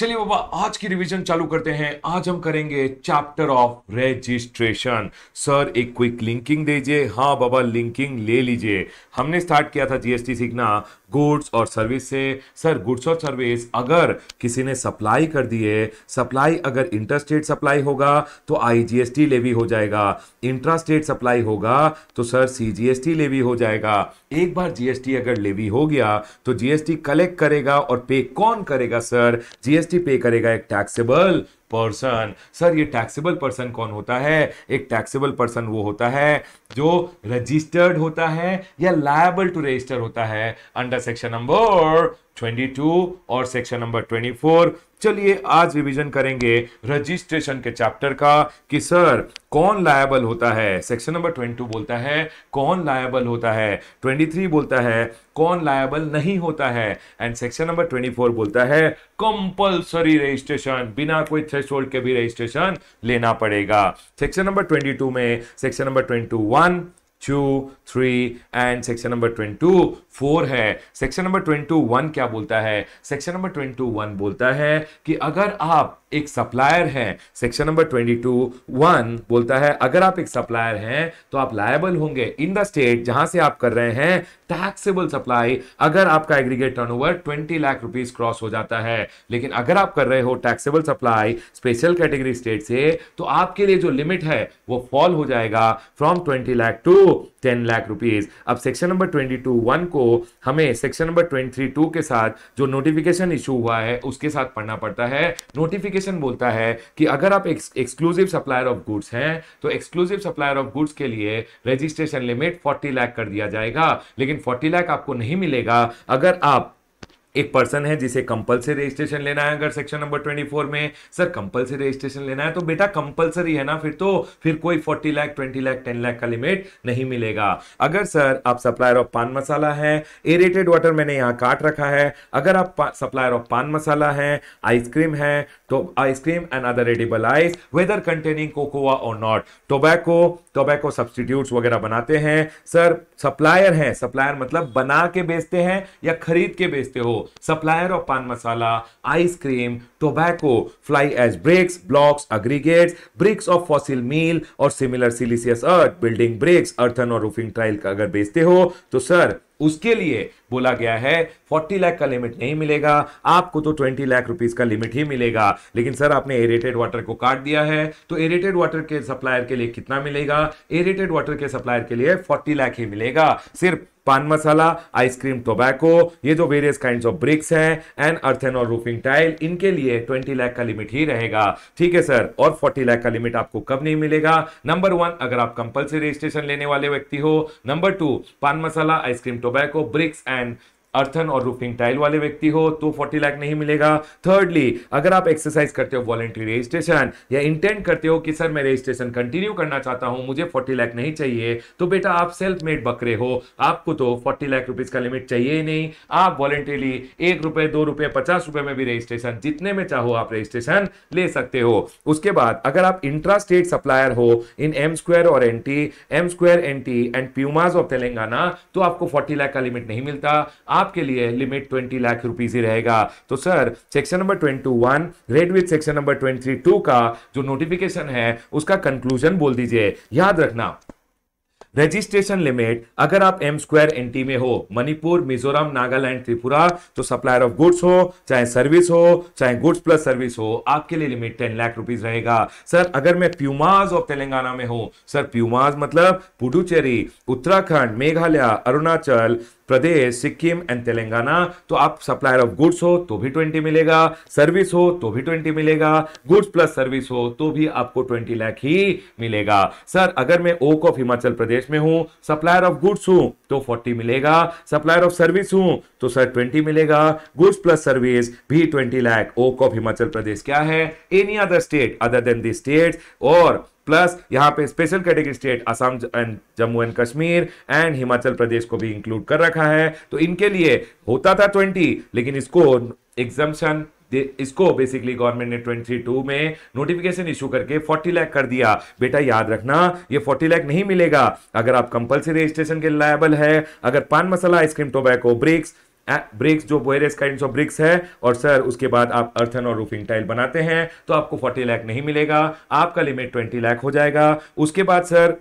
चलिए बाबा आज की रिवीजन चालू करते हैं आज हम करेंगे चैप्टर ऑफ रजिस्ट्रेशन सर एक क्विक लिंकिंग दीजिए हाँ बाबा लिंकिंग ले लीजिए हमने स्टार्ट किया था जीएसटी सीखना गुड्स और सर्विस से सर गुड्स और सर्विस अगर किसी ने सप्लाई कर दिए सप्लाई अगर इंटरस्टेट सप्लाई होगा तो आईजीएसटी लेवी हो जाएगा इंट्रास्टेट सप्लाई होगा तो सर सीजीएसटी लेवी हो जाएगा एक बार जीएसटी अगर लेवी हो गया तो जीएसटी कलेक्ट करेगा और पे कौन करेगा सर जीएसटी पे करेगा एक टैक्सेबल पर्सन सर ये टैक्सेबल पर्सन कौन होता है एक टैक्सेबल पर्सन वो होता है जो रजिस्टर्ड होता है या लायबल टू रजिस्टर होता है अंडर सेक्शन नंबर 22 और सेक्शन नंबर 24 चलिए आज रिवीजन करेंगे रजिस्ट्रेशन के चैप्टर का कि सर कौन लायबल होता है सेक्शन नंबर 22 बोलता है कौन लायबल होता है 23 बोलता है कौन लायबल नहीं होता है एंड सेक्शन नंबर 24 बोलता है कंपलसरी रजिस्ट्रेशन बिना कोई थ्रेश के भी रजिस्ट्रेशन लेना पड़ेगा सेक्शन नंबर ट्वेंटी में section number twenty two three and section number twenty two four है सेक्शन नंबर ट्वेंटी वन क्या बोलता है सेक्शन नंबर ट्वेंटी वन बोलता है कि अगर आप एक सप्लायर हैं section number twenty two one बोलता है अगर आप एक सप्लायर हैं तो आप लायबल होंगे इन द स्टेट जहां से आप कर रहे हैं टैक्सेबल सप्लाई अगर आपका aggregate turnover twenty lakh rupees cross हो जाता है लेकिन अगर आप कर रहे हो taxable supply special category state से तो आपके लिए जो लिमिट है वो फॉल हो जाएगा from twenty lakh to ten lakh rupees अब section number twenty two one को को हमें सेक्शन नंबर ट्वेंटी टू के साथ जो नोटिफिकेशन इशू हुआ है उसके साथ पढ़ना पड़ता है नोटिफिकेशन बोलता है कि अगर आप एक्सक्लूसिव सप्लायर ऑफ गुड्स हैं तो एक्सक्लूसिव सप्लायर ऑफ गुड्स के लिए रजिस्ट्रेशन लिमिट फोर्टी लाख कर दिया जाएगा लेकिन फोर्टी लाख आपको नहीं मिलेगा अगर आप एक पर्सन है जिसे कंपलसरी रजिस्ट्रेशन लेना है अगर सेक्शन नंबर ट्वेंटी फोर में सर कंपलसरी रजिस्ट्रेशन लेना है तो बेटा कंपलसरी है ना फिर तो फिर कोई forty lakh twenty lakh ten lakh का लिमिट नहीं मिलेगा अगर सर आप सप्लायर ऑफ पान मसाला है एरेटेड वाटर मैंने यहाँ काट रखा है अगर आप सप्लायर ऑफ पान मसाला है आइसक्रीम है तो ice cream and other edible ice whether containing cocoa or not tobacco tobacco substitute वगैरह बनाते हैं सर सप्लायर हैं सप्लायर मतलब बना के बेचते हैं या खरीद के बेचते हो supplier of pan masala ice cream tobacco fly ash bricks blocks aggregates bricks of fossil meal or similar siliceous earth building bricks earthen or roofing tile का अगर बेचते हो तो सर उसके लिए बोला गया है 40 लाख का लिमिट नहीं मिलेगा आपको तो 20 लाख रुपीस का लिमिट ही मिलेगा लेकिन सर आपने एरेटेड वाटर को काट दिया है तो एरेटेड वाटर के सप्लायर के लिए कितना मिलेगा एरेटेड वाटर के सप्लायर के लिए 40 लाख ही मिलेगा सिर्फ पान मसाला आइसक्रीम टोबैको ये जो वेरियस काइंड ऑफ ब्रिक्स हैं and earthen or roofing tile इनके लिए 20 लाख का लिमिट ही रहेगा ठीक है सर और 40 लाख का लिमिट आपको कब नहीं मिलेगा नंबर वन अगर आप कंपल्सरी रजिस्ट्रेशन लेने वाले व्यक्ति हो number two pan masala ice cream tobacco bricks and earthen or roofing tile वाले व्यक्ति हो तो 40 लाख नहीं मिलेगा थर्डली अगर आप एक्सरसाइज करते हो वॉलेंट्री रजिस्ट्रेशन या इंटेंड करते हो कि सर मैं रजिस्ट्रेशन कंटिन्यू करना चाहता हूं मुझे 40 लाख नहीं चाहिए तो बेटा आप सेल्फ मेड बकरे हो आपको तो 40 लाख रुपीज का लिमिट चाहिए ही नहीं आप वॉलेंट्रीली एक रुपए दो रुपए पचास रुपए में भी रजिस्ट्रेशन जितने में चाहो आप रजिस्ट्रेशन ले सकते हो उसके बाद अगर आप इंट्रा स्टेट सप्लायर हो इन एम स्क्वायर और N T M square N T and PUMAS of Telangana तो आपको फोर्टी लाख का लिमिट नहीं मिलता आपके लिए लिमिट ट्वेंटी लाख रुपीज ही रहेगा तो sir section number twenty one read with section number twenty two का जो नोटिफिकेशन है उसका कंक्लूजन बोल दीजिए याद रखना रजिस्ट्रेशन लिमिट अगर आप एम स्क्वायर एन में हो मणिपुर मिजोरम नागालैंड त्रिपुरा तो सप्लायर ऑफ गुड्स हो चाहे सर्विस हो चाहे गुड्स प्लस सर्विस हो आपके लिए लिमिट टेन लाख रुपीज रहेगा सर अगर मैं प्यूमाज ऑफ तेलंगाना में हूं सर प्यूमाज मतलब पुडुचेरी उत्तराखंड मेघालय अरुणाचल प्रदेश सिक्किम एंड तेलंगाना तो आप सप्लायर ऑफ गुड्स हो तो भी ट्वेंटी मिलेगा सर्विस हो तो भी ट्वेंटी मिलेगा गुड्स प्लस सर्विस हो तो भी आपको ट्वेंटी लाख ही मिलेगा सर अगर मैं ओक ऑफ हिमाचल प्रदेश में हूं सप्लायर ऑफ गुड्स हूं तो फोर्टी मिलेगा सप्लायर ऑफ सर्विस हूं तो सर ट्वेंटी मिलेगा गुड्स प्लस सर्विस भी ट्वेंटी लाख ओक ऑफ हिमाचल प्रदेश क्या है any other state other than the state और प्लस यहां पे special category state Assam and Jammu and Kashmir and Himachal Pradesh को भी इंक्लूड कर रखा है तो इनके लिए होता था ट्वेंटी लेकिन इसको एग्जामेशन इसको बेसिकली गवर्नमेंट ने 22 में नोटिफिकेशन इशू करके 40 लाख कर दिया बेटा याद रखना ये 40 लाख नहीं मिलेगा अगर आप कंपलसरी रजिस्ट्रेशन के लायबल है अगर pan masala ice cream tobacco bricks bricks जो बोयरेस काइंड ऑफ ब्रिक्स है और सर उसके बाद आप अर्थन और रूफिंग टाइल बनाते हैं तो आपको फोर्टी लाख नहीं मिलेगा आपका लिमिट ट्वेंटी लाख हो जाएगा उसके बाद सर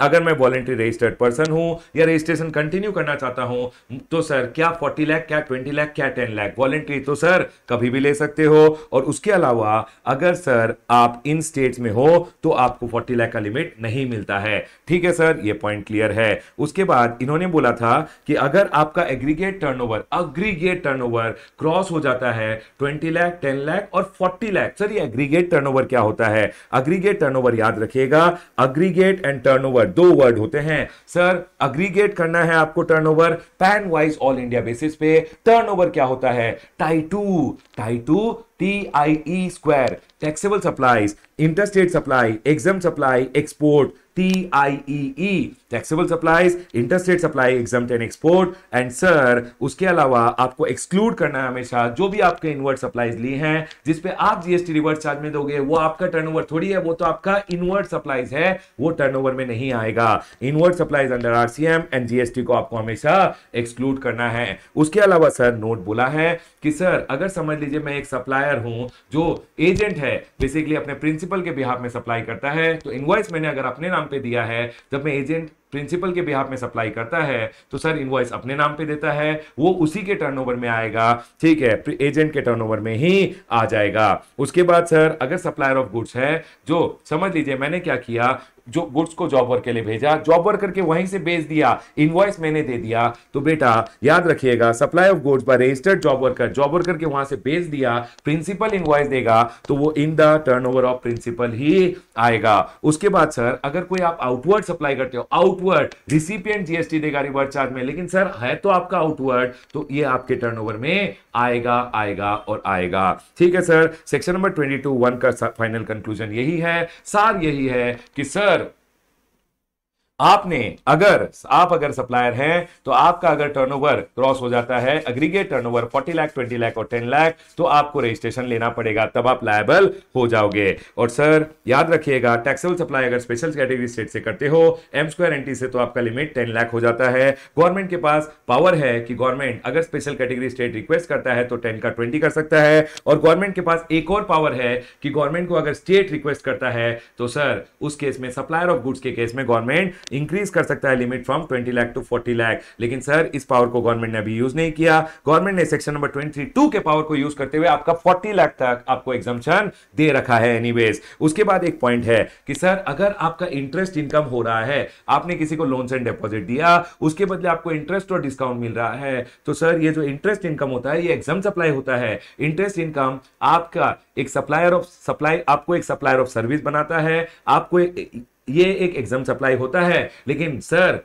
अगर मैं वॉलेंट्री रजिस्टर्ड पर्सन हूं या रजिस्ट्रेशन कंटिन्यू करना चाहता हूं तो सर क्या 40 लाख क्या 20 लाख क्या 10 लाख वॉलेंट्री तो सर कभी भी ले सकते हो और उसके अलावा अगर सर आप इन स्टेट्स में हो तो आपको 40 लाख का लिमिट नहीं मिलता है ठीक है सर ये पॉइंट क्लियर है उसके बाद इन्होंने बोला था कि अगर आपका aggregate turn aggregate turnover cross हो जाता है ट्वेंटी लैख टेन लैख और फोर्टी लैख सर ये एग्रीगेट टर्न क्या होता है अग्रीगेट टर्न याद रखिएगा अग्रीगेट एंड टर्न वर्ड दो वर्ड होते हैं सर अग्रीगेट करना है आपको turnover pan wise all India basis पे टर्नओवर क्या होता है टाई टू टाई टू TIE square, taxable supplies, interstate supply, exempt supply, export, TIEE, taxable supplies, interstate supply, exempt and export, and sir, उसके अलावा आपको exclude करना है हमेशा जो भी आपके inward supplies ली हैं जिस पे आप GST reverse charge में दोगे वो आपका turnover थोड़ी है वो तो आपका inward supplies है वो turnover में नहीं आएगा inward supplies under RCM and GST को आपको हमेशा exclude करना है उसके अलावा सर note बोला है कि सर अगर समझ लीजिए मैं एक सप्लायर सप्लायर हूं जो एजेंट है बेसिकली अपने प्रिंसिपल के बिहाफ में सप्लाई करता है तो इनवाइस मैंने अगर अपने नाम पे दिया है जब मैं एजेंट प्रिंसिपल के बिहाफ में सप्लाई करता है तो सर इनवॉइस अपने नाम पे देता है वो उसी के टर्नओवर में आएगा ठीक है एजेंट के टर्नओवर में ही आ जाएगा उसके बाद सर अगर सप्लायर ऑफ गुड्स है जो समझ लीजिए मैंने क्या किया जो गुड्स को जॉब वर्क के लिए भेजा जॉब वर्क करके वहीं से बेच दिया इनवॉइस मैंने दे दिया तो बेटा याद रखिएगा supply of goods by registered job worker job worker के वहां से बेच दिया प्रिंसिपल इनवॉइस देगा तो वो in the turnover of principal ही आएगा उसके बाद सर अगर कोई आप आउटवर्ड सप्लाई करते हो आउट आउटवर्ड रिसिपियंट जीएसटी देगा रिवर्स चार्ज में लेकिन सर है तो आपका आउटवर्ड तो ये आपके टर्नओवर में आएगा आएगा और आएगा ठीक है sir section number twenty two one का फाइनल कंक्लूजन यही है सार यही है कि सर आपने अगर आप अगर सप्लायर हैं तो आपका अगर टर्नओवर क्रॉस हो जाता है अग्रीगेट टर्नओवर 40 लाख 20 लाख और 10 लाख तो आपको रजिस्ट्रेशन लेना पड़ेगा तब आप लायबल हो जाओगे और सर याद रखिएगा टैक्सेबल सप्लाई अगर स्पेशल कैटेगरी स्टेट से करते हो एम स्क्वायर एनटी से तो आपका लिमिट टेन लाख हो जाता है गवर्नमेंट के पास पावर है कि गवर्नमेंट अगर स्पेशल कैटेगरी स्टेट रिक्वेस्ट करता है तो टेन का ट्वेंटी कर सकता है और गवर्नमेंट के पास एक और पावर है कि गवर्नमेंट को अगर स्टेट रिक्वेस्ट करता है तो सर उस केस में सप्लायर ऑफ गुड्स के केस में गवर्नमेंट इंक्रीज कर सकता है limit from twenty lakh to forty lakh लेकिन सर इस पावर को गवर्नमेंट ने अभी यूज नहीं किया गवर्नमेंट ने सेक्शन नंबर ट्वेंटी टू के पावर को यूज करते हुए आपका फोर्टी लाख तक आपको एग्जामेशन दे रखा है एनीवेज उसके बाद एक पॉइंट है कि सर अगर आपका इंटरेस्ट इनकम हो रहा है आपने किसी को लोन एंड डिपॉजिट दिया उसके बदले आपको इंटरेस्ट और डिस्काउंट मिल रहा है तो सर ये जो इंटरेस्ट इनकम होता है ये एग्जाम सप्लाई होता है इंटरेस्ट इनकम आपका एक सप्लायर ऑफ सप्लाई आपको एक सप्लायर ऑफ सर्विस बनाता है आपको ये एक एग्जाम सप्लाई होता है लेकिन सर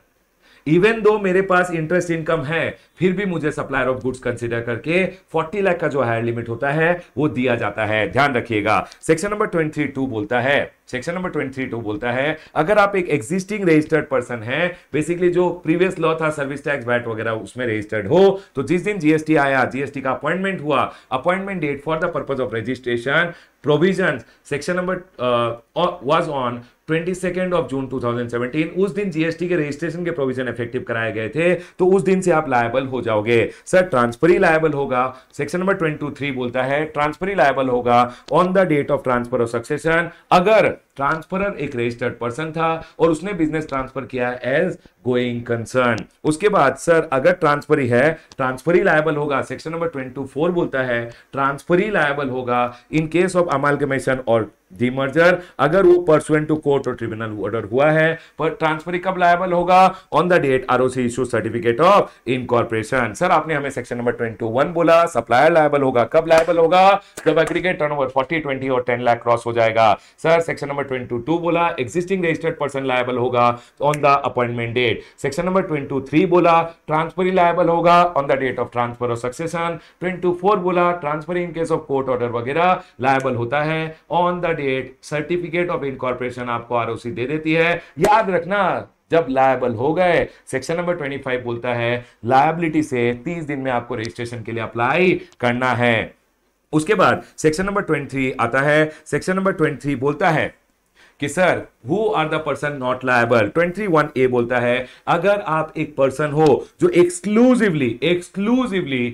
इवन दो मेरे पास इंटरेस्ट इनकम है फिर भी मुझे सप्लायर ऑफ गुड्स कंसिडर करके 40 लाख का जो हायर लिमिट होता है वो दिया जाता है ध्यान रखिएगा सेक्शन नंबर 23 टू बोलता है सेक्शन नंबर 232 बोलता है अगर आप एक एग्जिस्टिंग रजिस्टर्ड पर्सन है बेसिकली जो प्रीवियस लॉ था सर्विस टैक्स बैट वगैरह उसमें रजिस्टर्ड हो तो जिस दिन जीएसटी आया जीएसटी का अपॉइंटमेंट हुआ appointment date for the purpose of registration provision section number was on twenty second of June 2017 उस दिन जीएसटी के रजिस्ट्रेशन के प्रोविजन इफेक्टिव कराए गए थे तो उस दिन से आप लायबल हो जाओगे सर ट्रांसफरी लायबल होगा सेक्शन नंबर 223 बोलता है ट्रांसफरी लायबल होगा on the date of transfer of succession अगर ट्रांसफरर एक रजिस्टर्ड पर्सन था और उसने बिजनेस ट्रांसफर किया एज गोइंग कंसर्न उसके बाद सर अगर ट्रांसफरी है ट्रांसफरी लायबल होगा सेक्शन नंबर ट्वेंटी फोर बोलता है ट्रांसफरी लायबल होगा इन केस ऑफ अमालगमेशन और डीमर्जर अगर वो परसुएंट टू कोर्ट और ट्रिब्यूनल ऑर्डर हुआ है पर ट्रांसफर कब लायबल होगा on the date R O C issue certificate of incorporation sir आपने हमें सेक्शन नंबर ट्वेंटी वन बोला सप्लायर लायबल होगा कब लायबल होगा जब aggregate turnover forty twenty और टेन लाख क्रॉस हो जाएगा sir section number twenty two बोला एग्जिस्टिंग रजिस्टर्ड पर्सन लायबल होगा on the appointment date section number twenty three बोला ट्रांसफर ही लायबल होगा on the date of transfer of succession twenty four बोला transfer in case of court order वगैरह liable होता है on the date at certificate of incorporation आपको R दे देती है याद रखना जब लायबल हो गए सेक्शन नंबर 25 बोलता है लायबिलिटी से 30 दिन में आपको रजिस्ट्रेशन के लिए अप्लाई करना है उसके बाद सेक्शन नंबर 23 आता है सेक्शन नंबर 23 बोलता है कि sir who are the person not liable twenty one A बोलता है अगर आप एक पर्सन हो जो एक्सक्लूसिवली एक्सक्लूसिवली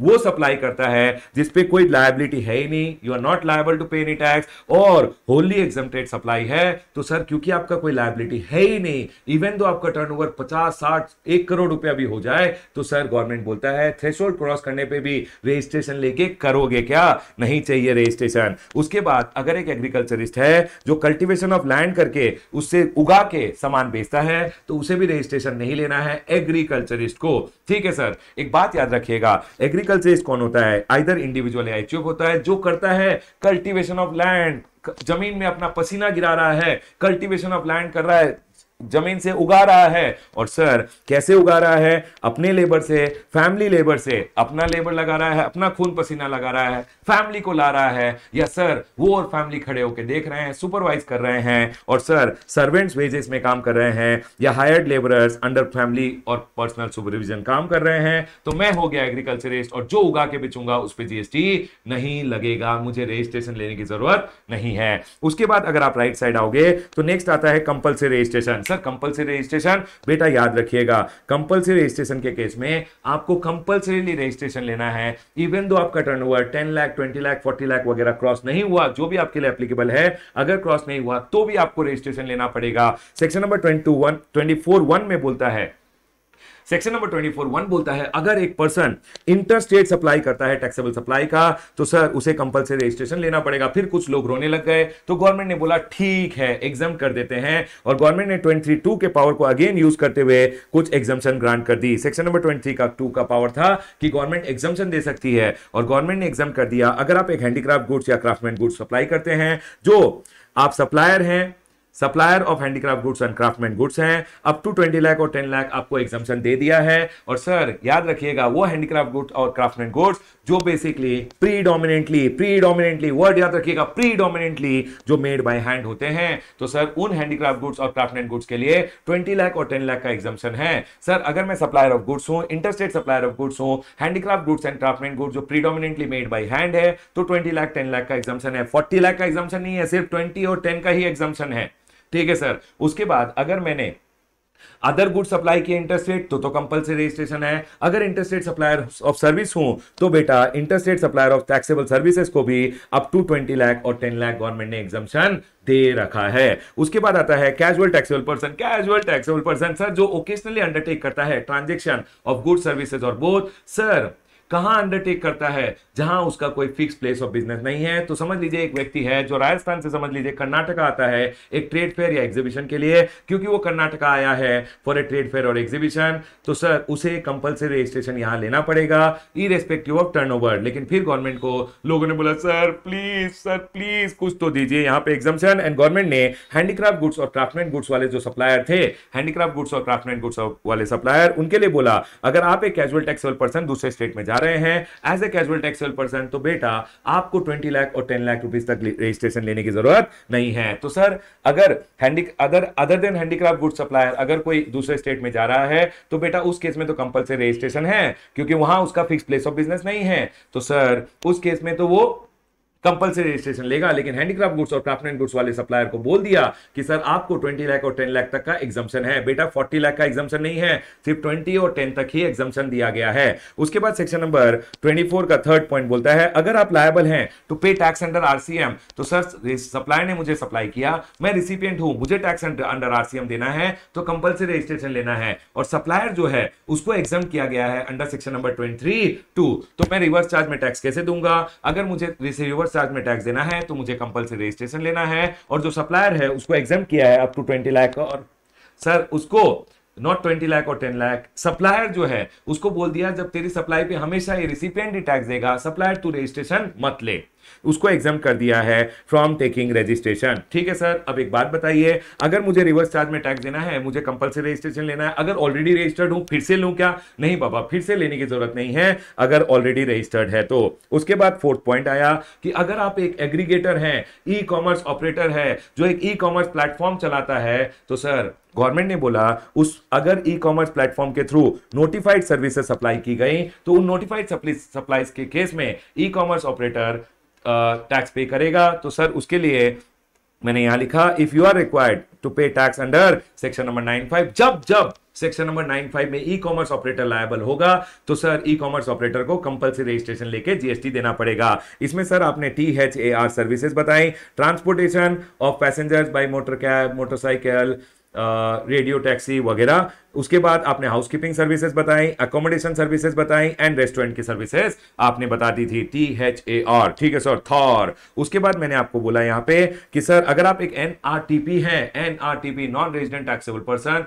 वो सप्लाई करता है जिसपे कोई लाइबिलिटी है ही नहीं you are not liable to pay any tax और होली एग्जामेड सप्लाई है तो सर क्योंकि आपका कोई लाइबिलिटी है ही नहीं इवन दो आपका टर्न ओवर पचास साठ एक करोड़ रुपया भी हो जाए तो सर गवर्नमेंट बोलता है थ्रेश क्रॉस करने पे भी रजिस्ट्रेशन लेके करोगे क्या नहीं चाहिए रजिस्ट्रेशन उसके बाद अगर एक एग्रीकल्चरिस्ट है जो कल्टिवेशन ऑफ लैंड करके उससे उगा के सामान बेचता है तो उसे भी रजिस्ट्रेशन नहीं लेना है एग्रीकल्चरिस्ट को ठीक है सर एक बात याद रखिएगा एग्री एग्रीकल्चर कौन होता है आइदर इंडिविजुअल एचओ होता है जो करता है कल्टीवेशन ऑफ लैंड जमीन में अपना पसीना गिरा रहा है कल्टीवेशन ऑफ लैंड कर रहा है जमीन से उगा रहा है और सर कैसे उगा रहा है अपने लेबर से फैमिली लेबर से अपना लेबर लगा रहा है अपना खून पसीना लगा रहा है फैमिली को ला रहा है या सर वो और फैमिली खड़े होकर देख रहे हैं सुपरवाइज कर रहे हैं और सर सर्वेंट्स वेजेस में काम कर रहे हैं या हायर्ड लेबरर्स अंडर फैमिली और पर्सनल सुपरविजन काम कर रहे हैं तो मैं हो गया एग्रीकल्चरिस्ट और जो उगा के बेचूंगा उस पर जीएसटी नहीं लगेगा मुझे रजिस्ट्रेशन लेने की जरूरत नहीं है उसके बाद अगर आप राइट साइड आओगे तो नेक्स्ट आता है compulsory registration sir compulsory registration बेटा याद रखिएगा कंपलसरी रजिस्ट्रेशन के केस में आपको कंपलसरीली रजिस्ट्रेशन लेना है इवन दो आपका turnover ten lakh twenty lakh forty lakh वगैरह क्रॉस नहीं हुआ जो भी आपके लिए एप्लीकेबल है अगर क्रॉस नहीं हुआ तो भी आपको रजिस्ट्रेशन लेना पड़ेगा सेक्शन नंबर ट्वेंटी वन में बोलता है सेक्शन नंबर 24 वन बोलता है अगर एक पर्सन इंटर स्टेट सप्लाई करता है टैक्सेबल सप्लाई का तो सर उसे कंपलसरी रजिस्ट्रेशन लेना पड़ेगा फिर कुछ लोग रोने लग गए तो गवर्नमेंट ने बोला ठीक है एग्जाम कर देते हैं और गवर्नमेंट ने ट्वेंटी टू के पावर को अगेन यूज करते हुए कुछ एग्जामेशन ग्रांट कर दी सेक्शन नंबर ट्वेंटी का टू का पावर था कि गवर्नमेंट एग्जामेशन दे सकती है और गवर्नमेंट ने एग्जाम कर दिया अगर आप एक हैंडीक्राफ्ट गुड्स या क्राफ्टमैन गुड्स सप्लाई करते हैं जो आप सप्लायर हैं supplier of handicraft goods and craftsman goods हैं अप टू ट्वेंटी लाख और टेन लाख आपको एग्जामेशन दे दिया है और सर याद रखिएगा वो हैंडीक्राफ्ट गुड्स और क्राफ्टमैन गुड्स जो basically predominantly predominantly word याद रखिएगा प्री डोमिनेंटली जो मेड बाय हैंड होते हैं तो सर उन हैंडीक्राफ्ट गुड्स और क्राफ्टमैन गुड्स के लिए ट्वेंटी लाख और टेन लाख का एग्जामेशन है सर अगर मैं सप्लायर ऑफ गुड्स हूँ इंटरस्टेट सप्लायर ऑफ गुड्स हूँ handicraft goods and craftsman goods जो प्रीडोमिनेंटली मेड बाई हैंड है तो ट्वेंटी लाख टेन लाख का एग्जामेशन है फोर्टी लाख का एग्जामेशन नहीं है सिर्फ ट्वेंटी और टेन का ही एग्जामेशन है ठीक है सर उसके बाद अगर मैंने अदर गुड सप्लाई किया इंटरस्टेट तो तो कंपलसरी रजिस्ट्रेशन है अगर इंटरस्टेट सप्लायर ऑफ सर्विस हूं तो बेटा interstate supplier of taxable services को भी अप टू 20 लाख और 10 लाख गवर्नमेंट ने एग्जामेशन दे रखा है उसके बाद आता है casual taxable person casual taxable person sir जो ओकेशनली अंडरटेक करता है ट्रांजेक्शन ऑफ गुड सर्विसेज और बोथ सर कहां अंडरटेक करता है जहां उसका कोई फिक्स प्लेस ऑफ बिजनेस नहीं है तो समझ लीजिए एक व्यक्ति है जो राजस्थान से समझ लीजिए कर्नाटका आता है एक ट्रेड फेयर या एग्जीबिशन के लिए क्योंकि वो कर्नाटका आया है फॉर ए ट्रेड फेयर और एग्जीबिशन तो सर उसे कंपल्सरी रजिस्ट्रेशन यहां लेना पड़ेगा ई रेस्पेक्टिव ऑफ टर्न लेकिन फिर गवर्नमेंट को लोगों ने बोला सर प्लीज सर प्लीज कुछ तो दीजिए यहां पर एग्जामेशन एंड गवर्नमेंट ने हैंडीक्राफ्ट गुड्स और क्राफ्टमैन गुड्स वाले जो सप्लायर थे हैंडीक्राफ्ट गुड्स और क्राफ्टमैन गुड्स वाले सप्लायर उनके लिए बोला अगर आप एक कैजुअल टैक्सेबल पर्सन दूसरे स्टेट में जा रहे हैं as a casual taxable person तो बेटा आपको ट्वेंटी लाख और टेन लाख रुपीज तक रजिस्ट्रेशन लेने की जरूरत नहीं है तो सर अगर handy other other than handicraft good supplier अगर कोई दूसरे स्टेट में जा रहा है तो बेटा उस केस में तो कंपल्सरी रजिस्ट्रेशन है क्योंकि वहां उसका फिक्स प्लेस ऑफ बिजनेस नहीं है तो सर उस केस में तो वो कंपलसरी रजिस्ट्रेशन लेगा लेकिन हैंडीक्राफ्ट गुड्स और क्राफ्ट एंड गुड्स वाले सप्लायर को बोल दिया कि सर आपको 20 लाख और 10 लाख तक का एग्जामेशन है बेटा 40 लाख का एग्जामेशन नहीं है सिर्फ 20 और 10 तक ही एग्जामेशन दिया गया है उसके बाद सेक्शन नंबर 24 का थर्ड पॉइंट बोलता है अगर आप लायबल हैं to pay tax under RCM तो सर सप्लायर ने मुझे सप्लाई किया मैं रिसिपियंट हूं मुझे टैक्स अंडर आरसीएम देना है तो कंपल्सरी रजिस्ट्रेशन लेना है और सप्लायर जो है उसको एग्जाम किया गया है under section number twenty two तो मैं रिवर्स चार्ज में टैक्स कैसे दूंगा अगर मुझे रिवर्स सर्चार्ज में टैक्स देना है तो मुझे कंपलसरी रजिस्ट्रेशन लेना है और जो सप्लायर है उसको एग्जाम किया है अप टू ट्वेंटी लाख और सर उसको नॉट ट्वेंटी लाख और टेन लाख सप्लायर जो है उसको बोल दिया जब तेरी सप्लाई पे हमेशा ये रिसिपियंट ही टैक्स देगा सप्लायर तू रजिस्ट्रेशन मत ले उसको एग्जाम कर दिया है फ्रॉम टेकिंग रजिस्ट्रेशन ठीक है सर अब एक बात बताइए अगर मुझे रिवर्स चार्ज में टैक्स देना है मुझे कंपलसरी रजिस्ट्रेशन लेना है अगर ऑलरेडी रजिस्टर्ड हूं फिर से लूं क्या नहीं बाबा फिर से लेने की जरूरत नहीं है अगर ऑलरेडी रजिस्टर्ड है तो उसके बाद फोर्थ पॉइंट आया कि अगर आप एक एग्रीगेटर हैं ई कॉमर्स ऑपरेटर है जो एक ई कॉमर्स प्लेटफॉर्म चलाता है तो सर गवर्नमेंट ने बोला उस अगर ई कॉमर्स प्लेटफॉर्म के थ्रू नोटिफाइड सर्विसेज सप्लाई की गई तो उन नोटिफाइड सप्लाईज के केस में ई कॉमर्स ऑपरेटर टैक्स पे करेगा तो सर उसके लिए मैंने यहां लिखा if you are required to pay tax under section number nine five जब जब सेक्शन नंबर नाइन फाइव में ई कॉमर्स ऑपरेटर लायबल होगा तो सर ई कॉमर्स ऑपरेटर को कंपलसरी रजिस्ट्रेशन लेके जीएसटी देना पड़ेगा इसमें सर आपने T H A R services बताई transportation of passengers by motor cab motorcycle radio taxi वगैरह उसके बाद आपने हाउस कीपिंग सर्विसेज बताई अकोमोडेशन सर्विसेज बताई एंड रेस्टोरेंट की सर्विसेज आपने बता दी थी टी एच ए आर ठीक है सर थॉर उसके बाद मैंने आपको बोला यहाँ पे कि सर अगर आप एक एन आर टी पी है N R T P non resident taxable person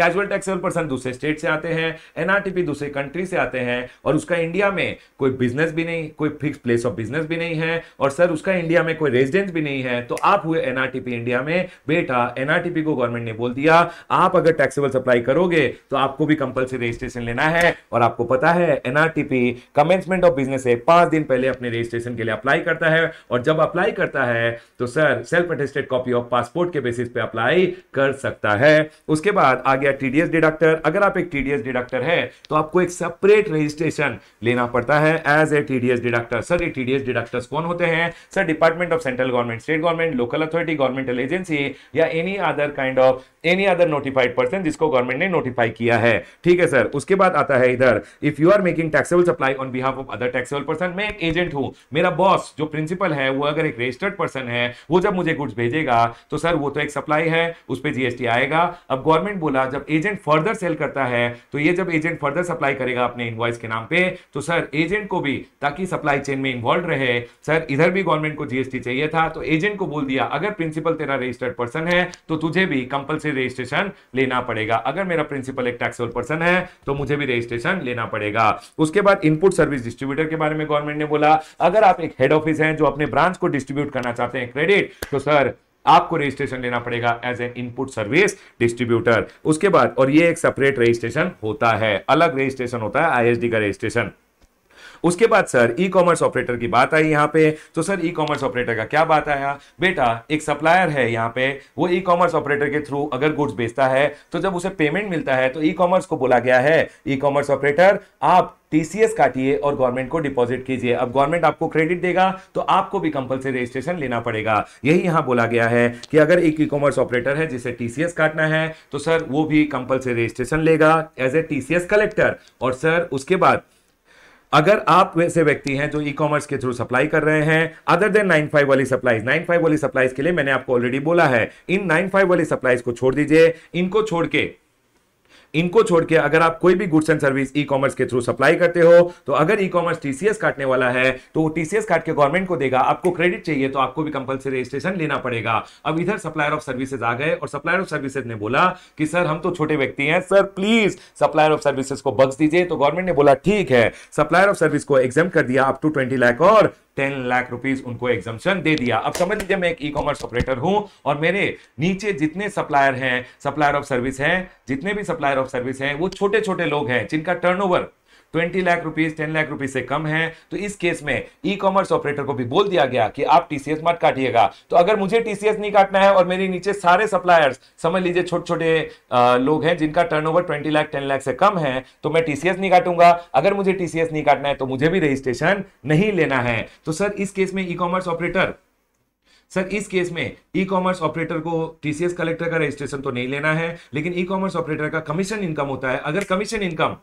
casual tax seven percent दूसरे स्टेट से आते हैं एनआरटीपी दूसरे कंट्री से आते हैं और उसका इंडिया में कोई बिजनेस भी नहीं कोई फिक्स प्लेस ऑफ बिजनेस भी नहीं है और सर उसका इंडिया में कोई रेजिडेंस भी नहीं है तो आप हुए एनआरटीपी इंडिया में बेटा एनआरटीपी को गवर्नमेंट ने बोल दिया आप अगर टैक्सेबल सप्लाई करोगे तो आपको भी कंपल्सरी रजिस्ट्रेशन लेना है और आपको पता है एनआरटीपी कमेंसमेंट ऑफ बिजनेस से पांच दिन पहले अपने रजिस्ट्रेशन के लिए अप्लाई करता है और जब अप्लाई करता है तो sir self attested copy of passport के बेसिस पे अप्लाई कर सकता है उसके बाद आगे गया टीडीएस डिडक्टर अगर आप एक टीडीएस डिडक्टर है तो आपको एक सेपरेट रजिस्ट्रेशन लेना पड़ता है as a TDS deductor sir ये टीडीएस डिडक्टर्स कौन होते हैं sir department of central government state government local authority governmental agency या any other kind of any other notified person जिसको गवर्नमेंट ने नोटिफाई किया है ठीक है सर उसके बाद आता है इधर if you are making taxable supply on behalf of other taxable person मैं एक एजेंट हूं मेरा बॉस जो प्रिंसिपल है वो अगर एक रजिस्टर्ड पर्सन है वो जब मुझे गुड्स भेजेगा तो सर वो तो एक सप्लाई है उस पर जीएसटी आएगा अब गवर्नमेंट बोला जब जब एजेंट फर्दर सेल करता है तो ये जब एजेंट फर्दर सप्लाई करेगा अपने इन्वॉइस के नाम पे तो सर एजेंट को भी ताकि सप्लाई चेन में इन्वॉल्व रहे सर इधर भी गवर्नमेंट को जीएसटी चाहिए था तो एजेंट को बोल दिया अगर प्रिंसिपल तेरा रजिस्टर्ड पर्सन है तो तुझे भी कंपल्सरी रजिस्ट्रेशन लेना पड़ेगा अगर मेरा प्रिंसिपल एक टैक्सेबल पर्सन है तो मुझे भी रजिस्ट्रेशन लेना पड़ेगा उसके बाद इनपुट सर्विस डिस्ट्रीब्यूटर के बारे में गवर्नमेंट ने बोला अगर आप एक हेड ऑफिस हैं जो अपने ब्रांच को डिस्ट्रीब्यूट करना चाहते हैं क्रेडिट तो सर आपको रजिस्ट्रेशन लेना पड़ेगा as an input service distributor उसके बाद और ये एक सेपरेट रजिस्ट्रेशन होता है अलग रजिस्ट्रेशन होता है आईएसडी का रजिस्ट्रेशन उसके बाद सर ई कॉमर्स ऑपरेटर की बात आई यहाँ पे तो सर ई कॉमर्स ऑपरेटर का क्या बात आया बेटा एक सप्लायर है यहाँ पे वो ई कॉमर्स ऑपरेटर के थ्रू अगर गुड्स बेचता है तो जब उसे पेमेंट मिलता है तो ई कॉमर्स को बोला गया है ई कॉमर्स ऑपरेटर आप टीसीएस काटिए और गवर्नमेंट को डिपॉजिट कीजिए अब गवर्नमेंट आपको क्रेडिट देगा तो आपको भी कंपलसरी रजिस्ट्रेशन लेना पड़ेगा यही यहां बोला गया है कि अगर एक ई कॉमर्स ऑपरेटर है जिसे टीसीएस काटना है तो सर वो भी कंपलसरी रजिस्ट्रेशन लेगा एज ए टीसीएस कलेक्टर और सर उसके बाद अगर आप वैसे व्यक्ति हैं जो ई कॉमर्स के थ्रू सप्लाई कर रहे हैं अदर देन नाइन फाइव वाली सप्लाईज नाइन फाइव वाली सप्लाईज के लिए मैंने आपको ऑलरेडी बोला है इन नाइन फाइव वाली सप्लाईज को छोड़ दीजिए इनको छोड़ के इनको छोड़ के अगर आप कोई भी goods and service e commerce के थ्रू सप्लाई करते हो तो अगर ई कॉमर्स टीसीएस काटने वाला है तो टीसीएस काट के गवर्नमेंट को देगा आपको क्रेडिट चाहिए तो आपको भी कंपल्सरी रजिस्ट्रेशन लेना पड़ेगा अब इधर सप्लायर ऑफ सर्विसेज आ गए और सप्लायर ऑफ सर्विसेज ने बोला कि सर हम तो छोटे व्यक्ति हैं sir please supplier of services को बक्स दीजिए तो गवर्नमेंट ने बोला ठीक है सप्लायर ऑफ सर्विस को एग्जाम कर दिया अप टू ट्वेंटी लाख और टेन लाख रुपीज उनको एग्जामेशन दे दिया अब समझ लीजिए मैं एक ई कॉमर्स ऑपरेटर हूं और मेरे नीचे जितने सप्लायर हैं सप्लायर ऑफ सर्विस हैं जितने भी सप्लायर ऑफ सर्विस हैं वो छोटे छोटे लोग हैं जिनका turnover twenty lakh rupees ten lakh rupees से कम है तो इस केस में ई कॉमर्स ऑपरेटर को भी बोल दिया गया कि आप टीसीएस मत काटिएगा तो अगर मुझे टीसीएस नहीं काटना है और मेरे नीचे सारे सप्लायर्स समझ लीजिए छोटे छोटे लोग हैं जिनका turnover lakh ten lakh से कम है तो मैं टीसीएस नहीं काटूंगा अगर मुझे टीसीएस नहीं काटना है तो मुझे भी रजिस्ट्रेशन नहीं लेना है तो सर इस केस में ई कॉमर्स ऑपरेटर सर इस केस में ई कॉमर्स ऑपरेटर को टीसीएस कलेक्टर का रजिस्ट्रेशन तो नहीं लेना है लेकिन ई कॉमर्स ऑपरेटर का कमीशन इनकम होता है अगर कमीशन इनकम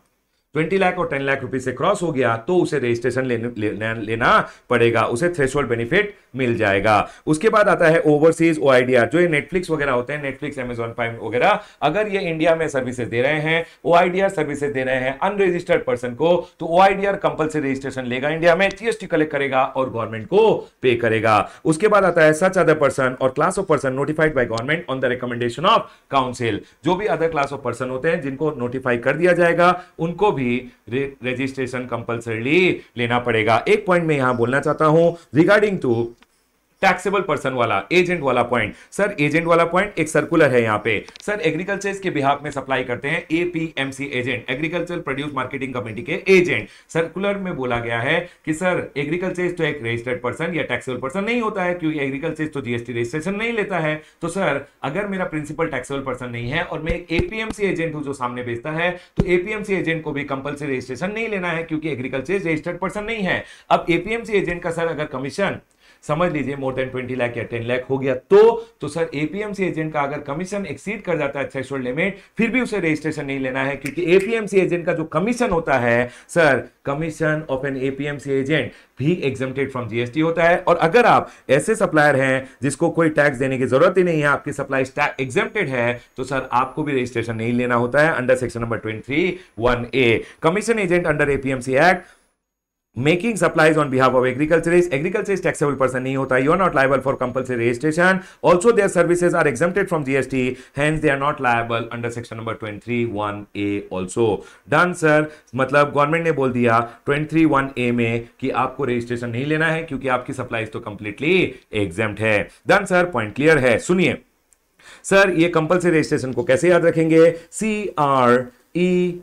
ट्वेंटी लाख और टेन लाख रुपीज से क्रॉस हो गया तो उसे रजिस्ट्रेशन लेने ले, लेना पड़ेगा उसे थ्रेश बेनिफिट मिल जाएगा उसके बाद आता है ओवरसीज ओ जो ये नेटफ्लिक्स वगैरह होते हैं नेटफ्लिक्स एमेजॉन प्राइम वगैरह अगर ये इंडिया में सर्विसेज दे रहे हैं ओ सर्विसेज दे रहे हैं अनरजिस्टर्ड पर्सन को तो ओ कंपल्सरी रजिस्ट्रेशन लेगा इंडिया में जीएसटी कलेक्ट करेगा और गवर्नमेंट को पे करेगा उसके बाद आता है सच अदर पर्सन और class of person notified by government on the recommendation of council जो भी अदर क्लास ऑफ पर्सन होते हैं जिनको नोटिफाई कर दिया जाएगा उनको भी भी रजिस्ट्रेशन कंपलसरली लेना पड़ेगा एक पॉइंट मैं यहां बोलना चाहता हूं रिगार्डिंग टू टैक्सेबल पर्सन वाला एजेंट वाला पॉइंट सर एजेंट वाला पॉइंट एक सर्कुलर है यहाँ पे सर एग्रीकल्चर के बिहाफ में सप्लाई करते हैं APMC agent agriculture produce marketing committee के एजेंट सर्कुलर में बोला गया है कि सर एग्रीकल्चर तो एक रजिस्टर्ड पर्सन या टैक्सेबल पर्सन नहीं होता है क्योंकि एग्रीकल्चर तो जीएसटी रजिस्ट्रेशन नहीं लेता है तो सर अगर मेरा प्रिंसिपल टैक्सेबल पर्सन नहीं है और मैं एक एपीएमसी एजेंट हूं जो सामने बेचता है तो एपीएमसी एजेंट को भी कंपल्सरी रजिस्ट्रेशन नहीं लेना है क्योंकि एग्रीकल्चर रजिस्टर्ड पर्सन नहीं है अब एपीएमसी एजेंट का सर अगर कमीशन समझ लीजिए मोर देन ट्वेंटी लाख या टेन लाख हो गया तो तो सर एपीएमसी एजेंट का अगर कमीशन एक्सीड कर जाता है थ्रेशोल्ड लिमिट फिर भी उसे रजिस्ट्रेशन नहीं लेना है क्योंकि एपीएमसी एजेंट का जो कमीशन होता है sir commission of an APMC agent भी एग्जम्प्टेड फ्रॉम जीएसटी होता है और अगर आप ऐसे सप्लायर हैं जिसको कोई टैक्स देने की जरूरत ही नहीं है आपकी सप्लाई एग्जेप्टेड है तो सर आपको भी रजिस्ट्रेशन नहीं लेना होता है under section number twenty one A commission agent under APMC act making supplies on behalf of agriculturist agriculturist taxable person नहीं होता you are not liable for compulsory registration also their services are exempted from GST hence they are not liable under section number twenty three one A also done sir मतलब government ने बोल दिया twenty one ए में कि आपको registration नहीं लेना है क्योंकि आपकी सप्लाईज तो कंप्लीटली एग्जाम है डन सर पॉइंट क्लियर है सुनिए सर ये कंपलसरी रजिस्ट्रेशन को कैसे याद रखेंगे C R E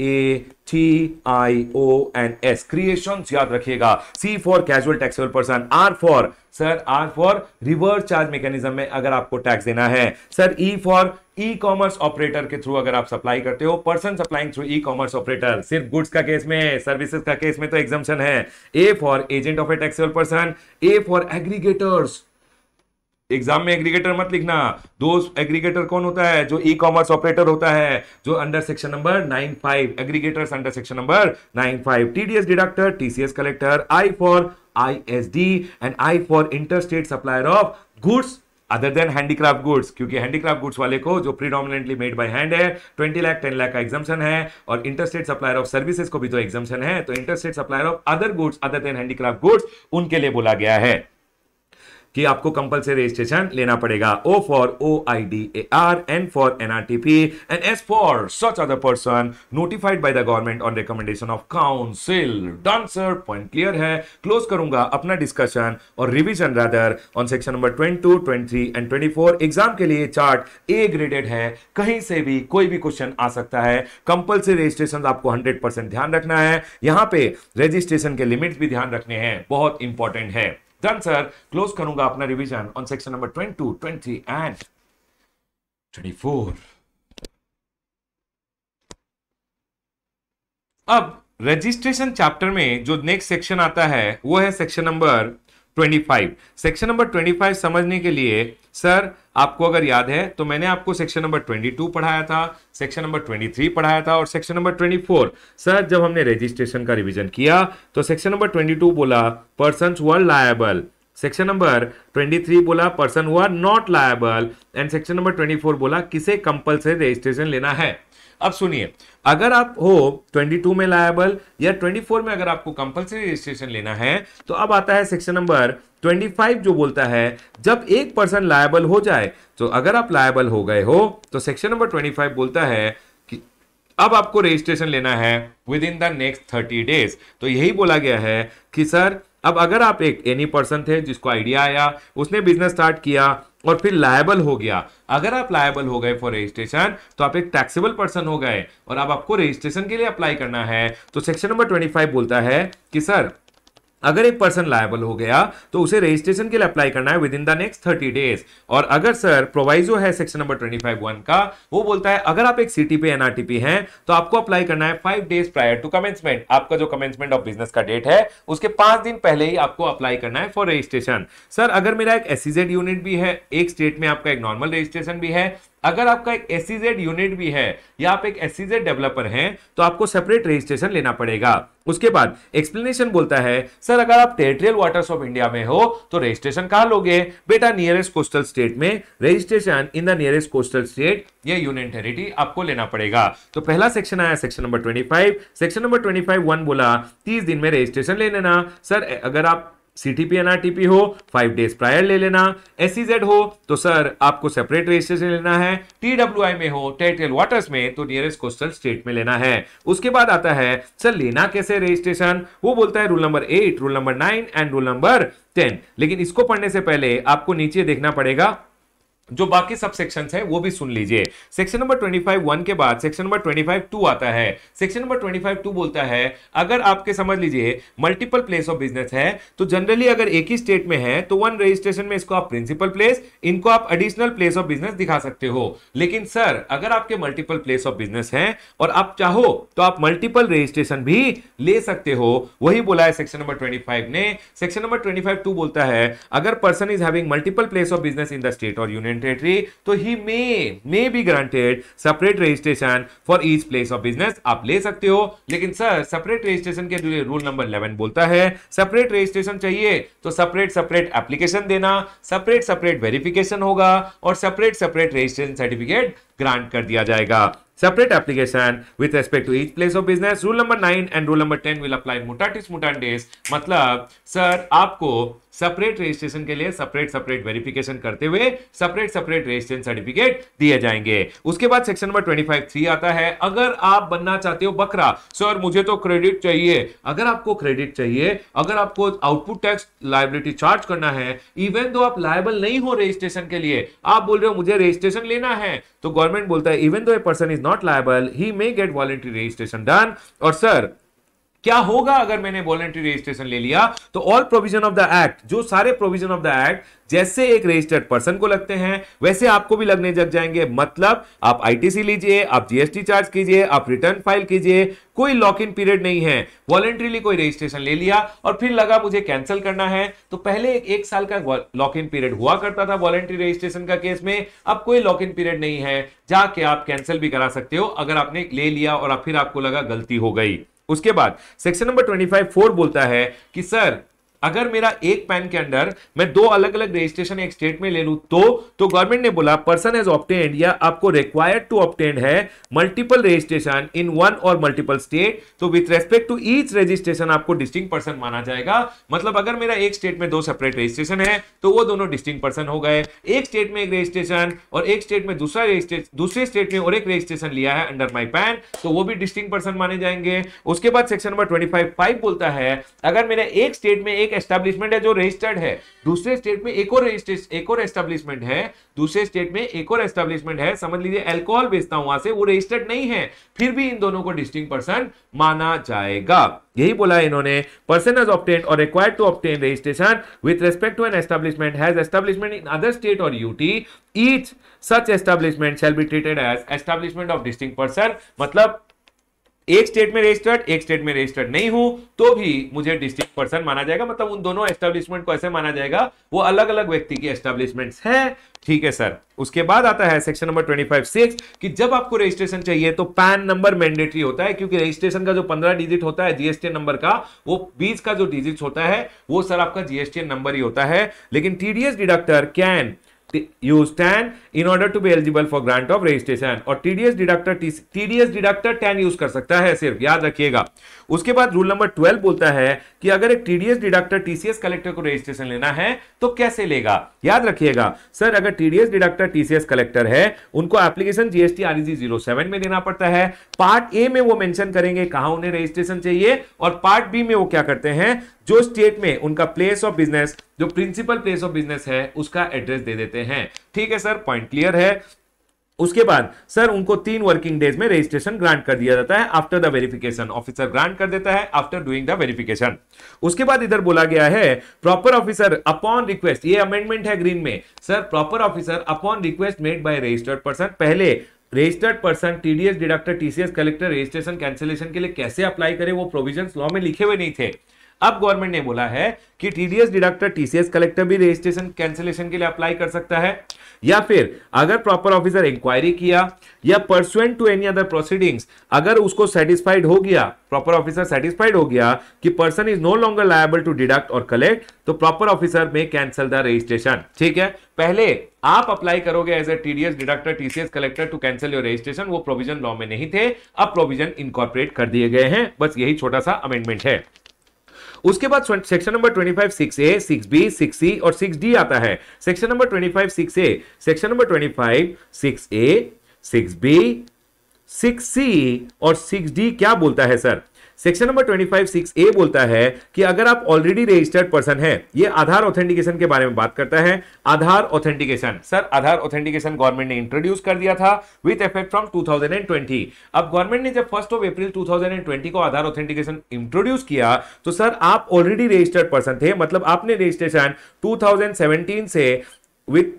A T I O N S creation याद रखिएगा C for casual taxable person R for sir R for reverse charge mechanism में अगर आपको टैक्स देना है sir E for e commerce operator के थ्रू अगर आप सप्लाई करते हो person supplying through e commerce operator सिर्फ गुड्स का केस में सर्विसेज का केस में तो एग्जाम्शन है A for agent of A taxable person A for aggregators exam में एग्रीगेटर मत लिखना दो एग्रीगेटर कौन होता है जो ई कॉमर्स ऑपरेटर होता है जो under section number nine five aggregator under section number nine five TDS deductor TCS collector I for I S D and I for interstate supplier of goods other than handicraft goods क्योंकि handicraft goods वाले को जो predominantly made by hand है 20 लाख 10 लाख का एग्जामेशन है और interstate supplier of services को भी तो एग्जामेशन है तो interstate supplier of other goods other than handicraft goods उनके लिए बोला गया है कि आपको कंपल्सरी रजिस्ट्रेशन लेना पड़ेगा O for O I D A R N for N R T P and S for such other person notified by the government on recommendation of council done sir point clear है close करूंगा अपना discussion और revision rather on section number twenty two twenty three and twenty four exam के लिए chart A graded है कहीं से भी कोई भी क्वेश्चन आ सकता है कंपल्सरी रजिस्ट्रेशन आपको हंड्रेड परसेंट ध्यान रखना है यहां पे रजिस्ट्रेशन के लिमिट भी ध्यान रखने हैं बहुत इंपॉर्टेंट है डन सर क्लोज करूंगा अपना revision on section number twenty twenty and twenty four अब रजिस्ट्रेशन चैप्टर में जो नेक्स्ट सेक्शन आता है वो है सेक्शन नंबर 25 सेक्शन नंबर 25 समझने के लिए सर आपको अगर याद है तो मैंने आपको सेक्शन नंबर 22 पढ़ाया था सेक्शन नंबर 23 पढ़ाया था और सेक्शन नंबर 24 सर जब हमने रजिस्ट्रेशन का रिवीजन किया तो सेक्शन नंबर 22 बोला पर्सन हुआ लायबल सेक्शन नंबर 23 बोला पर्सन हुआ not liable and section number 24 बोला किसे कंपल्सरी रजिस्ट्रेशन लेना है अब सुनिए अगर आप हो 22 में लायबल या 24 में अगर आपको कंपलसरी रजिस्ट्रेशन लेना है तो अब आता है सेक्शन नंबर 25 जो बोलता है जब एक पर्सन लायबल हो जाए तो अगर आप लायबल हो गए हो तो सेक्शन नंबर 25 बोलता है कि अब आपको रजिस्ट्रेशन लेना है within the next thirty days तो यही बोला गया है कि सर अब अगर आप एक एनी पर्सन थे जिसको आइडिया आया उसने बिजनेस स्टार्ट किया और फिर लायबल हो गया अगर आप लायबल हो गए फॉर रजिस्ट्रेशन तो आप एक टैक्सेबल पर्सन हो गए और अब आपको रजिस्ट्रेशन के लिए अप्लाई करना है तो सेक्शन नंबर ट्वेंटी फाइव बोलता है कि सर अगर एक पर्सन लायबल हो गया तो उसे रजिस्ट्रेशन के लिए अप्लाई करना है within the next thirty days और अगर सर प्रोवाइजो है section number twenty five one का वो बोलता है अगर आप एक सिटी पे एनआरटीपी हैं तो आपको अप्लाई करना है five days prior to commencement आपका जो कमेंसमेंट ऑफ बिजनेस का डेट है उसके पांच दिन पहले ही आपको अप्लाई करना है फॉर रजिस्ट्रेशन सर अगर मेरा एक एस यूनिट e भी है एक स्टेट में आपका एक नॉर्मल रजिस्ट्रेशन भी है अगर आपका एक एस यूनिट भी है या आप एक एस डेवलपर हैं तो आपको सेपरेट रजिस्ट्रेशन लेना पड़ेगा उसके बाद एक्सप्लेनेशन बोलता है सर अगर आप टेरिटोरियल वाटर्स ऑफ इंडिया में हो तो रजिस्ट्रेशन कहाँ लोगे बेटा नियरेस्ट कोस्टल स्टेट में registration in the nearest coastal state ये यूनियन टेरिटरी आपको लेना पड़ेगा तो पहला सेक्शन आया section number twenty section number twenty बोला तीस दिन में रजिस्ट्रेशन ले लेना सर अगर आप सीटीपी एनआरटीपी हो फाइव डेज प्रायर ले लेना एससीजेड e हो तो सर आपको सेपरेट रजिस्ट्रेशन लेना है आई में हो टेरिटोरियल वाटर्स में तो नियरेस्ट कोस्टल स्टेट में लेना है उसके बाद आता है सर लेना कैसे रजिस्ट्रेशन वो बोलता है rule number eight rule number nine and rule number ten लेकिन इसको पढ़ने से पहले आपको नीचे देखना पड़ेगा जो बाकी सब सेक्शन है वो भी सुन लीजिए section number twenty five one के बाद section number twenty five two आता है section number twenty five two बोलता है अगर आपके समझ लीजिए मल्टीपल प्लेस ऑफ बिजनेस है तो जनरली अगर एक ही स्टेट में है तो वन रजिस्ट्रेशन में इसको आप प्रिंसिपल प्लेस इनको आप एडिशनल प्लेस ऑफ बिजनेस दिखा सकते हो लेकिन सर अगर आपके मल्टीपल प्लेस ऑफ बिजनेस है और आप चाहो तो आप मल्टीपल रजिस्ट्रेशन भी ले सकते हो वही बोला है सेक्शन नंबर ट्वेंटी ने सेक्शन नंबर ट्वेंटी टू बोलता है अगर person is having multiple place of business in the state और यूनियन foreign territory, तो he may may be granted separate registration for each place of business आप ले सकते हो लेकिन सर separate registration के लिए रूल नंबर 11 बोलता है separate registration चाहिए तो separate separate application देना separate separate verification होगा और separate separate registration certificate grant कर दिया जाएगा separate application with respect to each place of business rule number 9 and rule number 10 will apply mutatis mutandis मतलब सर आपको सेपरेट रजिस्ट्रेशन के लिए सेपरेट सेपरेट वेरिफिकेशन करते हुए सेपरेट सेपरेट रजिस्ट्रेशन सर्टिफिकेट दिए जाएंगे उसके बाद section number twenty five three आता है अगर आप बनना चाहते हो बकरा सर मुझे तो क्रेडिट चाहिए अगर आपको क्रेडिट चाहिए अगर आपको आउटपुट टैक्स लाइबिलिटी चार्ज करना है इवन दो आप लाइबल नहीं हो रजिस्ट्रेशन के लिए आप बोल रहे हो मुझे रजिस्ट्रेशन लेना है तो गवर्नमेंट बोलता है even though a person is not liable he may get voluntary registration done और सर क्या होगा अगर मैंने वॉलेंट्री रजिस्ट्रेशन ले लिया तो all provision of the act जो सारे प्रोविजन ऑफ द एक्ट जैसे एक रजिस्टर्ड पर्सन को लगते हैं वैसे आपको भी लगने लग जाएंगे मतलब आप आईटीसी लीजिए आप जीएसटी चार्ज कीजिए आप रिटर्न फाइल कीजिए कोई लॉक इन पीरियड नहीं है वॉलेंट्रीली कोई रजिस्ट्रेशन ले लिया और फिर लगा मुझे कैंसिल करना है तो पहले एक, एक साल का लॉक इन पीरियड हुआ करता था वॉलेंट्री रजिस्ट्रेशन का केस में अब कोई लॉक इन पीरियड नहीं है जाके आप कैंसिल भी करा सकते हो अगर आपने ले लिया और फिर आपको लगा गलती हो गई उसके बाद section number twenty five four बोलता है कि सर अगर मेरा एक पैन के अंदर मैं दो अलग अलग रजिस्ट्रेशन एक स्टेट में ले लू तो तो गवर्नमेंट ने बोला पर्सन हैज ऑप्टेंड या आपको रिक्वायर्ड टू ऑप्टेंड है मल्टीपल रजिस्ट्रेशन इन वन और मल्टीपल स्टेट तो with respect to each registration आपको डिस्टिंग पर्सन माना जाएगा मतलब अगर मेरा एक स्टेट में दो सेपरेट रजिस्ट्रेशन है तो वो दोनों डिस्टिंग पर्सन हो गए एक स्टेट में एक रजिस्ट्रेशन और एक स्टेट में दूसरा रजिस्ट्रेशन दूसरे स्टेट में और एक रजिस्ट्रेशन लिया है अंडर माई पैन तो वो भी डिस्टिंग पर्सन माने जाएंगे उसके बाद सेक्शन नंबर ट्वेंटी बोलता है अगर मेरा एक स्टेट में एक एक एस्टेब्लिशमेंट है जो रजिस्टर्ड है दूसरे स्टेट में एक और एक और एस्टेब्लिशमेंट है दूसरे स्टेट में एक और एस्टेब्लिशमेंट है समझ लीजिए एल्कोहल बेचता हूं वहां से वो रजिस्टर्ड नहीं है फिर भी इन दोनों को डिस्टिंग पर्सन माना जाएगा यही बोला इन्होंने पर्सन हैज ऑप्टेन और required to obtain registration with respect to an establishment has establishment in other state और UT each such establishment shall be treated as establishment of distinct person मतलब एक state में रजिस्टर्ड एक state में registered नहीं हूं तो भी मुझे डिस्ट्रिक्ट पर्सन माना जाएगा मतलब उन दोनों एस्टेब्लिशमेंट को ऐसे माना जाएगा वो अलग अलग व्यक्ति की एस्टेब्लिशमेंट है ठीक है सर उसके बाद आता है section number twenty five six कि जब आपको रजिस्ट्रेशन चाहिए तो पैन नंबर मैंडेटरी होता है क्योंकि रजिस्ट्रेशन का जो पंद्रह डिजिट होता है जीएसटी नंबर का वो बीस का जो डिजिट होता है वो सर आपका जीएसटी नंबर ही होता है लेकिन TDS deductor can you stand in order to be eligible for grant of registration और TDS deductor TDS deductor 10 use कर सकता है सिर्फ याद रखिएगा उसके बाद रूल नंबर ट्वेल्व बोलता है कि अगर एक टीडीएस डिडक्टर टीसीएस कलेक्टर को रजिस्ट्रेशन लेना है तो कैसे लेगा याद रखिएगा सर अगर टीडीएस डिडक्टर टीसीएस कलेक्टर है उनको application GST RG zero seven में देना पड़ता है पार्ट ए में वो मेंशन करेंगे कहा उन्हें रजिस्ट्रेशन चाहिए और पार्ट बी में वो क्या करते हैं जो स्टेट में उनका प्लेस ऑफ बिजनेस जो प्रिंसिपल प्लेस ऑफ बिजनेस है उसका एड्रेस दे देते हैं ठीक है सर पॉइंट क्लियर है उसके बाद सर उनको तीन वर्किंग डेज में रजिस्ट्रेशन ग्रांट कर दिया जाता है after the verification officer grant कर देता है आफ्टर डूइंग द वेरिफिकेशन उसके बाद इधर बोला गया है प्रॉपर ऑफिसर अपॉन रिक्वेस्ट ये अमेंडमेंट है ग्रीन में sir proper officer upon request made by registered person पहले registered person TDS deductor TCS collector registration cancellation के लिए कैसे अप्लाई करे वो प्रोविजन लॉ में लिखे हुए नहीं थे अब गवर्नमेंट ने बोला है कि टीडीएस डिडक्टर टीसीएस कलेक्टर भी रजिस्ट्रेशन कैंसिलेशन के लिए अप्लाई कर सकता है या फिर अगर प्रॉपर ऑफिसर इंक्वायरी किया या pursuant to any other proceedings अगर उसको सेटिस्फाइड हो गया प्रॉपर ऑफिसर सेटिस्फाइड हो गया कि person is no longer liable to deduct और कलेक्ट तो proper officer may cancel the registration ठीक है पहले आप अप्लाई करोगे as a TDS deductor TCS collector to cancel your registration वो प्रोविजन लॉ में नहीं थे अब प्रोविजन इनकॉर्पोरेट कर दिए गए हैं बस यही छोटा सा अमेंडमेंट है उसके बाद section number twenty five six A six B six C और सिक्स डी आता है section number twenty five six A section number twenty five six A six B six C और सिक्स डी क्या बोलता है sir section number 25 six A बोलता है कि अगर आप ऑलरेडी रजिस्टर्ड पर्सन है ये आधार ऑथेंटिकेशन के बारे में बात करता है Aadhaar authentication sir Aadhaar authentication government ने इंट्रोड्यूस कर दिया था विथ इफेक्ट फ्रॉम 2020 अब गवर्नमेंट ने जब फर्स्ट ऑफ अप्रैल 2020 को आधार ऑथेंटिकेशन इंट्रोड्यूस किया तो सर आप ऑलरेडी रजिस्टर्ड पर्सन थे मतलब आपने रजिस्ट्रेशन 2017 से with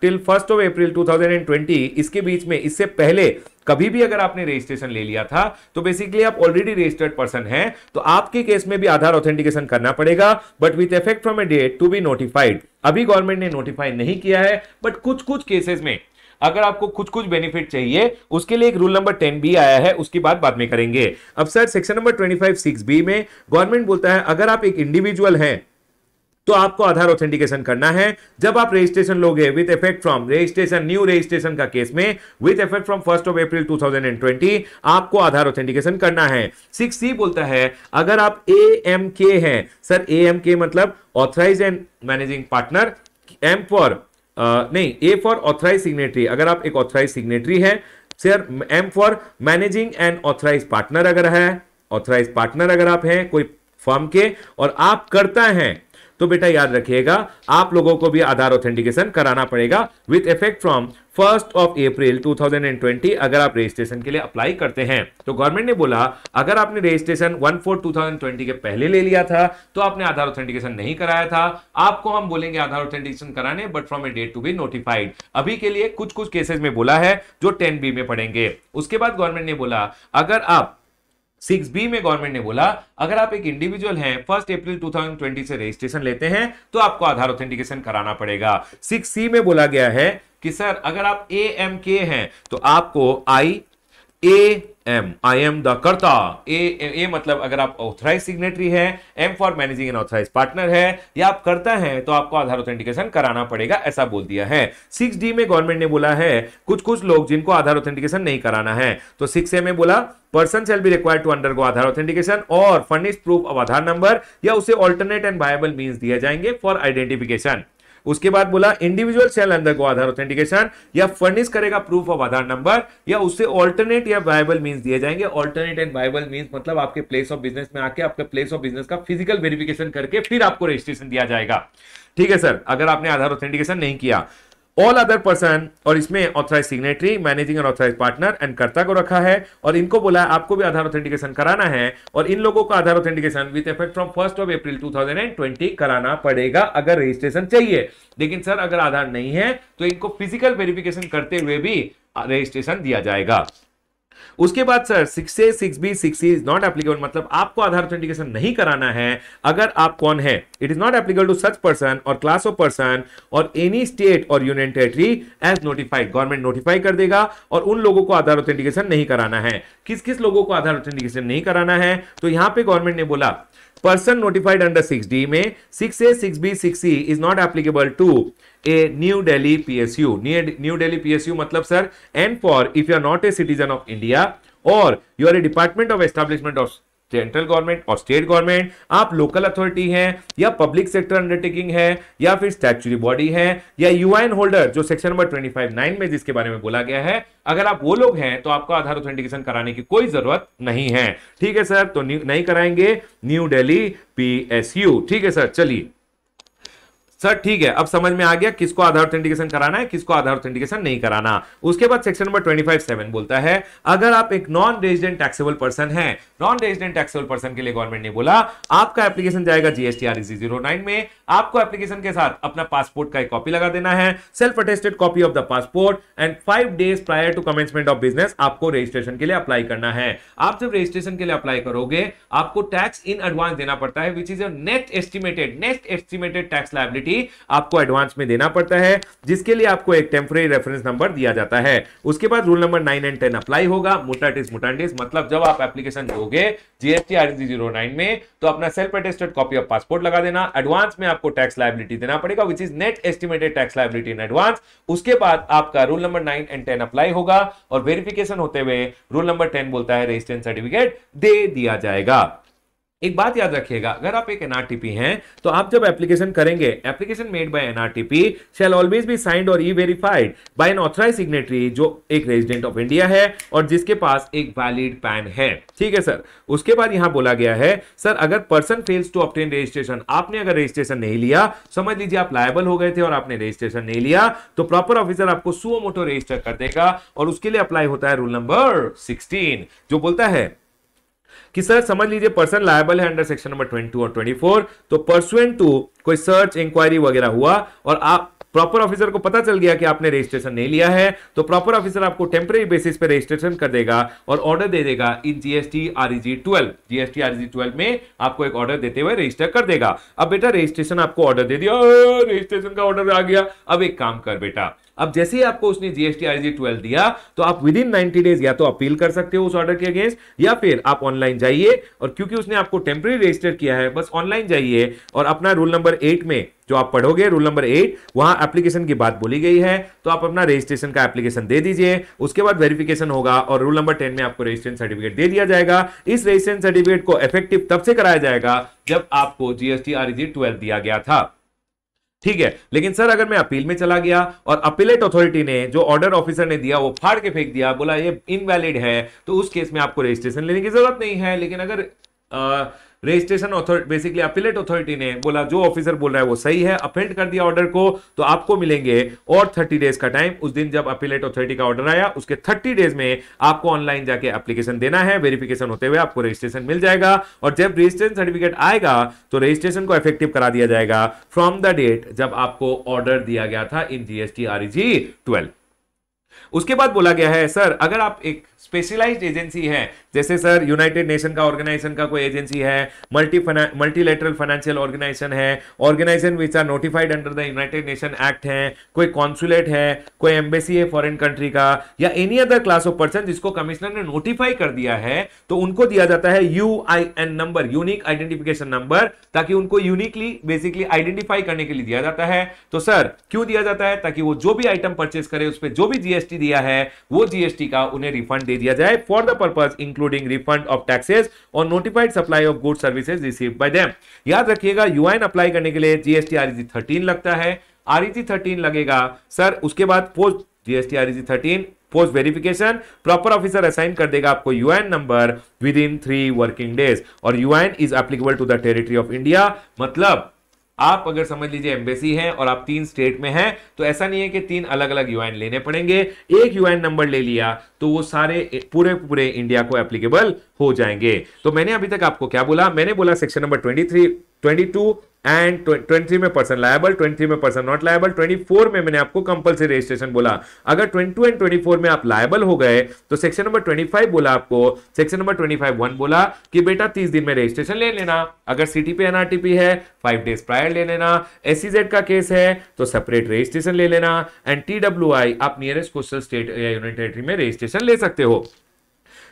till first of April 2020 इसके बीच में इससे पहले कभी भी अगर आपने रजिस्ट्रेशन ले लिया था तो बेसिकली आप ऑलरेडी रजिस्टर्ड पर्सन हैं तो आपके केस में भी आधार ऑथेंटिकेशन करना पड़ेगा but with effect from a date to be notified अभी गवर्नमेंट ने नोटिफाई नहीं किया है बट कुछ कुछ केसेस में अगर आपको कुछ कुछ बेनिफिट चाहिए उसके लिए एक रूल नंबर टेन बी आया है उसकी बात बाद में करेंगे अब sir section number twenty five six B में गवर्नमेंट बोलता है अगर आप एक इंडिविजुअल हैं तो आपको आधार ऑथेंटिकेशन करना है जब आप रजिस्ट्रेशन लोगे with effect from registration new registration का केस में with effect from first of April 2020 आपको आधार ऑथेंटिकेशन करना है सिक्स सी बोलता है अगर आप ए एम के हैं सर ए एम के मतलब authorise and managing partner M for नहीं ए फॉर ऑथराइज सिग्नेटरी अगर आप एक ऑथराइज सिग्नेटरी है sir M for managing and authorise partner अगर है ऑथराइज पार्टनर अगर आप हैं कोई फर्म के और आप करता है तो बेटा याद रखिएगा आप लोगों को भी आधार ऑथेंटिकेशन कराना पड़ेगा with effect from first of April 2020 अगर आप रजिस्ट्रेशन के लिए अप्लाई करते हैं तो गवर्नमेंट ने बोला अगर आपने रजिस्ट्रेशन वन फोर टू के पहले ले लिया था तो आपने आधार ऑथेंटिकेशन नहीं कराया था आपको हम बोलेंगे आधार ऑथेंटिकेशन कराने but from a date to be notified अभी के लिए कुछ कुछ केसेस में बोला है जो टेन बी में पड़ेंगे उसके बाद गवर्नमेंट ने बोला अगर आप सिक्स बी में गवर्नमेंट ने बोला अगर आप एक इंडिविजुअल हैं फर्स्ट अप्रैल 2020 से रजिस्ट्रेशन लेते हैं तो आपको आधार ऑथेंटिकेशन कराना पड़ेगा सिक्स सी में बोला गया है कि सर अगर आप ए एम के हैं तो आपको I A M I M the karta A A मतलब अगर आप ऑथराइज सिग्नेटरी है M for managing and authorise partner है या आप करता है तो आपको आधार ऑथेंटिकेशन कराना पड़ेगा ऐसा बोल दिया है सिक्स डी में गवर्नमेंट ने बोला है कुछ कुछ लोग जिनको आधार ऑथेंटिकेशन नहीं कराना है तो सिक्स ए में बोला person shall be require to undergo Aadhaar authentication और furnish proof of Aadhaar number या उसे ऑल्टरनेट एंड वायबल मीन दिए जाएंगे फॉर आइडेंटिफिकेशन उसके बाद बोला individual shall undergo Aadhaar authentication या फर्निश करेगा प्रूफ ऑफ आधार नंबर या उससे ऑल्टरनेट या वायबल मीन दिए जाएंगे ऑल्टरनेट एंड वायबल मीन मतलब आपके प्लेस ऑफ बिजनेस में आके आपके प्लेस ऑफ बिजनेस का फिजिकल वेरिफिकेशन करके फिर आपको रजिस्ट्रेशन दिया जाएगा ठीक है सर अगर आपने आधार ऑथेंटिकेशन नहीं किया ऑल अदर पर्सन और इसमें authorise signatory managing and authorise partner and karta को रखा है और इनको बोला है आपको भी आधार ऑथेंटिकेशन कराना है और इन लोगों को Aadhaar authentication with effect from first of April 2020 कराना पड़ेगा अगर रजिस्ट्रेशन चाहिए लेकिन सर अगर आधार नहीं है तो इनको फिजिकल वेरिफिकेशन करते हुए भी रजिस्ट्रेशन दिया जाएगा उसके बाद sir six A six B six is not applicable मतलब आपको आधार ऑथेंटिकेशन नहीं कराना है अगर आप कौन है it is not applicable to such person और class of person or any state और union territory as notified government notify कर देगा और उन लोगों को आधार ऑथेंटिकेशन नहीं कराना है किस किस लोगों को आधार ऑथेंटिकेशन नहीं कराना है तो यहां पे गवर्नमेंट ने बोला person notified under six D में six A six B six E is not applicable to a New Delhi PSU. New Delhi PSU मतलब sir and for if you are not a citizen of India or you are a department of establishment of central government or state government आप local authority हैं या public sector undertaking है या फिर statutory body है या an holder जो section number five nine में जिसके बारे में बोला गया है अगर आप वो लोग हैं तो आपको आधार ऑथेंटिकेशन कराने की कोई जरूरत नहीं है ठीक है सर तो नहीं कराएंगे न्यू डेली यू ठीक है सर चलिए सर ठीक है अब समझ में आ गया किसको आधार ऑथेंटिकेशन कराना है किसको आधार ऑथेंटिकेशन नहीं कराना उसके बाद section number twenty five seven बोलता है अगर आप एक नॉन रेजिडेंट टैक्सेबल पर्सन है नॉन रेजिडेंट टैक्सेबल पर्सन के लिए गवर्नमेंट ने बोला आपका एप्लीकेशन जाएगा जीएसटी आर जीरो नाइन में आपको एप्लीकेशन के साथ अपना पासपोर्ट का एक कॉपी लगा देना है self attested copy of the passport and five days prior to commencement of business आपको रजिस्ट्रेशन के लिए अप्लाई करना है आप जब रजिस्ट्रेशन के लिए अप्लाई करोगे आपको टैक्स इन एडवांस देना पड़ता है which is your net estimated net estimated tax liability आपको एडवांस में देना पड़ता है जिसके लिए आपको एक टेम्परेरी रेफरेंस नंबर दिया जाता है उसके बाद rule number nine and ten apply होगा मोटाटिस मोटाटिस मतलब जब आप एप्लीकेशन दोगे जीएसटी आर जीरो नाइन में तो अपना self attested copy of passport लगा देना एडवांस में आप आपको टैक्स लाइबिलिटी देना पड़ेगा which is net estimated tax liability in advance उसके बाद आपका rule number nine and ten apply होगा और वेरिफिकेशन होते हुए रूल नंबर टेन बोलता है रजिस्ट्रेंस सर्टिफिकेट दे दिया जाएगा एक बात याद रखिएगा अगर आप एक एनआरटीपी हैं तो आप जब एप्लीकेशन करेंगे application made by NRTP shall always be signed or e verified by an authorise signatory जो एक रेजिडेंट ऑफ इंडिया है और जिसके पास एक वैलिड पैन है ठीक है सर उसके बाद यहां बोला गया है सर अगर person fails to obtain registration आपने अगर रजिस्ट्रेशन नहीं लिया समझ लीजिए आप लाइबल हो गए थे और आपने रजिस्ट्रेशन नहीं लिया तो प्रॉपर ऑफिसर आपको सुओ मोटो रजिस्टर कर देगा और उसके लिए अप्लाई होता है रूल नंबर सिक्सटीन जो बोलता है कि सर समझ लीजिए पर्सन लायबल है अंडर सेक्शन नंबर ट्वेंटी और ट्वेंटी फोर तो परसुएंट टू कोई सर्च इंक्वायरी वगैरह हुआ और आप प्रॉपर ऑफिसर को पता चल गया कि आपने रजिस्ट्रेशन नहीं लिया है तो प्रॉपर ऑफिसर आपको टेम्परेरी बेसिस पे रजिस्ट्रेशन कर देगा और ऑर्डर दे देगा in GST REG twelve GST REG twelve में आपको एक ऑर्डर देते हुए रजिस्टर कर देगा अब बेटा रजिस्ट्रेशन आपको ऑर्डर दे दिया रजिस्ट्रेशन का ऑर्डर आ गया अब एक काम कर बेटा अब जैसे ही आपको उसने जीएसटी आरजी ट्वेल्व दिया तो आप विद इन नाइनटी डेज या तो अपील कर सकते हो उस ऑर्डर के अगेंस्ट या फिर आप ऑनलाइन जाइए और क्योंकि उसने आपको टेम्प्रेरी रजिस्टर किया है बस ऑनलाइन जाइए और अपना रूल नंबर एट में जो आप पढ़ोगे रूल नंबर एट वहां एप्लीकेशन की बात बोली गई है तो आप अपना रजिस्ट्रेशन का एप्लीकेशन दे दीजिए उसके बाद वेरिफिकेशन होगा और रूल नंबर टेन में आपको रजिस्ट्रेशन सर्टिफिकेट दे दिया जाएगा इस रजिस्ट्रेशन सर्टिफिकेट को इफेक्टिव तब से कराया जाएगा जब आपको जीएसटी आरजी ट्वेल्व दिया गया था ठीक है लेकिन सर अगर मैं अपील में चला गया और अपीलेट अथॉरिटी ने जो ऑर्डर ऑफिसर ने दिया वो फाड़ के फेंक दिया बोला ये इनवैलिड है तो उस केस में आपको रजिस्ट्रेशन लेने की जरूरत नहीं है लेकिन अगर आ, registration authority basically appellate authority ने बोला जो ऑफिसर बोल रहा है वो सही है अपेंड कर दिया ऑर्डर को तो आपको मिलेंगे और थर्टी डेज का टाइम उस दिन जब अपीलेट अथॉरिटी का ऑर्डर आया उसके थर्टी डेज में आपको ऑनलाइन जाके एप्लीकेशन देना है वेरिफिकेशन होते हुए आपको रजिस्ट्रेशन मिल जाएगा और जब रजिस्ट्रेशन सर्टिफिकेट आएगा तो रजिस्ट्रेशन को इफेक्टिव करा दिया जाएगा फ्रॉम द डेट जब आपको ऑर्डर दिया गया था इन जीएसटी आरईजी ट्वेल्व उसके बाद बोला गया है सर अगर आप एक स्पेशलाइज्ड एजेंसी है जैसे सर यूनाइटेड नेशन का ऑर्गेनाइजेशन का कोई एजेंसी है मल्टी मल्टीलेटरल फाइनेंशियल ऑर्गेनाइजेशन है organisation which are notified under the United Nation act है कोई कॉन्सुलेट है कोई एम्बेसी है फॉरेन कंट्री का या any other class of person जिसको कमिश्नर ने नोटिफाई कर दिया है तो उनको दिया जाता है U I N number unique identification number ताकि उनको यूनिकली बेसिकली आइडेंटिफाई करने के लिए दिया जाता है तो सर क्यों दिया जाता है ताकि वो जो भी आइटम परचेस करे उस पर जो भी जीएसटी दिया है वो जीएसटी का उन्हें रिफंड दे दिया जाए for the purpose include including refund of taxes और notified supply of goods services received by them याद रखिएगा यूआईएन अप्लाई करने के लिए जीएसटी आरईजी 13 लगता है आरईजी 13 e लगेगा सर उसके बाद post GST REG 13 post verification proper officer assign कर देगा आपको UN number within three working days और UN is applicable to the territory of India मतलब आप अगर समझ लीजिए एम्बेसी है और आप तीन स्टेट में हैं तो ऐसा नहीं है कि तीन अलग अलग यूएन लेने पड़ेंगे एक यूएन नंबर ले लिया तो वो सारे पूरे पूरे इंडिया को एप्लीकेबल हो जाएंगे तो मैंने अभी तक आपको क्या बोला मैंने बोला section number twenty three twenty two and twenty में पर्सन लाइबल ट्वेंटी में person not liable twenty four में मैंने आपको कंपल्सरी रजिस्ट्रेशन बोला अगर twenty two and twenty four में आप लाइबल हो गए तो सेक्शन नंबर ट्वेंटी फाइव बोला आपको section number twenty five one बोला कि बेटा तीस दिन में रजिस्ट्रेशन ले लेना अगर टी एनआरटीपी है फाइव डेज प्रायर ले लेना एस जेड e का केस है तो सेपरेट रजिस्ट्रेशन ले लेना एंड टी डब्ल्यू आई आप nearest coastal state union territory में रजिस्ट्रेशन ले सकते हो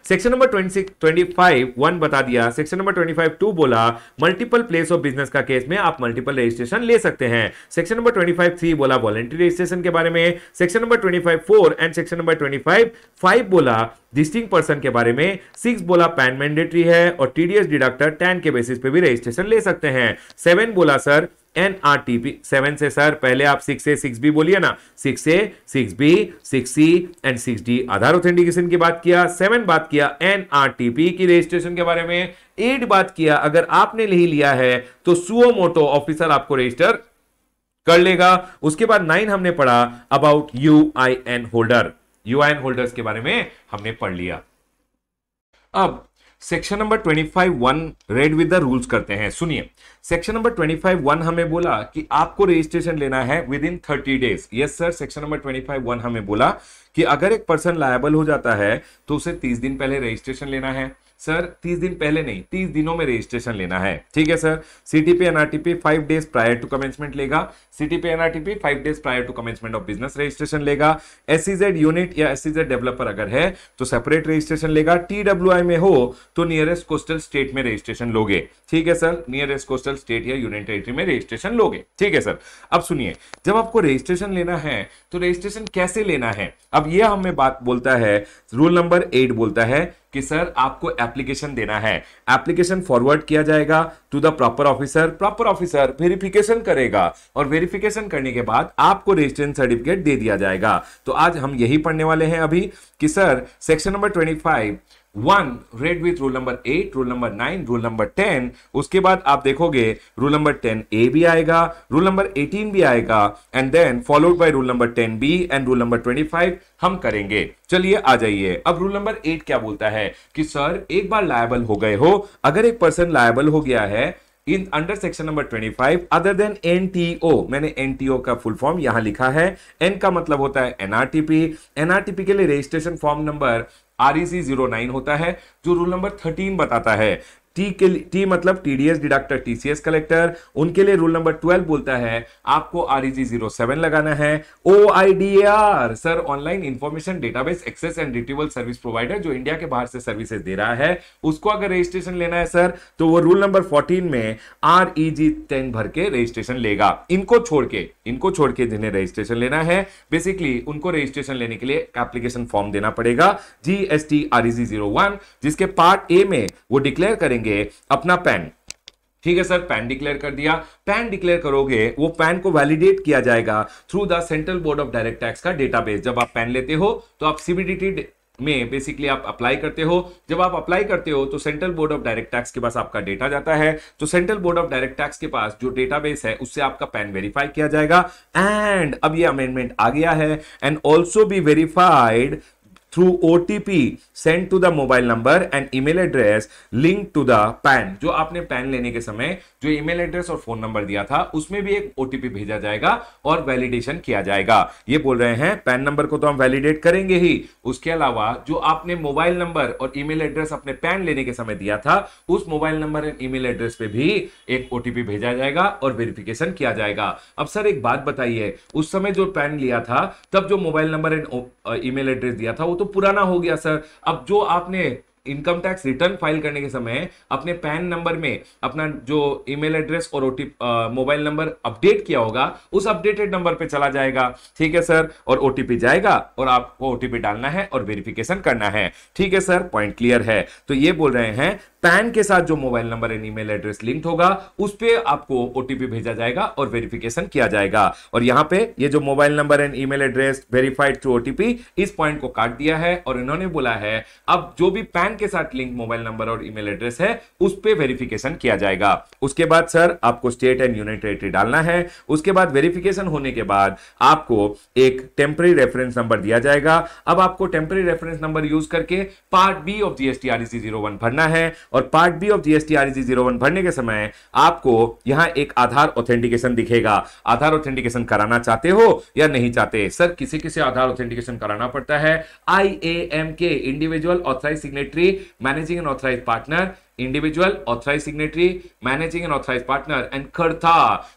section number twenty twenty five one बता दिया section number twenty five two बोला मल्टीपल प्लेस ऑफ बिजनेस का केस में आप मल्टीपल रजिस्ट्रेशन ले सकते हैं section number twenty five three बोला वॉलेंट्री रजिस्ट्रेशन के बारे में section number twenty five four and section number twenty five five बोला डिस्टिंग पर्सन के बारे में सिक्स बोला पैन मैंडेटरी है और टीडीएस डिडक्टर टेन के बेसिस पे भी रजिस्ट्रेशन ले सकते हैं सेवन बोला sir N R T P seven से सर पहले आप सिक्स ए सिक्स बी बोलिए ना six A six B six C and six D Aadhaar authentication की बात किया सेवन बात किया एन आर टी पी की रजिस्ट्रेशन के बारे में एट बात किया अगर आपने नहीं लिया है तो सुओ मोटो ऑफिसर आपको रजिस्टर कर लेगा उसके बाद नाइन हमने पढ़ा about U I N holder U I N holders के बारे में हमने पढ़ लिया अब section number twenty five one read with the rules करते हैं सुनिए section number twenty five one हमें बोला कि आपको रजिस्ट्रेशन लेना है within thirty days yes sir section number twenty five one हमें बोला कि अगर एक पर्सन लायबल हो जाता है तो उसे तीस दिन पहले रजिस्ट्रेशन लेना है सर तीस दिन पहले नहीं तीस दिनों में रजिस्ट्रेशन लेना है ठीक है sir CTP NRTP five days prior to commencement लेगा CTP NRTP five days prior to commencement of business registration लेगा एससीजेड यूनिट e या एससीजेड डेवलपर e अगर है तो सेपरेट रजिस्ट्रेशन लेगा टीडब्ल्यूआई में हो तो नियरेस्ट कोस्टल स्टेट में रजिस्ट्रेशन लोगे ठीक है सर नियरेस्ट कोस्टल स्टेट या यूनियन टेरिटरी में रजिस्ट्रेशन लोगे ठीक है सर अब सुनिए जब आपको रजिस्ट्रेशन लेना है तो रजिस्ट्रेशन कैसे लेना है अब यह हमें बात बोलता है रूल नंबर एट बोलता है कि सर आपको एप्लीकेशन देना है एप्लीकेशन फॉरवर्ड किया जाएगा to the proper officer proper officer verification करेगा और वेरिफिकेशन करने के बाद आपको रजिस्ट्रेशन सर्टिफिकेट दे दिया जाएगा तो आज हम यही पढ़ने वाले हैं अभी कि sir section number twenty five one read with rule number eight rule number nine rule number ten उसके बाद आप देखोगे रूल नंबर टेन ए भी आएगा रूल नंबर एटीन भी आएगा and then followed by rule number ten B and rule number twenty five हम करेंगे चलिए आ जाइए अब रूल नंबर एट क्या बोलता है कि सर एक बार लायबल हो गए हो अगर एक पर्सन लायबल हो गया है in under section number 25 other than NTO मैंने एनटीओ का फुल फॉर्म यहां लिखा है एन का मतलब होता है एनआरटीपी एनआरटीपी के लिए registration form number R C zero nine होता है जो रूल नंबर थर्टीन बताता है टी के टी मतलब टीडीएस डिडक्टर टीसीएस कलेक्टर उनके लिए रूल नंबर ट्वेल्व बोलता है आपको आरईजी जीरो सेवन लगाना है O I D R sir online information database access and retrieval service provider जो इंडिया के बाहर से सर्विसेज दे रहा है उसको अगर रजिस्ट्रेशन लेना है सर तो वो रूल नंबर फोर्टीन में आर ई जी टेन भर के रजिस्ट्रेशन लेगा इनको छोड़ के इनको छोड़ के जिन्हें रजिस्ट्रेशन लेना है बेसिकली उनको रजिस्ट्रेशन लेने के लिए एप्लीकेशन फॉर्म देना पड़ेगा G S T R E G zero one जिसके पार्ट ए में वो डिक्लेयर करेंगे करोगे अपना पैन ठीक है सर पैन डिक्लेयर कर दिया पैन डिक्लेयर करोगे वो पैन को वैलिडेट किया जाएगा through the central board of direct tax का डेटाबेस जब आप पैन लेते हो तो आप सीबीडीटी में बेसिकली आप अप्लाई करते हो जब आप अप्लाई करते हो तो central board of direct tax के पास आपका डेटा जाता है तो central board of direct tax के पास जो डेटाबेस है उससे आपका पैन वेरीफाई किया जाएगा एंड अब ये अमेंडमेंट आ गया है and also be verified through through OTP send to the mobile number and email address link to the PAN जो आपने पैन लेने के समय जो ईमेल एड्रेस और फोन नंबर दिया था उसमें भी एक ओटीपी भेजा जाएगा और वैलिडेशन किया जाएगा ये बोल रहे हैं पैन नंबर को तो हम वैलिडेट करेंगे ही उसके अलावा जो आपने मोबाइल नंबर और ईमेल एड्रेस अपने पैन लेने के समय दिया था उस mobile number and email address पे भी एक ओटीपी भेजा जाएगा और वेरिफिकेशन किया जाएगा अब सर एक बात बताइए उस समय जो पैन लिया था तब जो mobile number and email address दिया था वो तो पुराना हो गया सर अब जो आपने इनकम टैक्स रिटर्न फाइल करने के समय अपने पैन नंबर में अपना जो ईमेल एड्रेस और ओटी मोबाइल नंबर अपडेट किया होगा उस अपडेटेड नंबर पे चला जाएगा ठीक है सर और ओटीपी जाएगा और आपको ओटीपी डालना है और वेरिफिकेशन करना है ठीक है सर पॉइंट क्लियर है तो ये बोल रहे हैं पैन के साथ जो mobile number and email address link होगा उस पर आपको ओटीपी भेजा जाएगा और वेरिफिकेशन किया जाएगा और यहां पे ये जो mobile number and email address verified through OTP इस पॉइंट को काट दिया है और इन्होंने बोला है अब जो भी पैन के साथ लिंक मोबाइल नंबर और ईमेल एड्रेस है उस पर वेरिफिकेशन किया जाएगा उसके बाद सर आपको स्टेट एंड यूनिट टेरिटरी डालना है उसके बाद वेरिफिकेशन होने के बाद आपको एक टेम्पररी रेफरेंस नंबर दिया जाएगा अब आपको टेम्पररी रेफरेंस नंबर यूज करके part B of GST REC zero भरना है और part B of GST REG zero one भरने के समय आपको यहां एक आधार ऑथेंटिकेशन दिखेगा आधार ऑथेंटिकेशन कराना चाहते हो या नहीं चाहते सर किसी किसी आधार ऑथेंटिकेशन कराना पड़ता है आई ए एम के individual authorise signatory managing and authorise partner individual authorise signatory managing and authorise partner and करता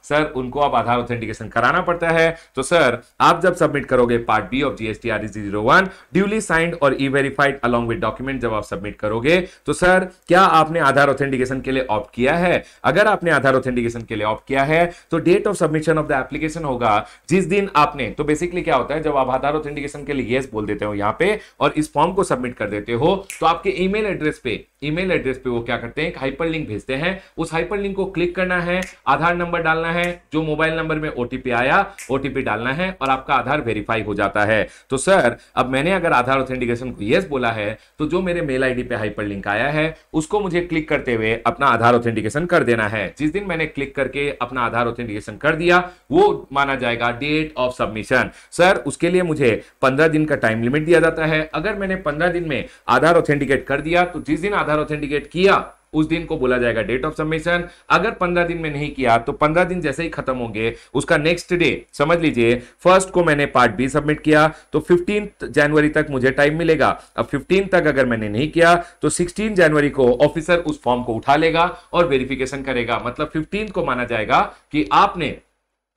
सर उनको अब आधार ऑथेंटिकेशन कराना पड़ता है तो सर आप जब सबमिट करोगे part B of GST R is zero one duly signed or e verified along with document जब आप सबमिट करोगे तो सर क्या आपने आधार ऑथेंटिकेशन के लिए ऑप्ट किया है अगर आपने आधार ऑथेंटिकेशन के लिए ऑप्ट किया है तो date of submission of the application होगा जिस दिन आपने तो बेसिकली क्या होता है जब आप आधार ऑथेंटिकेशन के लिए येस बोल देते हो यहाँ पे और इस फॉर्म को सबमिट कर देते हो तो आपके ईमेल एड्रेस पे ईमेल एड्रेस पे वो क्या क्या करते हैं एक हाइपर लिंक भेजते हैं उस हाइपर लिंक को क्लिक करना है आधार नंबर डालना है जो मोबाइल नंबर में ओटीपी आया ओटीपी डालना है और आपका आधार वेरीफाई हो जाता है तो सर अब मैंने अगर आधार ऑथेंटिकेशन को यस बोला है तो जो मेरे मेल आईडी पे हाइपर लिंक आया है उसको मुझे क्लिक करते हुए अपना आधार ऑथेंटिकेशन कर देना है जिस दिन मैंने क्लिक करके अपना आधार ऑथेंटिकेशन कर दिया वो माना जाएगा डेट ऑफ सबमिशन सर उसके लिए मुझे पंद्रह दिन का टाइम लिमिट दिया जाता है अगर मैंने पंद्रह दिन में आधार ऑथेंटिकेट कर दिया तो जिस दिन आधार ऑथेंटिकेट किया उस दिन को बोला जाएगा डेट ऑफ सबमिशन अगर पंद्रह दिन में नहीं किया तो पंद्रह दिन जैसे ही खत्म होंगे उसका नेक्स्ट डे समझ लीजिए फर्स्ट को मैंने पार्ट बी सबमिट किया तो फिफ्टीन जनवरी तक मुझे टाइम मिलेगा अब फिफ्टीन तक अगर मैंने नहीं किया तो सिक्सटीन जनवरी को ऑफिसर उस फॉर्म को उठा लेगा और वेरिफिकेशन करेगा मतलब फिफ्टीन को माना जाएगा कि आपने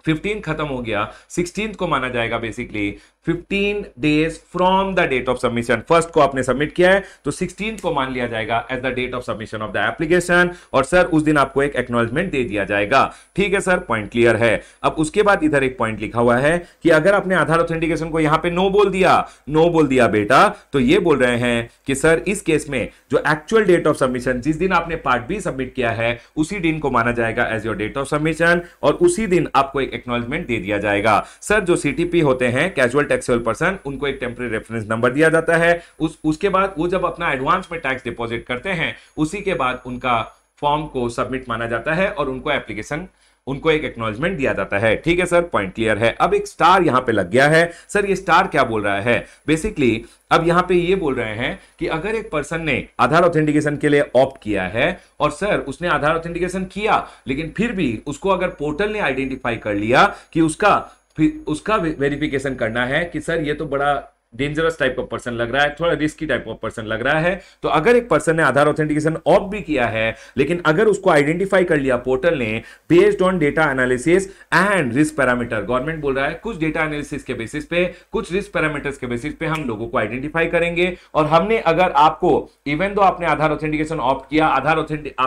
15 खत्म हो गया 16 को माना जाएगा basically fifteen days from the date of submission first को आपने सबमिट किया है तो सिक्सटीन को मान लिया जाएगा as the date of submission of the application और सर उस दिन आपको एक एक्नोलॉजमेंट दे दिया जाएगा ठीक है सर पॉइंट क्लियर है अब उसके बाद इधर एक पॉइंट लिखा हुआ है कि अगर आपने आधार ऑथेंटिकेशन को यहां पे नो बोल दिया नो बोल दिया बेटा तो ये बोल रहे हैं कि सर इस केस में जो एक्चुअल डेट ऑफ सबमिशन जिस दिन आपने पार्ट बी सबमिट किया है उसी दिन को माना जाएगा as your date of submission और उसी दिन आपको एक एक्नोलॉजमेंट दे दिया जाएगा सर जो सी होते हैं कैजुअल टैक्सेबल पर्सन उनको एक टेम्प्रेरी रेफरेंस नंबर दिया जाता है उस उसके बाद वो जब अपना एडवांस में टैक्स डिपॉजिट करते हैं उसी के बाद उनका फॉर्म को सबमिट माना जाता है और उनको एप्लीकेशन उनको एक एक्नोलॉजमेंट दिया जाता है ठीक है सर पॉइंट क्लियर है अब एक स्टार यहां पे लग गया है सर ये स्टार क्या बोल रहा है बेसिकली अब यहां पे ये बोल रहे हैं कि अगर एक पर्सन ने आधार ऑथेंटिकेशन के लिए ऑप्ट किया है और सर उसने आधार ऑथेंटिकेशन किया लेकिन फिर भी उसको अगर पोर्टल ने आइडेंटिफाई कर लिया कि उसका फिर उसका वेरिफिकेशन करना है कि सर ये तो बड़ा डेंजरस टाइप ऑफ पर्सन लग रहा है थोड़ा रिस्की टाइप ऑफ पर्सन लग रहा है तो अगर एक पर्सन ने आधार ऑथेंटिकेशन ऑफ भी किया है लेकिन अगर उसको आइडेंटिफाई कर लिया पोर्टल ने based on data analysis and risk parameter government बोल रहा है कुछ डेटा एनालिसिस के बेसिस पे कुछ रिस्क पैरामीटर्स के बेसिस पे हम लोगों को आइडेंटिफाई करेंगे और हमने अगर आपको इवन दो आपने आधार ऑथेंटिकेशन ऑफ किया आधार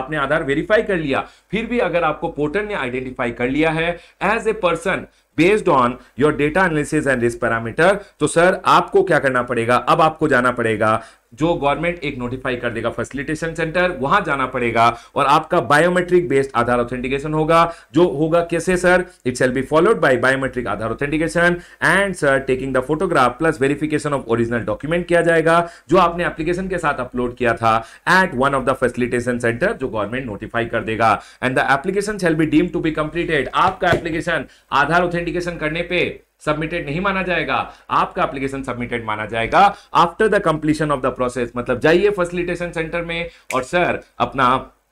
आपने आधार वेरीफाई कर लिया फिर भी अगर आपको पोर्टल ने आइडेंटिफाई कर लिया है as a person based on your data analysis and risk parameter तो सर आपको क्या करना पड़ेगा अब आपको जाना पड़ेगा जो गवर्नमेंट एक नोटिफाई कर देगा फैसिलिटेशन सेंटर वहां जाना पड़ेगा और आपका बायोमेट्रिक बेस्ड आधार ऑथेंटिकेशन होगा जो होगा कैसे sir it shall be followed by biometric Aadhaar authentication and sir taking the photograph plus verification of original document किया जाएगा जो आपने एप्लीकेशन के साथ अपलोड किया था at one of the facilitation centre जो गवर्नमेंट नोटिफाई कर देगा and the application shall be deem to be completed आपका एप्लीकेशन आधार ऑथेंटिकेशन करने पर सबमिटेड नहीं माना जाएगा आपका एप्लीकेशन सबमिटेड माना जाएगा after the completion of the process मतलब जाइए फैसिलिटेशन सेंटर में और सर अपना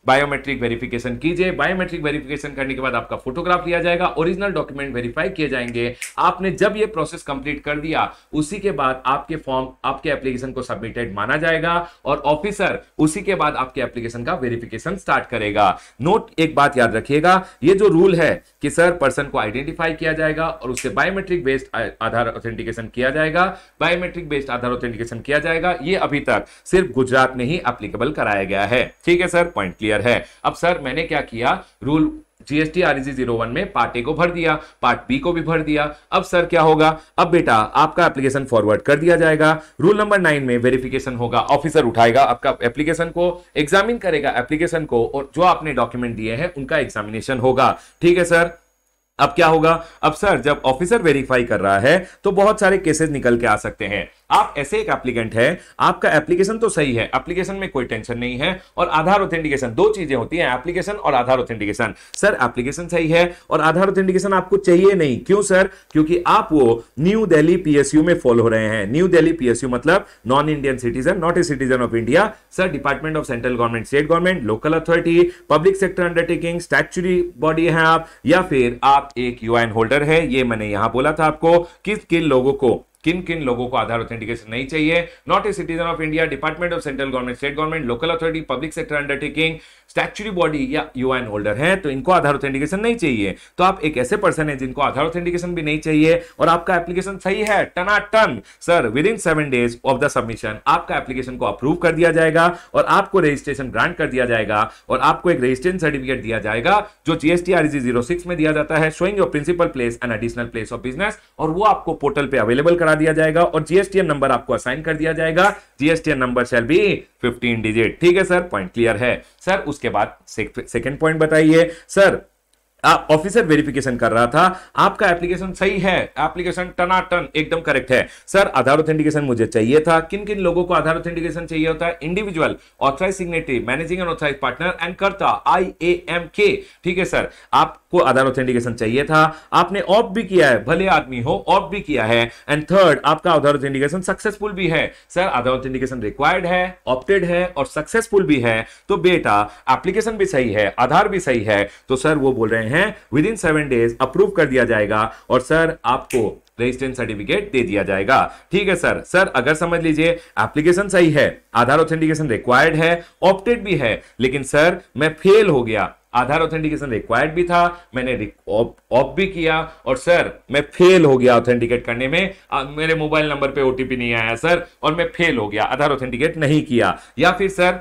बायोमेट्रिक वेरिफिकेशन कीजिए बायोमेट्रिक वेरिफिकेशन करने के बाद आपका फोटोग्राफ लिया जाएगा ओरिजिनल डॉक्यूमेंट वेरीफाई किए जाएंगे आपने जब ये प्रोसेस कंप्लीट कर दिया उसी के बाद आपके फॉर्म आपके एप्लीकेशन को सबमिटेड माना जाएगा और ऑफिसर उसी के बाद आपके एप्लीकेशन का वेरिफिकेशन स्टार्ट करेगा नोट एक बात याद रखिएगा ये जो रूल है कि सर पर्सन को आइडेंटिफाई किया जाएगा और उससे बायोमेट्रिक बेस्ड आधार ऑथेंटिकेशन किया जाएगा बायोमेट्रिक बेस्ड आधार ऑथेंटिकेशन किया जाएगा ये अभी तक सिर्फ गुजरात में ही एप्लीकेबल कराया गया है ठीक है सर पॉइंट क्लियर क्लियर है अब सर मैंने क्या किया rule GST REC zero one में पार्ट ए को भर दिया पार्ट बी को भी भर दिया अब सर क्या होगा अब बेटा आपका एप्लीकेशन फॉरवर्ड कर दिया जाएगा रूल नंबर नाइन में वेरिफिकेशन होगा ऑफिसर उठाएगा आपका एप्लीकेशन को एग्जामिन करेगा एप्लीकेशन को और जो आपने डॉक्यूमेंट दिए हैं उनका एग्जामिनेशन होगा ठीक है सर अब क्या होगा अब सर जब ऑफिसर वेरीफाई कर रहा है तो बहुत सारे केसेस निकल के आ सकते हैं आप ऐसे एक एप्लीकेंट है आपका एप्लीकेशन तो सही है एप्लीकेशन में कोई टेंशन नहीं है और आधार ऑथेंटिकेशन दो चीजें होती हैं एप्लीकेशन और आधार ऑथेंटिकेशन सर एप्लीकेशन सही है और आधार ऑथेंटिकेशन आपको चाहिए नहीं क्यों सर क्योंकि आप वो न्यू दिल्ली पीएसयू में फॉलो हो रहे हैं न्यू दिल्ली पीएसयू मतलब non Indian citizen not a citizen of India sir department of central government state government local authority public sector undertaking statutory body है आप या फिर आप एक यूएन होल्डर है ये मैंने यहां बोला था आपको किस किन लोगों को किन किन लोगों को आधार ऑथेंटिकेशन नहीं चाहिए not a citizen of India department of central government state government local authority public sector undertaking statutory body या यू एन होल्डर है तो इनको आधार ऑथेंटिकेशन नहीं चाहिए तो आप एक ऐसे पर्सन है जिनको आधार ऑथेंटिकेशन भी नहीं चाहिए और आपका एप्लीकेशन सही है टना टन sir within seven days of the submission आपका एप्लीकेशन को अप्रूव कर दिया जाएगा और आपको रजिस्ट्रेशन ग्रांट कर दिया जाएगा और आपको एक रजिस्ट्रेशन सर्टिफिकेट दिया जाएगा जो GST R G zero six में दिया जाता है showing your principal place and additional place of business और वो आपको पोर्टल पर अवेलेबल करा दिया जाएगा और जीएसटीएन नंबर आपको असाइन कर दिया जाएगा GSTN number shall be fifteen digit ठीक है सर पॉइंट क्लियर है सर उसके बाद सेकेंड पॉइंट बताइए सर ऑफिसर वेरिफिकेशन कर रहा था आपका एप्लीकेशन सही है एप्लीकेशन टनाटन एकदम करेक्ट है सर आधार ऑथेंटिकेशन मुझे चाहिए था किन किन लोगों को आधार ऑथेंटिकेशन चाहिए होता है individual authorise signatory managing and authorise partner and करता आई ए एम के ठीक है सर आपको आधार ऑथेंटिकेशन चाहिए था आपने ऑफ भी किया है भले आदमी हो ऑफ भी किया है एंड थर्ड आपका आधार ऑथेंटिकेशन सक्सेसफुल भी है सर आधार ऑथेंटिकेशन रिक्वायर्ड है ऑप्टेड है और सक्सेसफुल भी है तो बेटा एप्लीकेशन भी सही है आधार भी सही है तो सर वो बोल रहे हैं हैं within seven days approve कर दिया जाएगा और सर आपको रजिस्ट्रेशन सर्टिफिकेट दे दिया जाएगा ठीक है सर सर अगर समझ लीजिए एप्लीकेशन सही है आधार ऑथेंटिकेशन रिक्वायर्ड है ऑप्टेड भी है लेकिन सर मैं फेल हो गया आधार ऑथेंटिकेशन रिक्वायर्ड भी था मैंने ऑफ भी किया और सर मैं फेल हो गया ऑथेंटिकेट करने में आ, मेरे मोबाइल नंबर पे ओटीपी नहीं आया सर और मैं फेल हो गया आधार ऑथेंटिकेट नहीं किया या फिर सर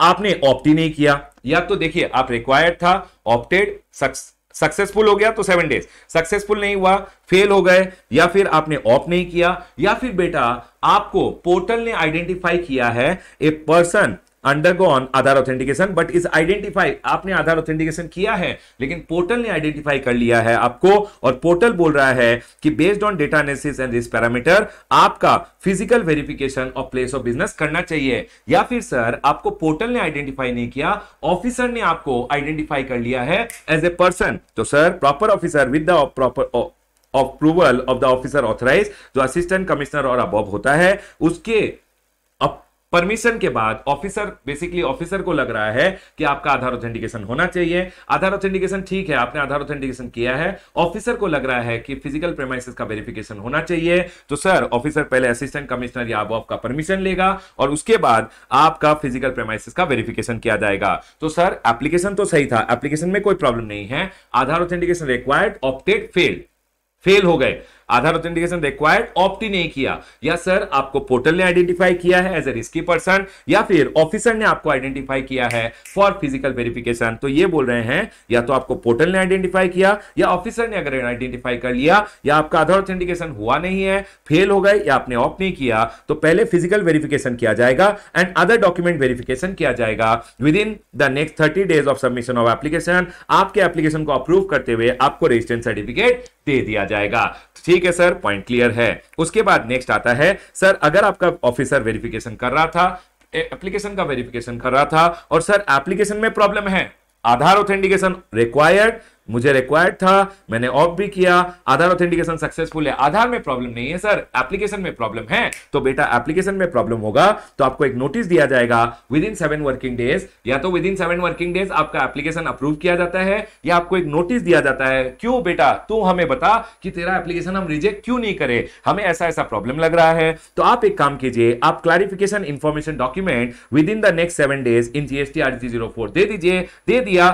आपने ऑप्ट ही नहीं किया या तो देखिए आप रिक्वायर्ड था ऑप्टेड सक्सेसफुल हो गया तो सेवन डेज सक्सेसफुल नहीं हुआ फेल हो गए या फिर आपने ऑप नहीं किया या फिर बेटा आपको पोर्टल ने आइडेंटिफाई किया है a person undergo on Aadhaar authentication but is identify आपने आधार ऑथेंटिकेशन किया है लेकिन पोर्टल ने आइडेंटिफाई कर लिया है आपको और पोर्टल बोल रहा है कि based on data analysis and this parameter आपका physical verification of place of business करना चाहिए या फिर सर आपको पोर्टल ने आइडेंटिफाई नहीं किया ऑफिसर ने आपको आइडेंटिफाई कर लिया है एज ए पर्सन तो sir proper officer with the proper approval of the officer authorise जो असिस्टेंट कमिश्नर और अबॉब होता है उसके परमिशन के बाद ऑफिसर बेसिकली ऑफिसर को लग रहा है कि आपका आधार ऑथेंटिकेशन होना चाहिए आधार ऑथेंटिकेशन ठीक है आपने आधार ऑथेंटिकेशन किया है ऑफिसर को लग रहा है कि फिजिकल प्रेमाइसिस का वेरिफिकेशन होना चाहिए तो सर ऑफिसर पहले असिस्टेंट कमिश्नर या वो का परमिशन लेगा और उसके बाद आपका फिजिकल प्रेमाइसिस का वेरिफिकेशन किया जाएगा तो सर एप्लीकेशन तो सही था एप्लीकेशन में कोई प्रॉब्लम नहीं है Aadhaar authentication required opted fail fail हो गए आधार ऑथेंटिकेशन रिक्वायर्ड ऑप्ट नहीं किया या सर आपको पोर्टल ने आइडेंटिफाई किया है एज ए रिस्की पर्सन या फिर ऑफिसर ने आपको आइडेंटिफाई किया है फॉर फिजिकल वेरिफिकेशन तो ये बोल रहे हैं या तो आपको पोर्टल ने आइडेंटिफाई किया या ऑफिसर ने अगर आइडेंटिफाई कर लिया या आपका आधार ऑथेंटिकेशन हुआ नहीं है फेल हो गए या आपने ऑप्ट नहीं किया तो पहले फिजिकल वेरिफिकेशन किया जाएगा एंड अदर डॉक्यूमेंट वेरिफिकेशन किया जाएगा within the next thirty days of submission of application आपके एप्लीकेशन को अप्रूव करते हुए आपको रजिस्ट्रेशन सर्टिफिकेट दे दिया जाएगा ठीक ठीक है सर पॉइंट क्लियर है उसके बाद नेक्स्ट आता है सर अगर आपका ऑफिसर वेरिफिकेशन कर रहा था एप्लीकेशन का वेरिफिकेशन कर रहा था और सर एप्लीकेशन में प्रॉब्लम है आधार ऑथेंटिकेशन रिक्वायर्ड मुझे रिक्वायर्ड था मैंने ऑफ भी किया आधार ऑथेंटिकेशन सक्सेसफुल है आधार में प्रॉब्लम नहीं है सर एप्लीकेशन में प्रॉब्लम है तो बेटा एप्लीकेशन में प्रॉब्लम होगा तो आपको एक नोटिस दिया जाएगा within seven working days या तो within seven working days आपका एप्लीकेशन अप्रूव किया जाता है या आपको एक नोटिस दिया जाता है क्यों बेटा तू हमें बता कि तेरा एप्लीकेशन हम रिजेक्ट क्यों नहीं करे हमें ऐसा ऐसा प्रॉब्लम लग रहा है तो आप एक काम कीजिए आप clarification information document within the next seven days in GST RG zero four दे दीजिए दे दिया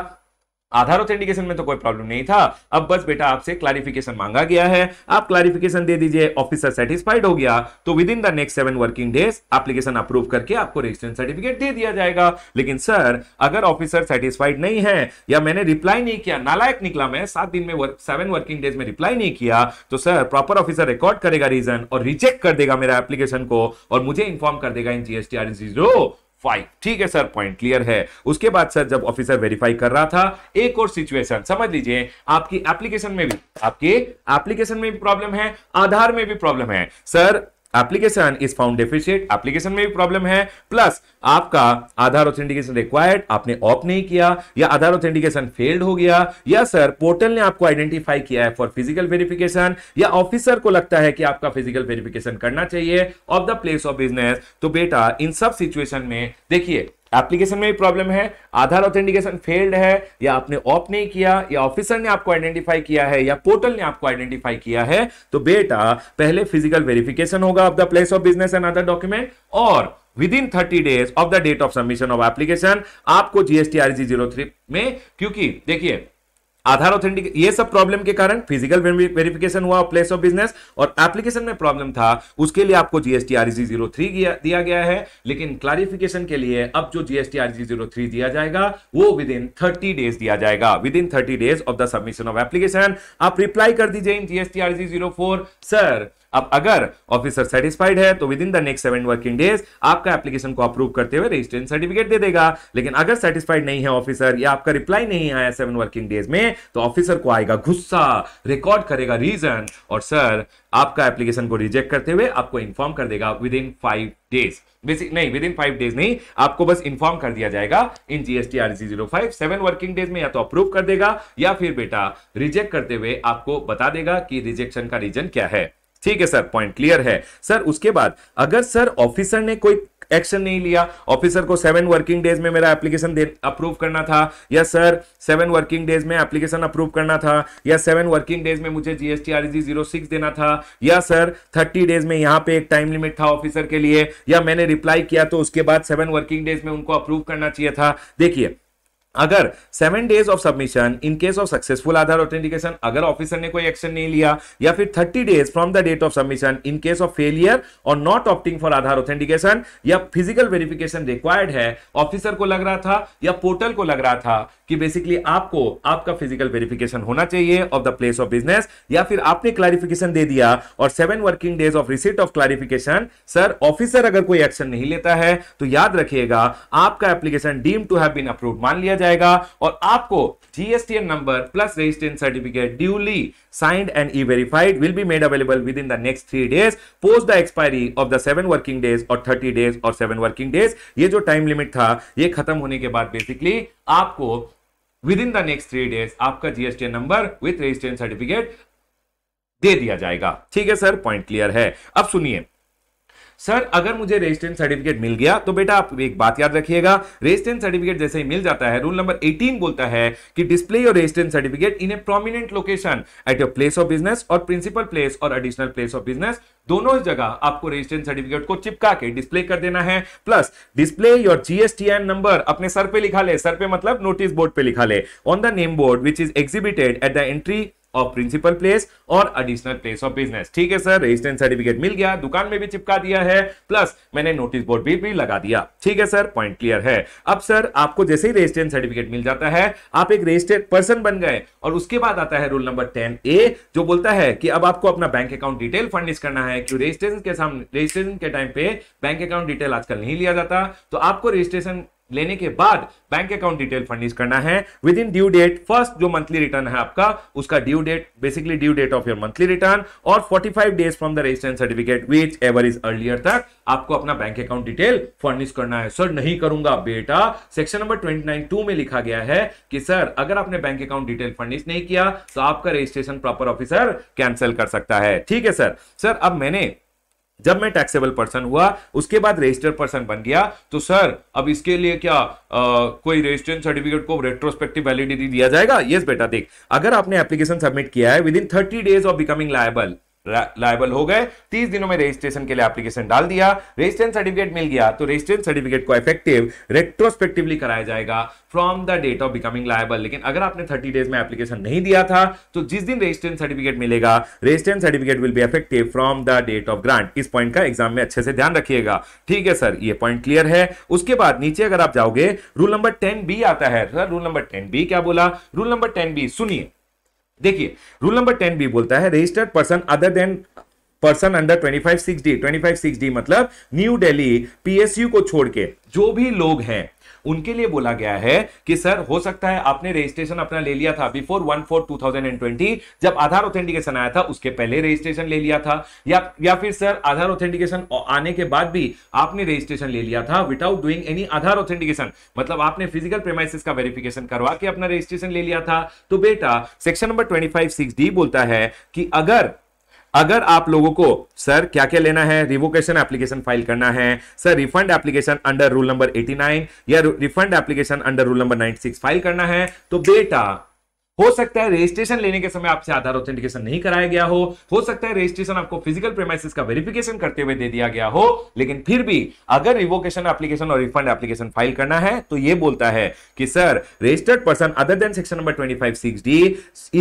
आधार ऑथेंटिकेशन में तो कोई प्रॉब्लम नहीं था अब बस बेटा आपसे क्लैरिफिकेशन मांगा गया है आप क्लैरिफिकेशन दे दीजिए ऑफिसर सेटिस्फाइड हो गया तो within the next seven working days application approve करके आपको रजिस्ट्रेशन सर्टिफिकेट दे दिया जाएगा लेकिन सर अगर ऑफिसर सेटिस्फाइड नहीं है या मैंने रिप्लाई नहीं किया नालायक निकला मैं सात दिन में सेवन वर्किंग डेज में रिप्लाई नहीं किया तो सर प्रॉपर ऑफिसर रिकॉर्ड करेगा रीजन और रिजेक्ट कर देगा मेरा एप्लीकेशन को और मुझे इन्फॉर्म कर देगा in GST R zero five ठीक है सर पॉइंट क्लियर है उसके बाद सर जब ऑफिसर वेरीफाई कर रहा था एक और सिचुएशन समझ लीजिए आपकी एप्लीकेशन में भी आपके एप्लीकेशन में भी प्रॉब्लम है आधार में भी प्रॉब्लम है sir application is found deficient application में भी प्रॉब्लम है प्लस आपका आधार ऑथेंटिकेशन रिक्वायर्ड आपने ऑफ नहीं किया या आधार ऑथेंटिकेशन फेल्ड हो गया या सर पोर्टल ने आपको आइडेंटिफाई किया है फॉर फिजिकल वेरिफिकेशन या ऑफिसर को लगता है कि आपका फिजिकल वेरिफिकेशन करना चाहिए of the place of business तो बेटा इन सब सिचुएशन में देखिए एप्लीकेशन में भी प्रॉब्लम है आधार ऑथेंटिकेशन फेल्ड है या आपने ऑप नहीं किया या ऑफिसर ने आपको आइडेंटिफाई किया है या पोर्टल ने आपको आइडेंटिफाई किया है तो बेटा पहले फिजिकल वेरिफिकेशन होगा of the place of business and other document और within thirty days of the date of submission of application आपको जीएसटी आरजी जीरो थ्री में क्योंकि देखिए आधार ऑथेंटिक ये सब प्रॉब्लम के कारण फिजिकल वेरिफिकेशन हुआ प्लेस ऑफ बिजनेस और एप्लीकेशन में प्रॉब्लम था उसके लिए आपको जीएसटी आरजी जीरो थ्री दिया गया है लेकिन क्लारिफिकेशन के लिए अब जो जीएसटी आरजी जीरो थ्री दिया जाएगा वो विद इन थर्टी डेज दिया जाएगा within thirty days of the submission of application आप रिप्लाई कर दीजिए in GST RG zero four sir अब अगर ऑफिसर सेटिस्फाइड है तो within the next seven working days आपका एप्लीकेशन को अप्रूव करते हुए रजिस्ट्रेशन सर्टिफिकेट दे देगा लेकिन अगर सेटिस्फाइड नहीं है ऑफिसर या आपका रिप्लाई नहीं आया सेवन वर्किंग डेज में तो ऑफिसर को आएगा गुस्सा रिकॉर्ड करेगा रीजन और सर आपका एप्लीकेशन को रिजेक्ट करते हुए आपको इन्फॉर्म कर देगा within five days basic नहीं विद इन फाइव डेज नहीं आपको बस इन्फॉर्म कर दिया जाएगा in GST R C zero five seven working days में या तो अप्रूव कर देगा या फिर बेटा रिजेक्ट करते हुए आपको बता देगा कि रिजेक्शन का रीजन क्या है ठीक है सर पॉइंट क्लियर है सर उसके बाद अगर सर ऑफिसर ने कोई एक्शन नहीं लिया ऑफिसर को सेवन वर्किंग डेज में मेरा एप्लीकेशन अप्रूव करना था या सर सेवन वर्किंग डेज में एप्लीकेशन अप्रूव करना था या सेवन वर्किंग डेज में मुझे जीएसटी आरजी जीरो सिक्स देना था या सर थर्टी डेज में यहां पे एक टाइम लिमिट था ऑफिसर के लिए या मैंने रिप्लाई किया तो उसके बाद सेवन वर्किंग डेज में उनको अप्रूव करना चाहिए था देखिए अगर seven days of submission in case of successful Aadhaar authentication अगर ऑफिसर ने कोई एक्शन नहीं लिया या फिर thirty days from the date of submission in case of failure और not opting for Aadhaar authentication या फिजिकल वेरिफिकेशन रिक्वायर्ड है ऑफिसर को लग रहा था या पोर्टल को लग रहा था कि बेसिकली आपको आपका फिजिकल वेरिफिकेशन होना चाहिए of the place of business या फिर आपने क्लैरिफिकेशन दे दिया और seven working days of receipt of clarification sir officer अगर कोई एक्शन नहीं लेता है तो याद रखिएगा आपका application deem to have been approve मान लिया जाएगा और आपको GSTN number plus registration certificate duly signed and e verified will be made available within the next three days post the expiry of the seven working days और thirty days और seven working days ये जो time limit था ये खत्म होने के बाद बेसिकली आपको within the next three days आपका GSTN number with registration certificate दे दिया जाएगा ठीक है सर पॉइंट क्लियर है अब सुनिए सर अगर मुझे रेजिस्टेंस सर्टिफिकेट मिल गया तो बेटा आप एक बात याद रखिएगा रेजिस्टेंस सर्टिफिकेट जैसे ही मिल जाता है रूल नंबर 18 बोलता है कि display your resistance certificate in a prominent location at your place of business और प्रिंसिपल प्लेस और एडिशनल प्लेस ऑफ बिजनेस दोनों जगह आपको रेजिस्टेंस सर्टिफिकेट को चिपका के डिस्प्ले कर देना है plus display your GSTN number अपने सर पे लिखा ले सर पे मतलब नोटिस बोर्ड पे लिखा ले on the name board which is exhibited at the entry of principal place और एडिशनल प्लेस ऑफ बिजनेस ठीक है सर रेजिस्टेंस सर्टिफिकेट मिल गया दुकान में भी चिपका दिया है प्लस मैंने नोटिस बोर्ड भी, भी लगा दिया ठीक है सर पॉइंट क्लियर है अब सर आपको जैसे ही रेजिस्टेंस सर्टिफिकेट मिल जाता है आप एक रजिस्टर्ड पर्सन बन गए और उसके बाद आता है रूल नंबर टेन ए जो बोलता है कि अब आपको अपना बैंक अकाउंट डिटेल फर्निश करना है क्योंकि रजिस्ट्रेशन के सामने रजिस्ट्रेशन के टाइम पे बैंक अकाउंट डिटेल आजकल नहीं लिया जाता तो आपको रजिस्ट्रेशन लेने के बाद बैंक अकाउंट डिटेल फर्निश करना है within due date first जो मंथली रिटर्न है आपका उसका due date basically due date of your monthly return और 45 days from the registration certificate whichever is earlier तक आपको अपना बैंक अकाउंट डिटेल फर्निश करना है सर नहीं करूंगा बेटा सेक्शन नंबर ट्वेंटी में लिखा गया है कि सर अगर आपने बैंक अकाउंट डिटेल फर्निश नहीं किया तो आपका रजिस्ट्रेशन प्रॉपर ऑफिसर कैंसिल कर सकता है ठीक है सर सर अब मैंने जब मैं टैक्सेबल पर्सन हुआ उसके बाद रजिस्टर्ड पर्सन बन गया तो सर अब इसके लिए क्या आ, कोई रजिस्ट्रेशन सर्टिफिकेट को रेट्रोस्पेक्टिव वैलिडिटी दिया जाएगा यस बेटा देख अगर आपने एप्लीकेशन सबमिट किया है within thirty days of becoming liable liable हो गए तीस दिनों में रजिस्ट्रेशन के लिए एप्लीकेशन डाल दिया रजिस्ट्रेशन सर्टिफिकेट मिल गया तो रजिस्ट्रेशन सर्टिफिकेट को इफेक्टिव रेट्रोस्पेक्टिवली कराया जाएगा from the date of becoming liable लेकिन अगर आपने थर्टी डेज में एप्लीकेशन नहीं दिया था तो जिस दिन रजिस्ट्रेशन सर्टिफिकेट मिलेगा registration certificate will be effective from the date of grant इस पॉइंट का एग्जाम में अच्छे से ध्यान रखिएगा ठीक है सर ये पॉइंट क्लियर है उसके बाद नीचे अगर आप जाओगे रूल नंबर टेन बी आता है sir rule number ten B क्या बोला रूल नंबर टेन बी सुनिए देखिए रूल नंबर टेन भी बोलता है registered person other than person under twenty five six D twenty five six D मतलब न्यू डेली पीएसयू को छोड़ के जो भी लोग हैं उनके लिए बोला गया है कि सर हो सकता है आपने रजिस्ट्रेशन अपना ले लिया था बिफोर वन फोर टू जब आधार ऑथेंटिकेशन आया था उसके पहले रजिस्ट्रेशन ले लिया था या या फिर सर आधार ऑथेंटिकेशन आने के बाद भी आपने रजिस्ट्रेशन ले लिया था without doing any Aadhaar authentication मतलब आपने फिजिकल प्रेमाइसिस का वेरिफिकेशन करवा के अपना रजिस्ट्रेशन ले लिया था तो बेटा section number twenty five six D बोलता है कि अगर अगर आप लोगों को सर क्या क्या लेना है रिवोकेशन एप्लीकेशन फाइल करना है sir refund application under rule number 89 या refund application under rule number 96 file करना है तो बेटा हो सकता है रजिस्ट्रेशन लेने के समय आपसे आधार ऑथेंटिकेशन नहीं कराया गया हो हो सकता है रजिस्ट्रेशन आपको फिजिकल प्रेमाइसिस का वेरिफिकेशन करते हुए दे दिया गया हो लेकिन फिर भी अगर रिवोकेशन एप्लीकेशन और रिफंड एप्लीकेशन फाइल करना है तो यह बोलता है कि sir registered person other than section number twenty five six D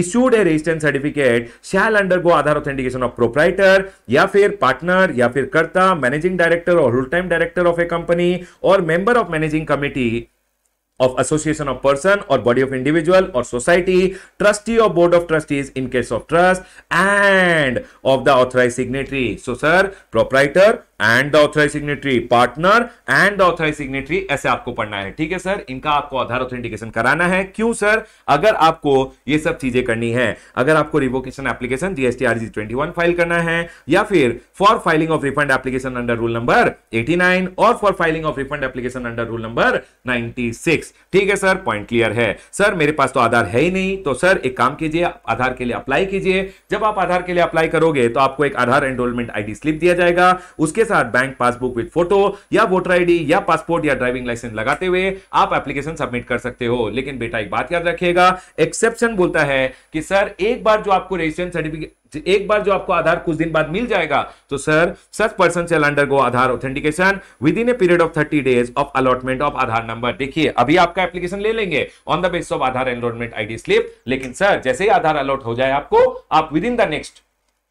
issued a registration certificate shall undergo Aadhaar authentication of proprietor या फिर पार्टनर या फिर कर्ता मैनेजिंग डायरेक्टर और full time director of a company और member of managing committee of association of person or body of individual or society, trustee or board of trustees in case of trust, and of the authorized signatory. So, sir, proprietor and the authorise signatory partner and the authorise signatory ऐसे आपको पढ़ना है ठीक है sir इनका आपको आधार authentication कराना है क्यों सर अगर आपको ये सब चीजें करनी है अगर आपको revocation application GST RG twenty one file करना है या फिर for filing of refund application under rule number eighty nine और for filing of refund application under rule number ninety six ठीक है सर पॉइंट क्लियर है सर मेरे पास तो आधार है ही नहीं तो सर एक काम कीजिए आधार के लिए अप्लाई कीजिए जब आप आधार के लिए अप्लाई करोगे तो आपको एक आधार एनरोलमेंट आईडी स्लिप दिया जाएगा उसके के साथ बैंक पासबुक विद फोटो या वोटर आईडी या पासपोर्ट या ड्राइविंग लाइसेंस लगाते हुए आप एप्लीकेशन सबमिट कर सकते हो लेकिन बेटा एक बात याद रखिएगा एक्सेप्शन बोलता है कि सर एक बार जो आपको रजिस्ट्रेशन सर्टिफिकेट एक बार जो आपको आधार कुछ दिन बाद मिल जाएगा तो सर सच पर्सन से undergo Aadhaar authentication within a period of thirty days of allotment of Aadhaar number देखिए अभी आपका एप्लीकेशन ले लेंगे on the base of Aadhaar enrolment ID slip लेकिन सर जैसे ही आधार अलॉट हो जाए आपको आप within the next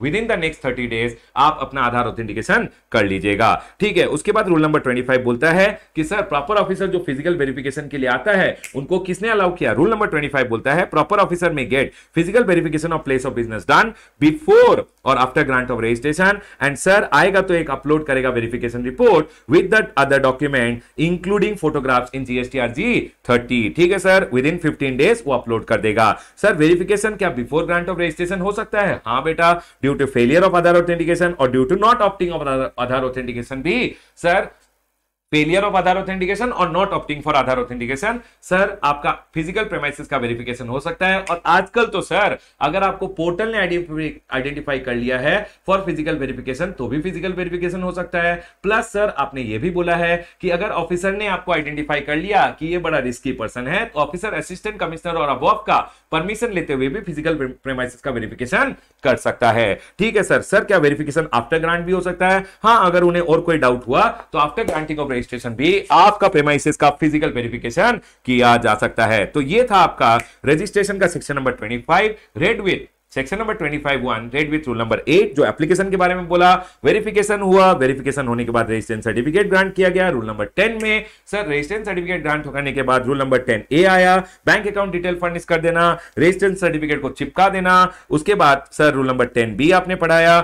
within the next thirty days आप अपना आधार ऑथेंटिकेशन कर लीजिएगा ठीक है उसके बाद रूल नंबर ट्वेंटी फाइव बोलता है कि सर प्रॉपर ऑफिसर जो फिजिकल वेरिफिकेशन के लिए आता है उनको किसने अलाउ किया रूल नंबर ट्वेंटी फाइव बोलता है proper officer may get physical verification of place of business done before और after grant of registration and sir आएगा तो एक अपलोड करेगा verification report with the other document including photographs in GST R G thirty ठीक है sir within fifteen days वो upload कर देगा सर वेरिफिकेशन क्या बिफोर ग्रांट ऑफ रजिस्ट्रेशन हो सकता है हाँ बेटा due due to failure of Aadhaar authentication or due to not opting of Aadhaar authentication? B. Sir, failure of Aadhaar authentication और not opting for Aadhaar authentication sir आपका physical premises का verification हो सकता है और आजकल तो सर अगर आपको पोर्टल ने आइडेंटिफाई कर लिया है फॉर फिजिकल वेरिफिकेशन तो भी फिजिकल वेरिफिकेशन हो सकता है प्लस सर आपने ये भी बोला है कि अगर ऑफिसर ने आपको आइडेंटिफाई कर लिया कि ये बड़ा रिस्की पर्सन है तो ऑफिसर असिस्टेंट कमिश्नर और अबॉव का परमिशन लेते हुए भी फिजिकल प्रेमाइसिस का वेरिफिकेशन कर सकता है ठीक है सर सर क्या वेरिफिकेशन आफ्टर ग्रांट भी हो सकता है हाँ अगर उन्हें और कोई डाउट हुआ तो आफ्टर ग्रांटिंग ऑफ रजिस्ट्रेशन भी आपका प्रेमाइसिस का फिजिकल वेरिफिकेशन किया जा सकता है तो ये था आपका रजिस्ट्रेशन का section number twenty five read with section number twenty read with rule number eight जो एप्लीकेशन के बारे में बोला वेरिफिकेशन हुआ वेरिफिकेशन होने के बाद रेजिस्टेंस सर्टिफिकेट ग्रांट किया गया रूल नंबर टेन में सर रेजिस्टेंस सर्टिफिकेट ग्रांट होने के बाद रूल नंबर टेन ए आया बैंक अकाउंट डिटेल फर्निश कर देना रेजिस्टेंस सर्टिफिकेट को चिपका देना उसके बाद sir rule number ten B आपने पढ़ाया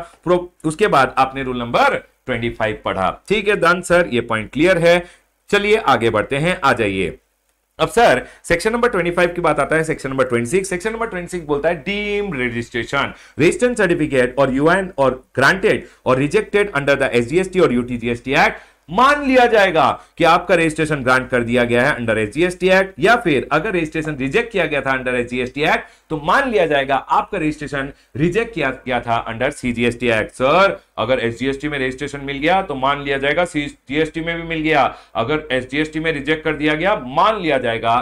उसके बाद आपने रूल नंबर 25 पढ़ा ठीक है दान सर ये पॉइंट क्लियर है चलिए आगे बढ़ते हैं आ जाइए अब सर सेक्शन नंबर 25 की बात आता है सेक्शन नंबर 26 सेक्शन नंबर 26 बोलता है डीम रजिस्ट्रेशन रजिस्ट्रेशन सर्टिफिकेट और यूएन और ग्रांटेड और रिजेक्टेड अंडर द एसजीएसटी और यूटीजीएसटी एक्ट मान लिया जाएगा कि आपका रजिस्ट्रेशन ग्रांट कर दिया गया है अंडर एस एक्ट या फिर अगर रजिस्ट्रेशन रिजेक्ट किया गया था अंडर एस एक्ट तो मान लिया जाएगा आपका रजिस्ट्रेशन रिजेक्ट किया गया था अंडर सीजीएसटी एक्ट सर अगर एसजीएसटी में रजिस्ट्रेशन मिल गया तो मान लिया जाएगा सीजीएसटी में भी मिल गया अगर एसजीएसटी में रिजेक्ट कर दिया गया मान लिया जाएगा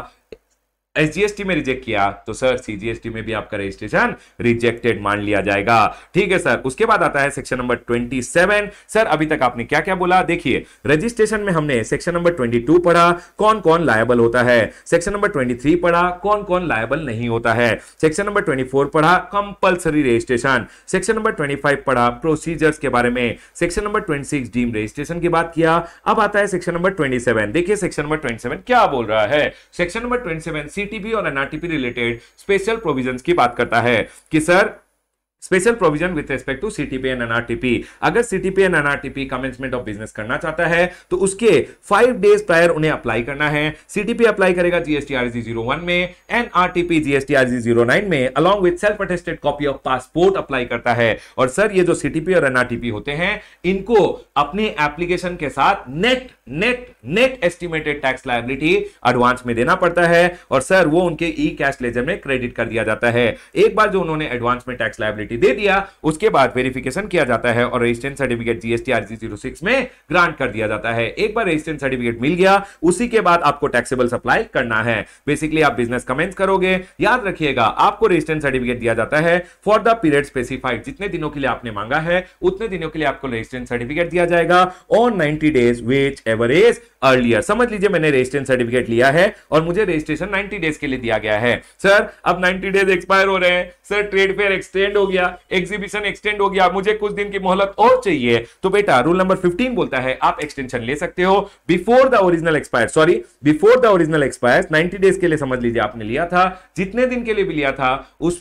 एसजीएसटी में रिजेक्ट किया तो सर सीजीएसटी में भी आपका रजिस्ट्रेशन रिजेक्टेड मान लिया जाएगा ठीक है सर उसके बाद आता है सेक्शन नंबर 27 सर अभी तक आपने क्या क्या बोला देखिए रजिस्ट्रेशन में हमने सेक्शन नंबर 22 पढ़ा कौन कौन लायबल होता है सेक्शन नंबर 23 पढ़ा कौन कौन लायबल नहीं होता है सेक्शन नंबर 24 पढ़ा कंपल्सरी रजिस्ट्रेशन सेक्शन नंबर 25 पढ़ा प्रोसीजर्स के बारे में सेक्शन नंबर 26 डीम रजिस्ट्रेशन की बात किया अब आता है सेक्शन नंबर 27 देखिए सेक्शन नंबर 27 क्या बोल रहा है सेक्शन नंबर 27 सी सीटीपी और एनआरटीपी रिलेटेड स्पेशल प्रोविजन की बात करता है कि sir special provision with respect to CTP and NRTP अगर CTP and NRTP commencement of business करना चाहता है तो उसके फाइव डेज प्रायर उन्हें अप्लाई करना है सीटीपी अप्लाई करेगा जीएसटी आरजी जीरो वन में NRTP GST RG zero nine में along with self attested copy of passport apply करता है और सर ये जो सीटीपी और एनआरटीपी होते हैं इनको अपने एप्लीकेशन के साथ net net net estimated tax liability advance में देना पड़ता है और सर वो उनके ई कैश लेजर में क्रेडिट कर दिया जाता है एक बार जो उन्होंने एडवांस में टैक्स लाइबिलिटी दे दिया उसके बाद वेरिफिकेशन किया जाता है और registration certificate GST RG zero six में ग्रांट कर दिया जाता है एक बार रजिस्ट्रेंस सर्टिफिकेट मिल गया उसी के बाद आपको टैक्सेबल सप्लाई करना है बेसिकली आप बिजनेस कमेंस करोगे याद रखिएगा आपको रजिस्ट्रेंस सर्टिफिकेट दिया जाता है फॉर द पीरियड स्पेसिफाइड जितने दिनों के लिए आपने मांगा है उतने दिनों के लिए आपको रजिस्ट्रेंस सर्टिफिकेट दिया जाएगा on ninety days whichever is earlier समझ लीजिए मैंने रजिस्ट्रेशन सर्टिफिकेट लिया है और मुझे रजिस्ट्रेशन 90 डेज के लिए दिया गया है सर अब 90 डेज एक्सपायर हो रहे हैं सर ट्रेड फेयर एक्सटेंड हो गया एग्जीबिशन एक्सटेंड हो गया मुझे कुछ दिन की मोहलत और चाहिए तो बेटा रूल नंबर फिफ्टीन बोलता है आप एक्सटेंशन ले सकते हो before the original expire sorry before the original expire 90 days के लिए समझ लीजिए आपने लिया था जितने दिन के लिए भी लिया था उस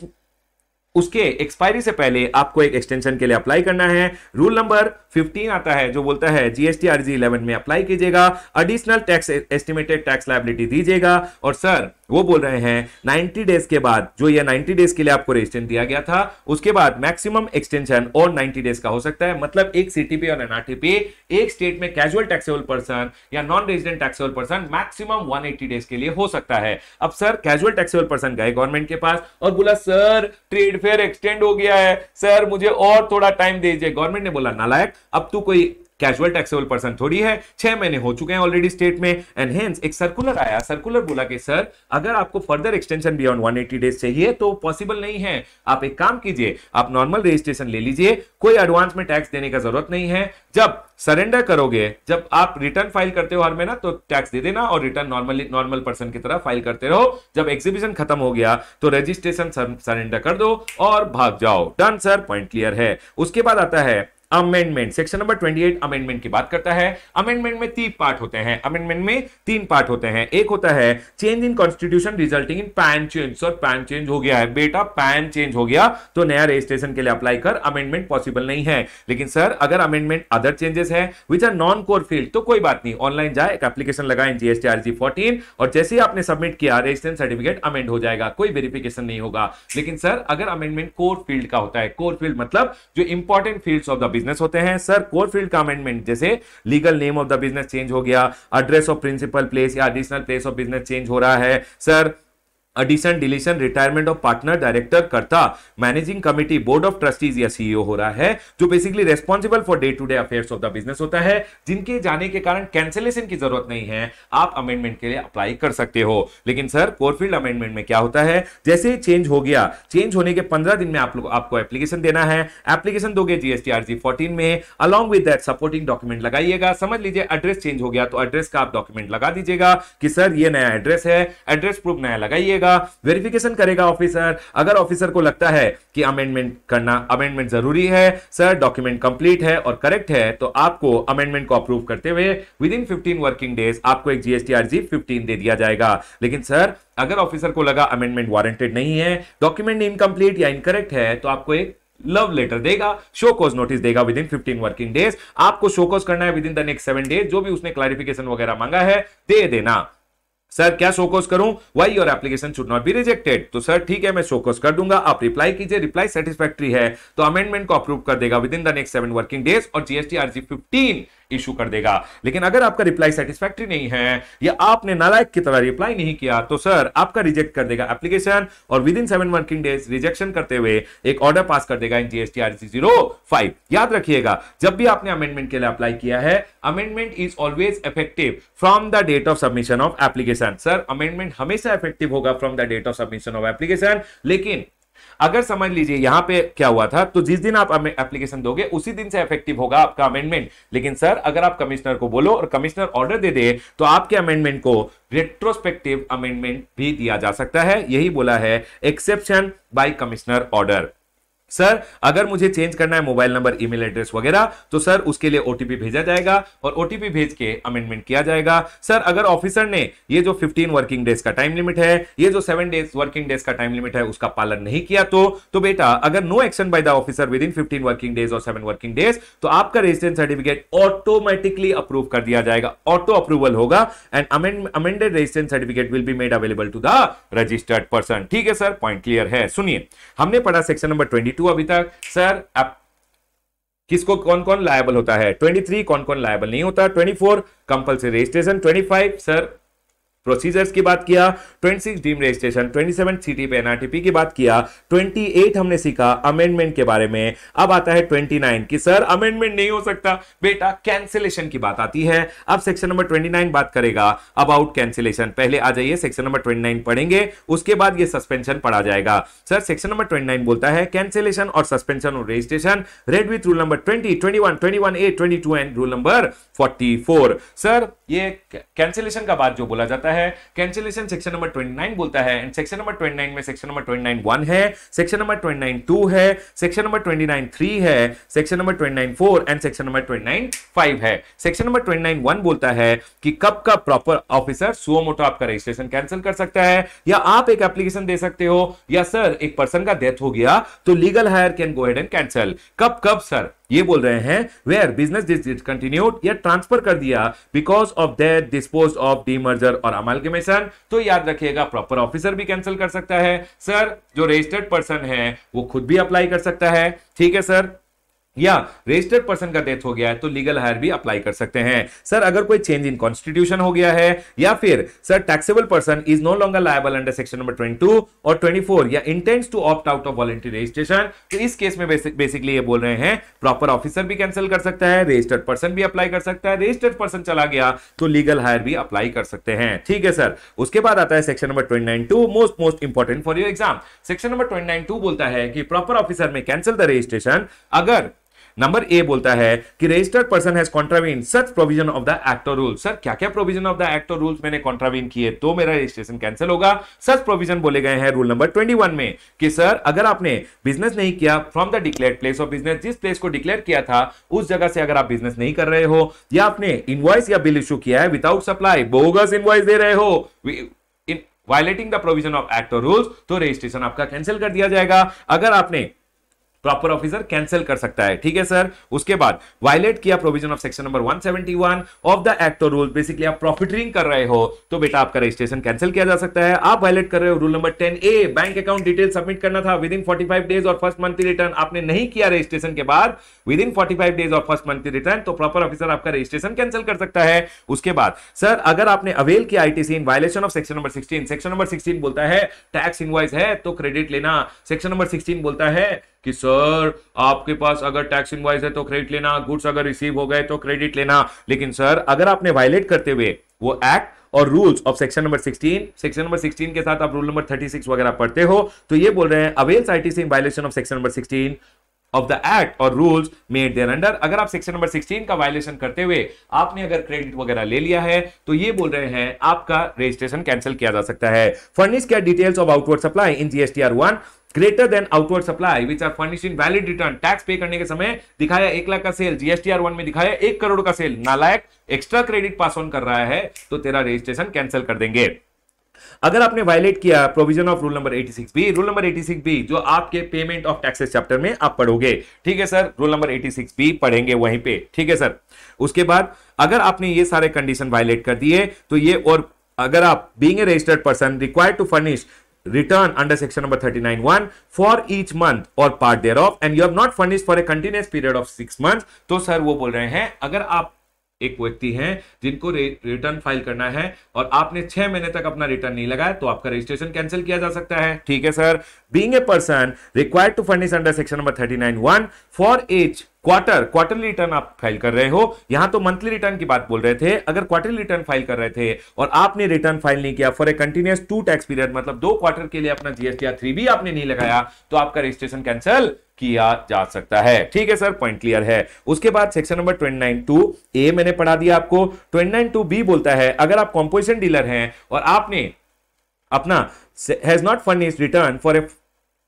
उसके एक्सपायरी से पहले आपको एक एक्सटेंशन के लिए अप्लाई करना है रूल नंबर 15 आता है जो बोलता है जीएसटी आरजी 11 में अप्लाई कीजिएगा additional tax estimated tax liability दीजिएगा और सर वो बोल रहे हैं 90 डेज के बाद जो ये 90 डेज के लिए आपको रजिस्ट्रेशन दिया गया था उसके बाद मैक्सिमम एक्सटेंशन और 90 डेज का हो सकता है मतलब एक सीटीपी और एनआरटीपी एक स्टेट में कैजुअल टैक्सेबल पर्सन या non resident taxable person maximum 180 days के लिए हो सकता है अब सर कैजुअल टैक्सेबल पर्सन गए गवर्नमेंट के पास और बोला सर ट्रेड फेयर एक्सटेंड हो गया है सर मुझे और थोड़ा टाइम दीजिए गवर्नमेंट ने बोला नालायक अब तू कोई कैजुअल टैक्सेबल पर्सन थोड़ी है छह महीने हो चुके हैं ऑलरेडी स्टेट में एंड हेंस एक सर्कुलर आया सर्कुलर बोला कि सर अगर आपको फर्दर एक्सटेंशन बियॉन्ड 180 डेज चाहिए तो पॉसिबल नहीं है आप एक काम कीजिए आप नॉर्मल रजिस्ट्रेशन ले लीजिए कोई एडवांस में टैक्स देने का जरूरत नहीं है जब सरेंडर करोगे जब आप रिटर्न फाइल करते हो हर महीना तो टैक्स दे देना और रिटर्न नॉर्मली नॉर्मल पर्सन की तरह फाइल करते रहो जब एग्जीबिशन खत्म हो गया तो रजिस्ट्रेशन सरेंडर कर दो और भाग जाओ डन सर पॉइंट क्लियर है उसके बाद आता है अमेंडमेंट सेक्शन नंबर 28 अमेंडमेंट की बात करता है अमेंडमेंट में तीन पार्ट होते हैं अमेंडमेंट में तीन पार्ट होते हैं एक होता है change in constitution resulting in PAN change sir PAN change हो गया है बेटा पैन चेंज हो गया तो नया रजिस्ट्रेशन के लिए अप्लाई कर अमेंडमेंट पॉसिबल नहीं है लेकिन सर अगर अमेंडमेंट अदर चेंजेस है which are non core field तो कोई बात नहीं ऑनलाइन जाए एक एप्लीकेशन लगाए जीएसटी आरजी फोर्टीन और जैसे ही आपने सबमिट किया रजिस्ट्रेशन सर्टिफिकेट अमेंड हो जाएगा कोई वेरिफिकेशन नहीं होगा लेकिन सर अगर अमेंडमेंट कोर फील्ड का होता है कोर फील्ड मतलब जो important field of the business business होते हैं सर कोर फील्ड का अमेंडमेंट जैसे legal name of the business change हो गया एड्रेस ऑफ प्रिंसिपल प्लेस या additional place of business change हो रहा है sir addition deletion retirement of partner director karta managing committee board of trustees या CEO e हो रहा है जो basically responsible for day to day affairs of the business होता है जिनके जाने के कारण कैंसिलेशन की जरूरत नहीं है आप अमेंडमेंट के लिए अप्लाई कर सकते हो लेकिन सर कोरफील्ड अमेंडमेंट में क्या होता है जैसे चेंज हो गया चेंज होने के पंद्रह दिन में आप लोग आपको एप्लीकेशन देना है एप्लीकेशन दोगे आरजी फोर्टीन में along with that supporting document लगाइएगा समझ लीजिए एड्रेस चेंज हो गया तो एड्रेस का आप डॉक्यूमेंट लगा दीजिएगा कि सर ये नया एड्रेस है एड्रेस प्रूफ नया लगाइएगा करेगा वेरिफिकेशन करेगा ऑफिसर अगर ऑफिसर को लगता है कि अमेंडमेंट करना अमेंडमेंट जरूरी है सर डॉक्यूमेंट कंप्लीट है और करेक्ट है तो आपको अमेंडमेंट को अप्रूव करते हुए within fifteen working days आपको एक जीएसटी आरजी फिफ्टीन दे दिया जाएगा लेकिन सर अगर ऑफिसर को लगा अमेंडमेंट वारंटेड नहीं है डॉक्यूमेंट इनकम्प्लीट या इनकरेक्ट है तो आपको एक लव लेटर देगा शो कोज नोटिस देगा within fifteen working days आपको शो कोज करना है within the next seven days जो भी उसने क्लैरिफिकेशन वगैरह मांगा है दे देना सर क्या सोकोस करूं why your application should not be rejected तो सर ठीक है मैं सोकोस कर दूंगा आप रिप्लाई कीजिए रिप्लाई सेटिस्फैक्ट्री है तो अमेंडमेंट को अप्रूव कर देगा within the next seven working days और जीएसटी आरजी फिफ्टीन इशू कर देगा लेकिन अगर आपका रिप्लाई सेटिस्फैक्ट्री नहीं है या आपने नालायक की तरह रिप्लाई नहीं किया तो सर आपका रिजेक्ट कर देगा एप्लीकेशन और within seven working days rejection करते हुए एक ऑर्डर पास कर देगा in GST RC zero five याद रखिएगा जब भी आपने अमेंडमेंट के लिए अप्लाई किया है amendment is always effective from the date of submission of application sir amendment हमेशा इफेक्टिव होगा from the date of submission of application लेकिन अगर समझ लीजिए यहां पे क्या हुआ था तो जिस दिन आप एप्लीकेशन दोगे उसी दिन से इफेक्टिव होगा आपका अमेंडमेंट लेकिन सर अगर आप कमिश्नर को बोलो और कमिश्नर ऑर्डर दे दे तो आपके अमेंडमेंट को रेट्रोस्पेक्टिव अमेंडमेंट भी दिया जा सकता है यही बोला है exception by commissioner order sir अगर मुझे चेंज करना है मोबाइल नंबर ईमेल एड्रेस वगैरह तो सर उसके लिए ओटीपी भेजा जाएगा और ओटीपी भेज के अमेंडमेंट किया जाएगा सर अगर ऑफिसर ने ये जो 15 वर्किंग डेज का टाइम लिमिट है ये जो 7 डेज वर्किंग डेज का टाइम लिमिट है उसका पालन नहीं किया तो तो बेटा अगर no action by the officer within fifteen working days और सेवन वर्किंग डेज तो आपका रेजिडेंस सर्टिफिकेट ऑटोमेटिकली अप्रूव कर दिया जाएगा ऑटो अप्रूवल होगा and amended residence certificate will be made available to the registered person ठीक है sir point clear है सुनिए हमने पढ़ा सेक्शन नंबर ट्वेंटी टू अभी तक सर आप किसको कौन कौन लायबल होता है ट्वेंटी थ्री कौन कौन लायबल नहीं होता twenty four compulsory registration twenty five sir procedures की बात किया 26 deem registration 27 CTP NRTP की बात किया 28 हमने सीखा अमेंडमेंट के बारे में अब आता है 29 कि सर अमेंडमेंट नहीं हो सकता बेटा कैंसिलेशन की बात आती है अब सेक्शन नंबर 29 बात करेगा अबाउट कैंसिलेशन पहले आ जाइए सेक्शन नंबर 29 पढ़ेंगे उसके बाद ये सस्पेंशन पढ़ा जाएगा सर सेक्शन नंबर 29 बोलता है कैंसिलेशन और सस्पेंशन और registration read with rule number 20 21 21 A 22 and rule number 44 sir ये कैंसिलेशन का बात जो बोला जाता है बोलता है कैंसिलेशन सेक्शन नंबर 29 बोलता है एंड सेक्शन नंबर 29 में सेक्शन नंबर 29 वन है सेक्शन नंबर 29 टू है सेक्शन नंबर 29 थ्री है section number 29 four and section number 29 five है सेक्शन नंबर 29 वन बोलता है कि कब का प्रॉपर ऑफिसर मोटो आपका रजिस्ट्रेशन कैंसिल कर सकता है या आप एक एप्लीकेशन दे सकते हो या सर एक पर्सन का डेथ हो गया तो legal heir can go ahead and cancel कब कब सर ये बोल रहे हैं वेयर बिजनेस इज डिसकंटिन्यूड या ट्रांसफर कर दिया because of that dispose of merger और मिशन तो याद रखिएगा प्रॉपर ऑफिसर भी कैंसिल कर सकता है सर जो रजिस्टर्ड पर्सन है वो खुद भी अप्लाई कर सकता है ठीक है सर या रजिस्टर्ड पर्सन का डेथ हो गया है तो लीगल हायर भी अप्लाई कर सकते हैं सर अगर कोई चेंज इन कॉन्स्टिट्यूशन हो गया है या फिर sir taxable person is no longer liable under section number 22 और 24 या intents to opt out of voluntary registration तो इस केस में बेसिक, बेसिकली ये बोल रहे हैं प्रॉपर ऑफिसर भी कैंसिल कर सकता है रजिस्टर्ड पर्सन भी अप्लाई कर सकता है रजिस्टर्ड पर्सन चला गया तो लीगल हायर भी अप्लाई कर सकते हैं ठीक है सर उसके बाद आता है section number twenty two most most important for your exam section number twenty two बोलता है कि proper officer may cancel the registration अगर नंबर ए बोलता है कि registered person has contravene such provision of the act और rule sir क्या क्या प्रोविजन ऑफ द एक्ट और रूल्स मैंने कॉन्ट्रावीन किए तो मेरा रजिस्ट्रेशन कैंसिल होगा सच प्रोविजन बोले गए हैं रूल नंबर 21 में कि सर अगर आपने बिजनेस नहीं किया from the declare place of business जिस प्लेस को डिक्लेयर किया था उस जगह से अगर आप बिजनेस नहीं कर रहे हो या आपने इनवॉइस या बिल इश्यू किया है विदाउट सप्लाई बोगस इनवॉइस दे रहे हो violating the provision of act और रूल्स तो रजिस्ट्रेशन आपका कैंसिल कर दिया जाएगा अगर आपने प्रॉपर ऑफिसर कैंसिल कर सकता है ठीक है सर उसके बाद वायलेट किया provision of section number 171 of the act और रूल बेसिकली आप प्रॉफिटरिंग कर रहे हो तो बेटा आपका रजिस्ट्रेशन कैंसिल किया जा सकता है आप वायलेट कर रहे हो rule number ten A bank account detail submit करना था विद इन फोर्टी डेज और फर्स्ट मंथली रिटर्न आपने नहीं किया रजिस्ट्रेशन के बाद विद इन फोर्टी डेज और फर्स्ट मंथली रिटर्न तो प्रॉपर ऑफिसर आपका रजिस्ट्रेशन कैंसिल कर सकता है उसके बाद सर अगर आपने अवेल किया ITC in violation of section number sixteen section number sixteen बोलता है टैक्स इनवॉइस है तो क्रेडिट लेना सेक्शन नंबर सिक्सटीन बोलता है कि सर आपके पास अगर टैक्स इनवाइस है तो क्रेडिट लेना गुड्स अगर रिसीव हो गए तो क्रेडिट लेना लेकिन सर अगर आपने वायलेट करते हुए वो एक्ट और rules of section number 16 section number 16 के साथ आप रूल नंबर 36 वगैरह पढ़ते हो तो ये बोल रहे हैं avails ITC in violation of section number 16 of the act और रूल्स मेड देयर अंडर अगर आप सेक्शन नंबर 16 का वायलेशन करते हुए आपने अगर क्रेडिट वगैरह ले लिया है तो ये बोल रहे हैं आपका रजिस्ट्रेशन कैंसिल किया जा सकता है फर्निश क्या details of outward supply in GSTR one greater than outward supply which are furnish in valid return tax pay करने के समय दिखाया एक लाख का सेल आर वन में दिखाया एक करोड़ का सेल नालायक एक्स्ट्रा क्रेडिट पास ऑन कर रहा है तो तेरा रजिस्ट्रेशन कैंसिल कर देंगे अगर आपने वायलेट किया provision of rule number 86 B rule number 86 B जो आपके पेमेंट ऑफ टैक्सेस चैप्टर में आप पढ़ोगे ठीक है सर रूल नंबर 86 बी पढ़ेंगे वहीं पे ठीक है सर उसके बाद अगर आपने ये सारे कंडीशन वायलेट कर दिए तो ये और अगर आप being a registered person required to furnish return under section number 39.1 for each month or part thereof and you have not furnished for a continuous period of six months तो sir वो बोल रहे हैं अगर आप एक व्यक्ति हैं जिनको रे, रिटर्न फाइल करना है और आपने छह महीने तक अपना रिटर्न नहीं लगाया तो आपका रजिस्ट्रेशन कैंसिल किया जा सकता है ठीक है sir being a person required to furnish under section number thirty nine one for each quarter quarterly return आप फाइल कर रहे हो यहां तो मंथली रिटर्न की बात बोल रहे थे अगर क्वार्टरली रिटर्न फाइल कर रहे थे और आपने रिटर्न फाइल नहीं किया for a continuous two tax period मतलब दो क्वार्टर के लिए अपना जीएसटी थ्री भी आपने नहीं लगाया तो आपका रजिस्ट्रेशन कैंसिल किया जा सकता है ठीक है सर पॉइंट क्लियर है उसके बाद सेक्शन नंबर टू ए मैंने पढ़ा दिया आपको टू बी बोलता है अगर आप कॉम्पोजिशन डीलर हैं और आपने अपना has not furnished return for a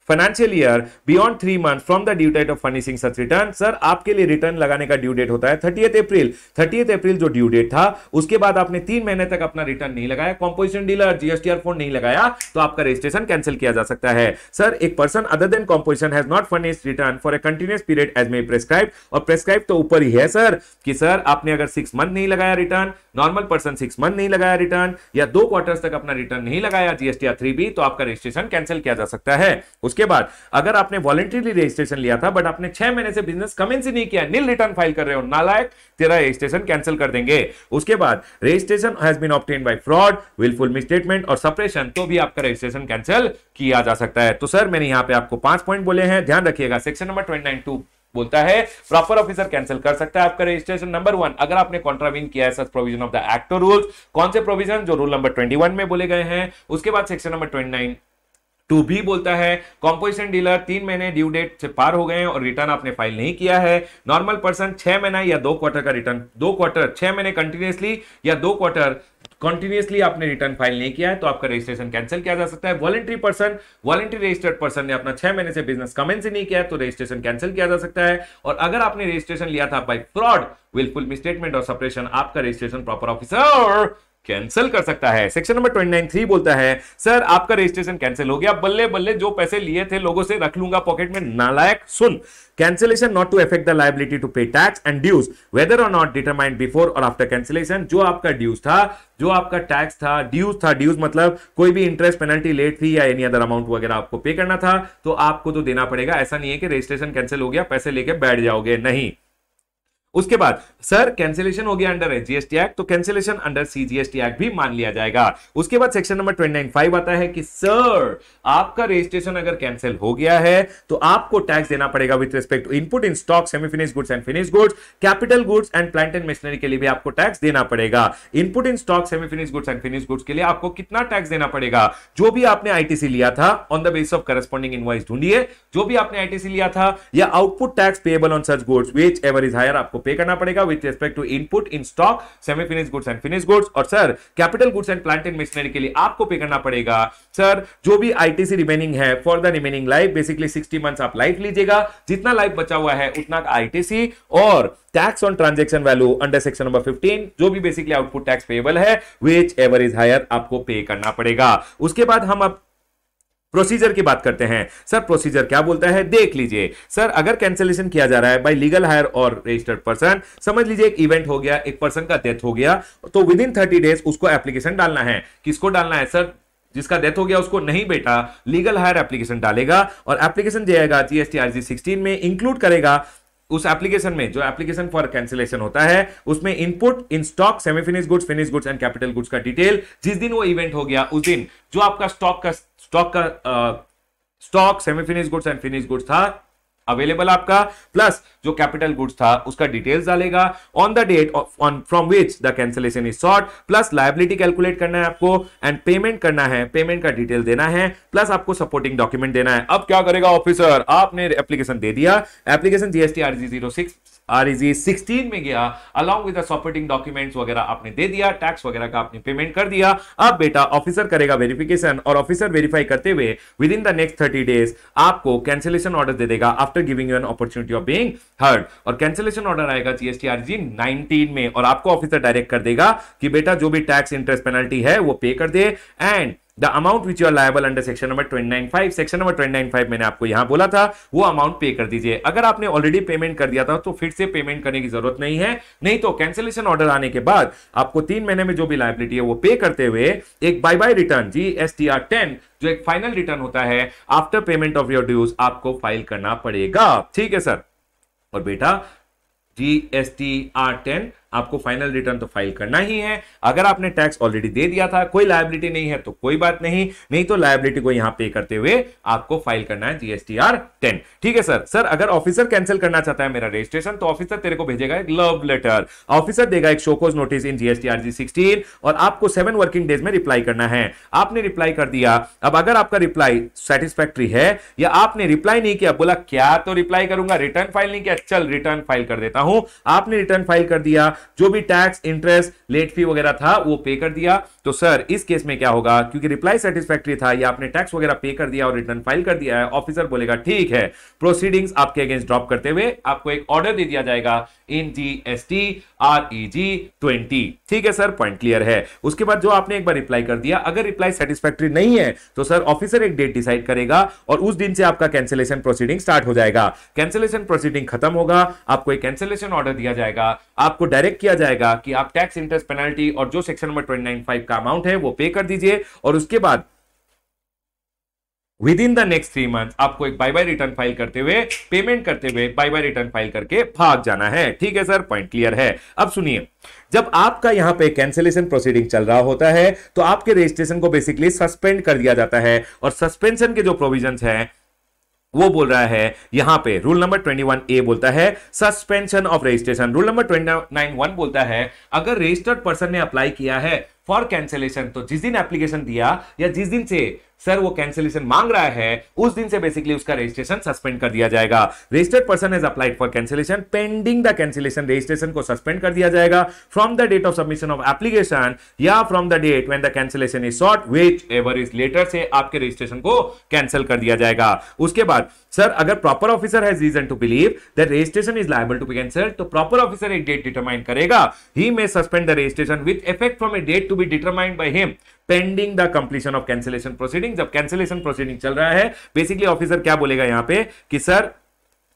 financial year beyond three month from the due date of furnishing such return sir आपके लिए रिटर्न लगाने का ड्यू डेट होता है थर्टीएथ अप्रैल थर्टीएथ अप्रैल जो ड्यू डेट था उसके बाद आपने तीन महीने तक अपना रिटर्न नहीं लगाया कॉम्पोजिशन डीलर जीएसटीआर फोन नहीं लगाया तो आपका रजिस्ट्रेशन कैंसिल किया जा सकता है सर एक person other than composition has not furnish return for a continuous period as may prescribe और प्रेस्क्राइब तो ऊपर ही है सर कि सर आपने अगर सिक्स मंथ नहीं लगाया return normal person six month नहीं लगाया रिटर्न या दो क्वार्टर तक अपना रिटर्न नहीं लगाया जीएसटीआर थ्री भी तो आपका रजिस्ट्रेशन कैंसिल किया जा सकता है उसके उसके बाद अगर आपने वॉलेंटरी रजिस्ट्रेशन लिया था बट आपने छह महीने से बिजनेस कमेंस ही नहीं किया नील रिटर्न फाइल कर रहे हो नालायक तेरा रजिस्ट्रेशन कैंसिल कर देंगे उसके बाद registration has been obtain by fraud wilful misstatement और सपरेशन तो भी आपका रजिस्ट्रेशन कैंसिल किया जा सकता है तो सर मैंने यहाँ पे आपको पांच पॉइंट बोले हैं ध्यान रखिएगा सेक्शन नंबर ट्वेंटी बोलता है प्रॉपर ऑफिसर कैंसिल कर सकता है आपका रजिस्ट्रेशन नंबर वन अगर आपने कॉन्ट्राविन किया है such provision of the act और रूल्स कौन से प्रोविजन जो रूल नंबर ट्वेंटी वन में बोले गए हैं उसके बाद सेक्शन नंबर 29 टू बी बोलता है कॉम्पोजिशन डीलर तीन महीने ड्यू डेट से पार हो गए हैं और रिटर्न आपने फाइल नहीं किया है नॉर्मल पर्सन छह महीना या दो क्वार्टर का रिटर्न दो क्वार्टर छह महीने कंटिन्यूसली या दो क्वार्टर कंटिन्यूसली आपने रिटर्न फाइल नहीं किया है तो आपका रजिस्ट्रेशन कैंसिल किया जा सकता है voluntary person voluntary registered person ने अपना छह महीने से बिजनेस कमेंट से नहीं किया तो रजिस्ट्रेशन कैंसिल किया जा सकता है और अगर आपने रजिस्ट्रेशन लिया था बाई फ्रॉड विलफुल मिस्टेटमेंट और सपरेशन आपका रजिस्ट्रेशन प्रॉपर ऑफिसर कैंसिल कर सकता है सेक्शन नंबर ट्वेंटी बोलता है सर आपका रजिस्ट्रेशन कैंसिल हो गया बल्ले बल्ले जो पैसे लिए थे लोगों से रख लूंगा पॉकेट में नालायक सुन cancellation not to affect the liability to pay tax and dues whether और नॉट डिटरमाइंड बिफोर और आफ्टर कैंसिलेशन जो आपका ड्यूज था जो आपका टैक्स था ड्यूज था ड्यूज मतलब कोई भी इंटरेस्ट पेनल्टी लेट थी या एनी अदर अमाउंट वगैरह आपको पे करना था तो आपको तो देना पड़ेगा ऐसा नहीं है कि रजिस्ट्रेशन कैंसिल हो गया पैसे लेके बैठ जाओगे नहीं उसके बाद सर कैंसिलेशन हो गया अंडर जीएसटी एक्ट तो कैंसिलेशन अंडर सीजीएसटी एक्ट भी मान लिया जाएगा उसके बाद सेक्शन नंबर ट्वेंटी आता है कि सर आपका रजिस्ट्रेशन अगर कैंसिल हो गया है तो आपको टैक्स देना पड़ेगा with respect to input in stock semi finish goods and finish goods capital goods and plant and machinery के लिए भी आपको टैक्स देना पड़ेगा input in stock semi finish goods and finish goods के लिए आपको कितना टैक्स देना पड़ेगा जो भी आपने आईटीसी लिया था on the base of corresponding invoice ढूंढिए जो भी आपने आईटीसी लिया था या output tax payable on such goods whichever is higher आपको पे करना पड़ेगा with respect to input in stock semi finish goods and finish goods और sir capital goods and plant and machinery के लिए आपको पे करना पड़ेगा sir जो भी आईटीसी रिमेनिंग है for the remaining life basically sixty month आप लाइफ लीजिएगा जितना लाइफ बचा हुआ है उतना आईटीसी और tax on transaction value under section number 15 जो भी बेसिकली आउटपुट टैक्स पेबल है विच एवर इज हायर आपको पे करना पड़ेगा उसके बाद हम आप प्रोसीजर की बात करते हैं सर प्रोसीजर क्या बोलता है देख लीजिए सर अगर कैंसिलेशन किया जा रहा है बाय लीगल हायर और रजिस्टर्ड पर्सन समझ लीजिए एक इवेंट हो गया एक पर्सन का डेथ हो गया तो विद इन थर्टी डेज उसको एप्लीकेशन डालना है किसको डालना है सर जिसका डेथ हो गया उसको नहीं बेटा लीगल हायर एप्लीकेशन डालेगा और एप्लीकेशन जाएगा जीएसटी आरजी सिक्सटीन में इंक्लूड करेगा उस एप्लीकेशन में जो एप्लीकेशन फॉर कैंसिलेशन होता है उसमें input in stock semi finish goods finish goods and capital goods का डिटेल जिस दिन वो इवेंट हो गया उस दिन जो आपका स्टॉक का स्टॉक का stock semi finish goods and finish goods था अवेलेबल आपका प्लस जो कैपिटल गुड्स था उसका डिटेल्स डालेगा on the date on from which the cancellation is sought plus liability calculate करना है आपको एंड पेमेंट करना है पेमेंट का डिटेल देना है प्लस आपको सपोर्टिंग डॉक्यूमेंट देना है अब क्या करेगा ऑफिसर आपने एप्लीकेशन दे दिया application GST RG zero six REG 16 e में गया अलॉन्ग विद डॉक्यूमेंट डॉक्यूमेंट्स वगैरह आपने दे दिया टैक्स वगैरह का आपने पेमेंट कर दिया अब बेटा ऑफिसर करेगा वेरिफिकेशन और ऑफिसर वेरीफाई करते हुए within the next thirty days आपको कैंसिलेशन ऑर्डर दे देगा after giving you an opportunity of being heard और कैंसिलेशन ऑर्डर आएगा जीएसटी आरजी नाइनटीन में और आपको ऑफिसर डायरेक्ट कर देगा कि बेटा जो भी टैक्स इंटरेस्ट पेनल्टी है वो पे कर दे and the amount which you are liable under section number five section number five मैंने आपको यहां बोला था वो अमाउंट पे कर दीजिए अगर आपने ऑलरेडी पेमेंट कर दिया था तो फिर से पेमेंट करने की जरूरत नहीं है नहीं तो कैंसिलेशन ऑर्डर आने के बाद आपको तीन महीने में जो भी लाइबिलिटी है वो पे करते हुए एक by by return G S T R ten जो एक फाइनल रिटर्न होता है after payment of your dues आपको फाइल करना पड़ेगा ठीक है सर और बेटा G S T R ten आपको फाइनल रिटर्न तो फाइल करना ही है अगर आपने टैक्स ऑलरेडी दे दिया था कोई लाइबिलिटी नहीं है तो कोई बात नहीं नहीं तो लाइबिलिटी को यहां पे करते हुए आपको फाइल करना है जीएसटीआर टेन ठीक है सर सर अगर ऑफिसर कैंसिल करना चाहता है मेरा रजिस्ट्रेशन तो ऑफिसर तेरे को भेजेगा एक लव लेटर ऑफिसर देगा एक show cause notice in GSTR G sixteen और आपको सेवन वर्किंग डेज में रिप्लाई करना है आपने रिप्लाई कर दिया अब अगर आपका रिप्लाई सेटिस्फैक्ट्री है या आपने रिप्लाई नहीं किया बोला क्या तो रिप्लाई करूंगा रिटर्न फाइल नहीं किया चल रिटर्न फाइल कर देता हूं आपने रिटर्न फाइल कर दिया जो भी टैक्स इंटरेस्ट लेट फी वगैरह था वो पे कर दिया तो सर इस केस में क्या होगा क्योंकि रिप्लाई सेटिस्फैक्ट्री था या आपने टैक्स वगैरह पे कर दिया और रिटर्न फाइल कर दिया है ऑफिसर बोलेगा ठीक है प्रोसीडिंग्स आपके अगेंस्ट ड्रॉप करते हुए आपको एक ऑर्डर दे दिया जाएगा in G S T R E G twenty ठीक है सर पॉइंट क्लियर है उसके बाद जो आपने एक बार रिप्लाई कर दिया अगर रिप्लाई सेटिस्फैक्ट्री नहीं है तो सर ऑफिसर एक डेट डिसाइड करेगा और उस दिन से आपका कैंसिलेशन प्रोसीडिंग स्टार्ट हो जाएगा कैंसिलेशन प्रोसीडिंग खत्म होगा आपको एक कैंसिलेशन ऑर्डर दिया जाएगा आपको डायरेक्ट किया जाएगा कि आप टैक्स इंटरेस्ट पेनल्टी और जो सेक्शन नंबर ट्वेंटी का अमाउंट है वो पे कर दीजिए और उसके बाद within the next three month आपको एक बाय बाय रिटर्न फाइल करते हुए पेमेंट करते हुए बाय बाय रिटर्न फाइल करके भाग जाना है ठीक है सर पॉइंट क्लियर है अब सुनिए जब आपका यहां पे कैंसिलेशन प्रोसीडिंग चल रहा होता है तो आपके रजिस्ट्रेशन को बेसिकली सस्पेंड कर दिया जाता है और सस्पेंशन के जो प्रोविजन है वो बोल रहा है यहां पे रूल नंबर 21 ए बोलता है suspension of registration rule number 29 one बोलता है अगर रजिस्टर्ड पर्सन ने अप्लाई किया है फॉर कैंसिलेशन तो जिस दिन एप्लीकेशन दिया या जिस दिन से सर वो कैंसिलेशन मांग रहा है उस दिन से बेसिकली उसका रजिस्ट्रेशन सस्पेंड कर दिया जाएगा registered person has applied for cancellation pending the cancellation registration को सस्पेंड कर दिया जाएगा from the date of submission of application या from the date when the cancellation is sought whichever is later से आपके रजिस्ट्रेशन को cancel कर दिया जाएगा उसके बाद सर अगर proper officer has reason to believe that registration is liable to be cancel तो प्रॉपर ऑफिसर एक डेट डिटरमाइन करेगा he may suspend the registration with effect from a date to be determined by him pending the completion of cancellation proceeding जब cancellation proceeding चल रहा है basically officer क्या बोलेगा यहां पे कि सर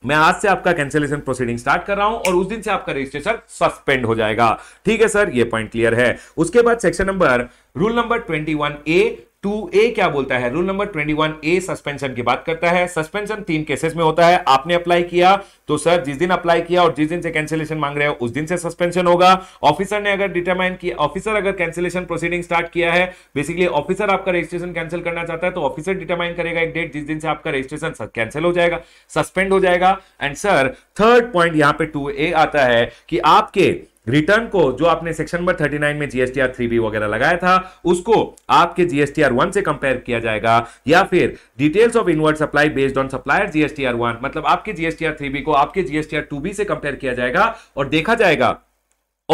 मैं आज से आपका कैंसिलेशन प्रोसीडिंग स्टार्ट कर रहा हूं और उस दिन से आपका रजिस्ट्रेशन सस्पेंड हो जाएगा ठीक है सर ये पॉइंट क्लियर है उसके बाद section number rule number twenty one A two A क्या बोलता है rule number twenty one A suspension की बात करता है सस्पेंशन तीन केसेस में होता है आपने अप्लाई किया तो सर जिस दिन अप्लाई किया और जिस दिन से कैंसिलेशन मांग रहे हो उस दिन से सस्पेंशन होगा ऑफिसर ने अगर डिटरमाइन किया ऑफिसर अगर कैंसिलेशन प्रोसीडिंग स्टार्ट किया है बेसिकली ऑफिसर आपका रजिस्ट्रेशन कैंसिल करना चाहता है तो ऑफिसर डिटरमाइन करेगा एक डेट जिस दिन से आपका रजिस्ट्रेशन कैंसिल हो जाएगा सस्पेंड हो जाएगा एंड सर थर्ड पॉइंट यहां पे टू ए आता है कि आपके रिटर्न को जो आपने सेक्शन नंबर 39 में जीएसटीआर बी वगैरह लगाया था उसको आपके जीएसटीआर 1 से कंपेयर किया जाएगा या फिर details of inward supply based on supplier GSTR 1 मतलब आपके जीएसटीआर बी को आपके जीएसटीआर बी से कंपेयर किया जाएगा और देखा जाएगा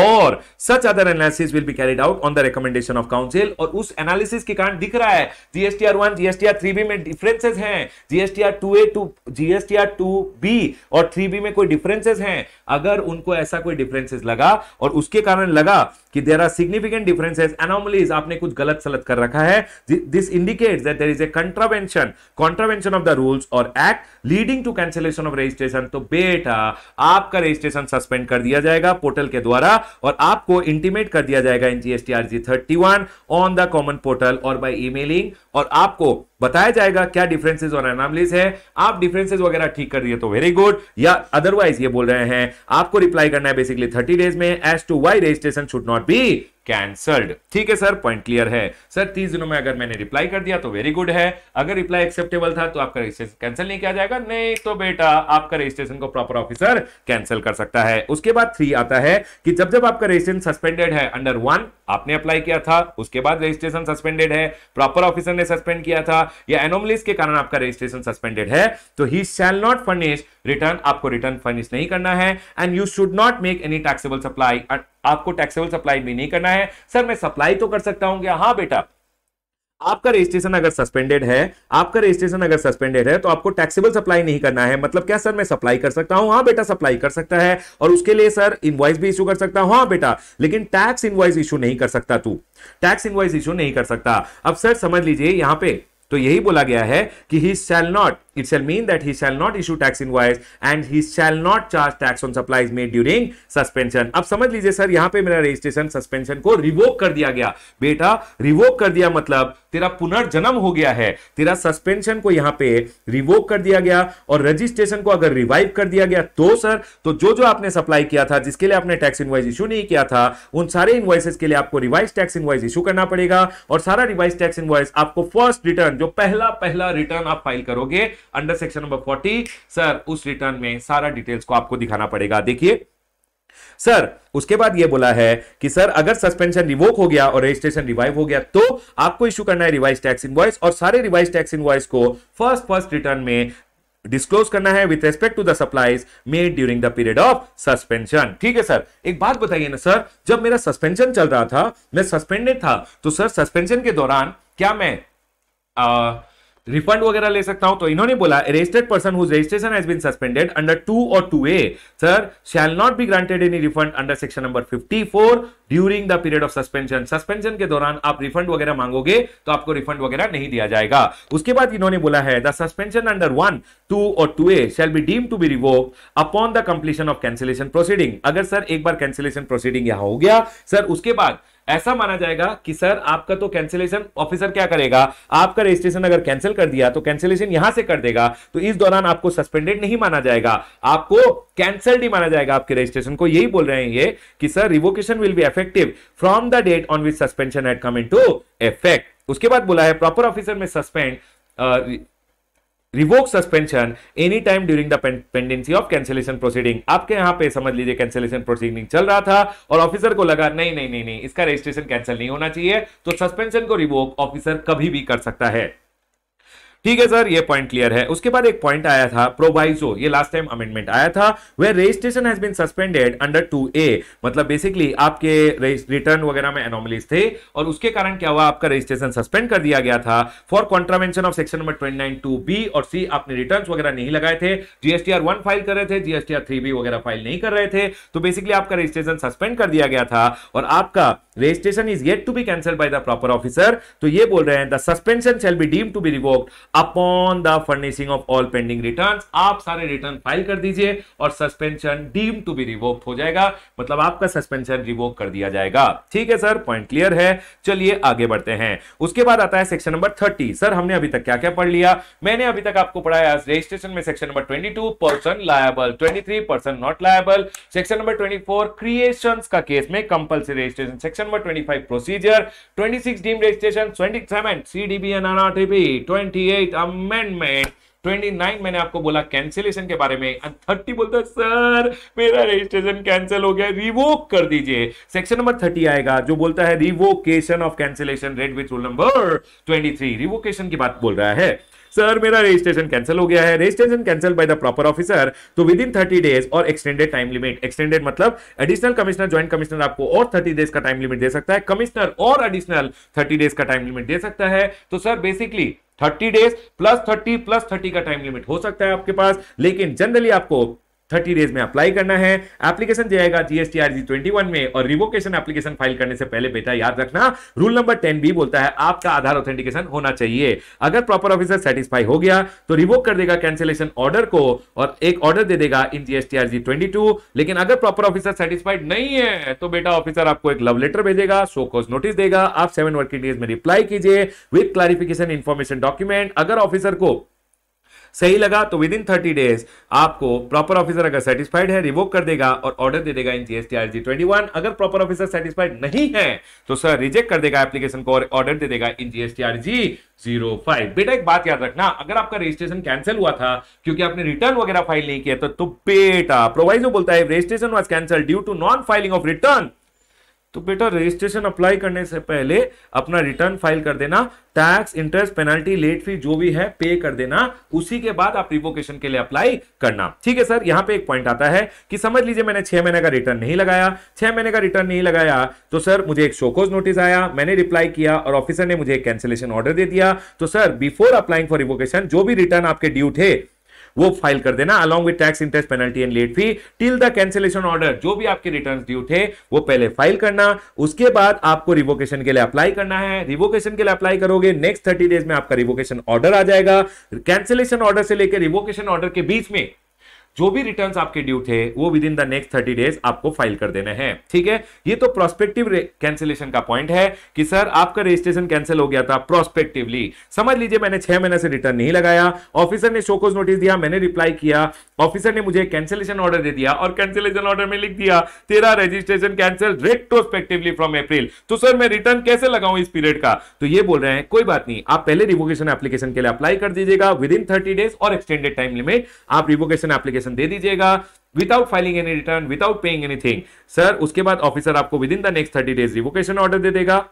और such other analysis will be carried out on the recommendation of council और उस एनालिसिस के कारण दिख रहा है GSTR one GSTR three B में डिफरेंसेस हैं GSTR two A to GSTR two B और थ्री बी में कोई डिफरेंसेस हैं अगर उनको ऐसा कोई डिफरेंसेस लगा और उसके कारण लगा कि there are significant differences anomalies आपने कुछ गलत सलत कर रखा है this indicates that there is a contravention contravention of the rules और act leading to cancellation of registration तो बेटा आपका रजिस्ट्रेशन सस्पेंड कर दिया जाएगा पोर्टल के द्वारा और आपको इंटीमेट कर दिया जाएगा in GST RG thirty one on the common portal और बाई ईमेलिंग और आपको बताया जाएगा क्या डिफरेंसेस और एनामलीज है आप डिफरेंसेस वगैरह ठीक कर दिए तो वेरी गुड या अदरवाइज ये बोल रहे हैं आपको रिप्लाई करना है बेसिकली थर्टी डेज में as to why registration should not be cancelled ठीक है सर पॉइंट क्लियर है सर तीस दिनों में अगर मैंने रिप्लाई कर दिया तो वेरी गुड है अगर रिप्लाई एक्सेप्टेबल था तो आपका रजिस्ट्रेशन कैंसिल नहीं किया जाएगा नहीं तो बेटा आपका रजिस्ट्रेशन को प्रॉपर ऑफिसर कैंसिल कर सकता है उसके बाद थ्री आता है कि जब जब आपका रजिस्ट्रेशन सस्पेंडेड है अंडर वन आपने अप्लाई किया था उसके बाद रजिस्ट्रेशन सस्पेंडेड है प्रॉपर ऑफिसर ने सस्पेंड किया था या एनोमलिस के कारण आपका रजिस्ट्रेशन सस्पेंडेड है तो he shall not furnish return आपको रिटर्न फर्निश नहीं करना है and you should not make any taxable supply आपको टैक्सेबल सप्लाई भी नहीं करना है सर मैं सप्लाई तो कर सकता हूं हाँ बेटा आपका रजिस्ट्रेशन अगर सस्पेंडेड है आपका रजिस्ट्रेशन अगर सस्पेंडेड है तो आपको टैक्सेबल सप्लाई नहीं करना है मतलब क्या सर मैं सप्लाई कर सकता हूं हाँ बेटा सप्लाई कर सकता है और उसके लिए सर इनवाइस भी इशू कर सकता हूं हाँ बेटा लेकिन टैक्स इनवाइस इशू नहीं कर सकता तू टैक्स इनवाइस इशू नहीं कर सकता अब सर समझ लीजिए यहां पर तो यही बोला गया है कि he shall not it shall mean that he shall not issue tax in invoice and he shall not charge tax on supplies made during suspension अब समझ लीजिए सर यहां पे मेरा रजिस्ट्रेशन सस्पेंशन को रिवोक कर दिया गया बेटा रिवोक कर दिया मतलब तेरा पुनर्जन्म हो गया है तेरा सस्पेंशन को यहां पे रिवोक कर दिया गया और रजिस्ट्रेशन को अगर रिवाइव कर दिया गया तो सर तो जो जो आपने सप्लाई किया था जिसके लिए आपने टैक्स इनवाइस इशू नहीं किया था उन सारे इनवाइसेस के लिए आपको रिवाइज टैक्स इनवाइस इशू करना पड़ेगा और सारा रिवाइज टैक्स इनवाइस आपको फर्स्ट रिटर्न जो पहला पहला रिटर्न आप फाइल करोगे under section number forty sir उस रिटर्न में सारा डिटेल्स को आपको दिखाना पड़ेगा देखिए सर उसके बाद यह बोला है कि सर अगर सस्पेंशन रिवोक हो गया और रजिस्ट्रेशन रिवाइव हो गया तो आपको इश्यू करना है रिवाइज टैक्स इनवॉइस और सारे रिवाइज टैक्स इनवॉइस को फर्स्ट फर्स्ट रिटर्न में डिस्क्लोज करना है with respect to the supplies made during the period of suspension ठीक है सर एक बात बताइए ना सर जब मेरा सस्पेंशन चल रहा था मैं सस्पेंडेड था तो सर सस्पेंशन के दौरान क्या मैं आ, रिफंड वगैरह ले सकता हूं तो इन्होंने बोला registered person whose registration has been suspended under two और two A sir shall not be granted any refund under section number 54 during the period of suspension suspension के दौरान आप रिफंड वगैरह मांगोगे तो आपको रिफंड वगैरह नहीं दिया जाएगा उसके बाद इन्होंने बोला है the suspension under one two और two A shall be deem to be revoke upon the completion of cancellation proceeding अगर सर एक बार कैंसिलेशन प्रोसीडिंग यहां हो गया सर उसके बाद ऐसा माना जाएगा कि सर आपका तो कैंसिलेशन ऑफिसर क्या करेगा आपका रजिस्ट्रेशन अगर कैंसिल कर दिया तो कैंसिलेशन यहां से कर देगा तो इस दौरान आपको सस्पेंडेड नहीं माना जाएगा आपको कैंसल्ड ही माना जाएगा आपके रजिस्ट्रेशन को यही बोल रहे हैं ये कि sir revocation will be effective from the date on which suspension had come into effect उसके बाद बोला है प्रॉपर ऑफिसर में suspend revoke suspension any time during the pendency of cancellation proceeding आपके यहां पे समझ लीजिए कैंसिलेशन प्रोसीडिंग चल रहा था और ऑफिसर को लगा नहीं नहीं नहीं नहीं इसका रजिस्ट्रेशन कैंसिल नहीं होना चाहिए तो सस्पेंशन को रिवोक ऑफिसर कभी भी कर सकता है ठीक है सर ये पॉइंट क्लियर है उसके बाद एक पॉइंट आया था प्रोवाइजो ये लास्ट टाइम अमेंडमेंट आया था where registration has been suspended under two A मतलब बेसिकली आपके रिटर्न वगैरह में एनोमलीज थे और उसके कारण क्या हुआ आपका रजिस्ट्रेशन सस्पेंड कर दिया गया था for contravention of section number twenty two B और सी आपने रिटर्न वगैरह नहीं लगाए थे जीएसटीआर वन फाइल कर रहे थे जीएसटीआर थ्री बी वगैरह फाइल नहीं कर रहे थे तो बेसिकली आपका रजिस्ट्रेशन सस्पेंड कर दिया गया था और आपका registration is yet to be cancel by the proper officer तो ये बोल रहे हैं the suspension shall be deem to be revoked upon the furnishing of all pending return आप सारे रिटर्न फाइल कर दीजिए और suspension deem to be revoke हो जाएगा मतलब आपका सस्पेंशन रिवोक कर दिया जाएगा ठीक है सर पॉइंट क्लियर है चलिए आगे बढ़ते हैं उसके बाद आता है सेक्शन नंबर थर्टी सर हमने अभी तक क्या क्या पढ़ लिया मैंने अभी तक आपको पढ़ाया रजिस्ट्रेशन में section number twenty two person liable twenty three person not liable section number twenty four creation का केस में compulsory registration section number twenty five procedure twenty six deem registration twenty seven C DB B N R T P twenty eight amendment 29 मैंने आपको बोला cancellation के बारे में thirty बोलता sir मेरा रजिस्ट्रेशन कैंसिल हो गया रिवोक कर दीजिए सेक्शन नंबर 30 आएगा जो बोलता है revocation of cancellation read with rule number 23 revocation की बात बोल रहा है सर मेरा रजिस्ट्रेशन कैंसिल हो गया है registration cancel by the proper officer तो विद इन थर्टी डेज और एक्सटेंडेड टाइम लिमिट एक्सटेंडेड मतलब एडिशनल कमिश्नर ज्वाइंट कमिश्नर आपको और थर्टी डेज का टाइम लिमिट दे सकता है कमिश्नर और एडिशनल थर्टी डेज का टाइम लिमिट दे सकता है तो sir basically 30 days plus 30 plus 30 का टाइम लिमिट हो सकता है आपके पास लेकिन जनरली आपको थर्टी डेज में अप्लाई करना है एप्लीकेशन जाएगा जीएसटी ट्वेंटी वन में और रिवोकेशन एप्लीकेशन फाइल करने से पहले बेटा याद रखना रूल नंबर टेन बी बोलता है आपका आधार ऑथेंटिकेशन होना चाहिए अगर प्रॉपर ऑफिसर सेटिस्फाई हो गया तो रिवोक कर देगा कैंसिलेशन ऑर्डर को और एक ऑर्डर दे देगा इन जीएसटी आरजी ट्वेंटी लेकिन अगर प्रॉपर ऑफिसर सेटिस्फाइड नहीं है तो बेटा ऑफिसर आपको एक लव लेटर भेजेगा शो कॉज नोटिस देगा आप सेवन वर्किंग डेज में रिप्लाई कीजिए विथ क्लैरिफिकेशन इन्फॉर्मेशन डॉक्यूमेंट अगर ऑफिसर को सही लगा तो विद इन थर्टी डेज आपको प्रॉपर ऑफिसर अगर सेटिस्फाइड है रिवोक कर देगा और ऑर्डर दे देगा इन जीएसटी ट्वेंटी ट्वेंटी अगर प्रॉपर ऑफिसर सेटिस्फाइड नहीं है तो सर रिजेक्ट कर देगा एप्लीकेशन को और ऑर्डर दे देगा इन जीएसटी जीरो फाइव बेटा एक बात याद रखना अगर आपका रजिस्ट्रेशन कैंसिल हुआ था क्योंकि आपने रिटर्न वगैरह फाइल नहीं किया तो, तो बेटा प्रोवाइजो बोलता है registration was cancel due to non filing of return तो बेटा रजिस्ट्रेशन अप्लाई करने से पहले अपना रिटर्न फाइल कर देना tax interest penalty late fee जो भी है पे कर देना उसी के बाद आप रिवोकेशन के लिए अप्लाई करना ठीक है सर यहां पे एक पॉइंट आता है कि समझ लीजिए मैंने छह महीने का रिटर्न नहीं लगाया छह महीने का रिटर्न नहीं लगाया तो सर मुझे एक शोकोज नोटिस आया मैंने रिप्लाई किया और ऑफिसर ने मुझे कैंसिलेशन ऑर्डर दे दिया तो sir before applying for revocation जो भी रिटर्न आपके ड्यू थे वो फाइल कर देना along with tax interest penalty and late fee till the cancellation order जो भी आपके रिटर्न ड्यू थे वो पहले फाइल करना उसके बाद आपको रिवोकेशन के लिए अप्लाई करना है रिवोकेशन के लिए अप्लाई करोगे नेक्स्ट थर्टी डेज में आपका रिवोकेशन ऑर्डर आ जाएगा कैंसिलेशन ऑर्डर से लेकर रिवोकेशन ऑर्डर के बीच में जो भी रिटर्न आपके ड्यू थे वो within the next thirty days आपको फाइल कर देने हैं ठीक है ये तो प्रोस्पेक्टिव कैंसिलेशन का पॉइंट है कि सर आपका रजिस्ट्रेशन कैंसिल हो गया था प्रोस्पेक्टिवली समझ लीजिए मैंने छह महीने से रिटर्न नहीं लगाया ऑफिसर ने शोकोज नोटिस दिया मैंने रिप्लाई किया ऑफिसर ने मुझे कैंसिलेशन ऑर्डर दे दिया और कैंसिलेशन ऑर्डर में लिख दिया तेरा registration cancel retrospectively from April तो सर मैं रिटर्न कैसे लगाऊ इस पीरियड का तो ये बोल रहे हैं कोई बात नहीं आप पहले रिवोकेशन एप्लीकेशन के लिए अप्लाई कर दीजिएगा विद इन थर्टी डेज और एक्सटेंडेड टाइम लिमिट आप रिवोकेशन एप्लीकेशन एप्लीकेशन दे दीजिएगा without filing any return without paying anything sir उसके बाद ऑफिसर आपको within the next thirty days revocation order दे देगा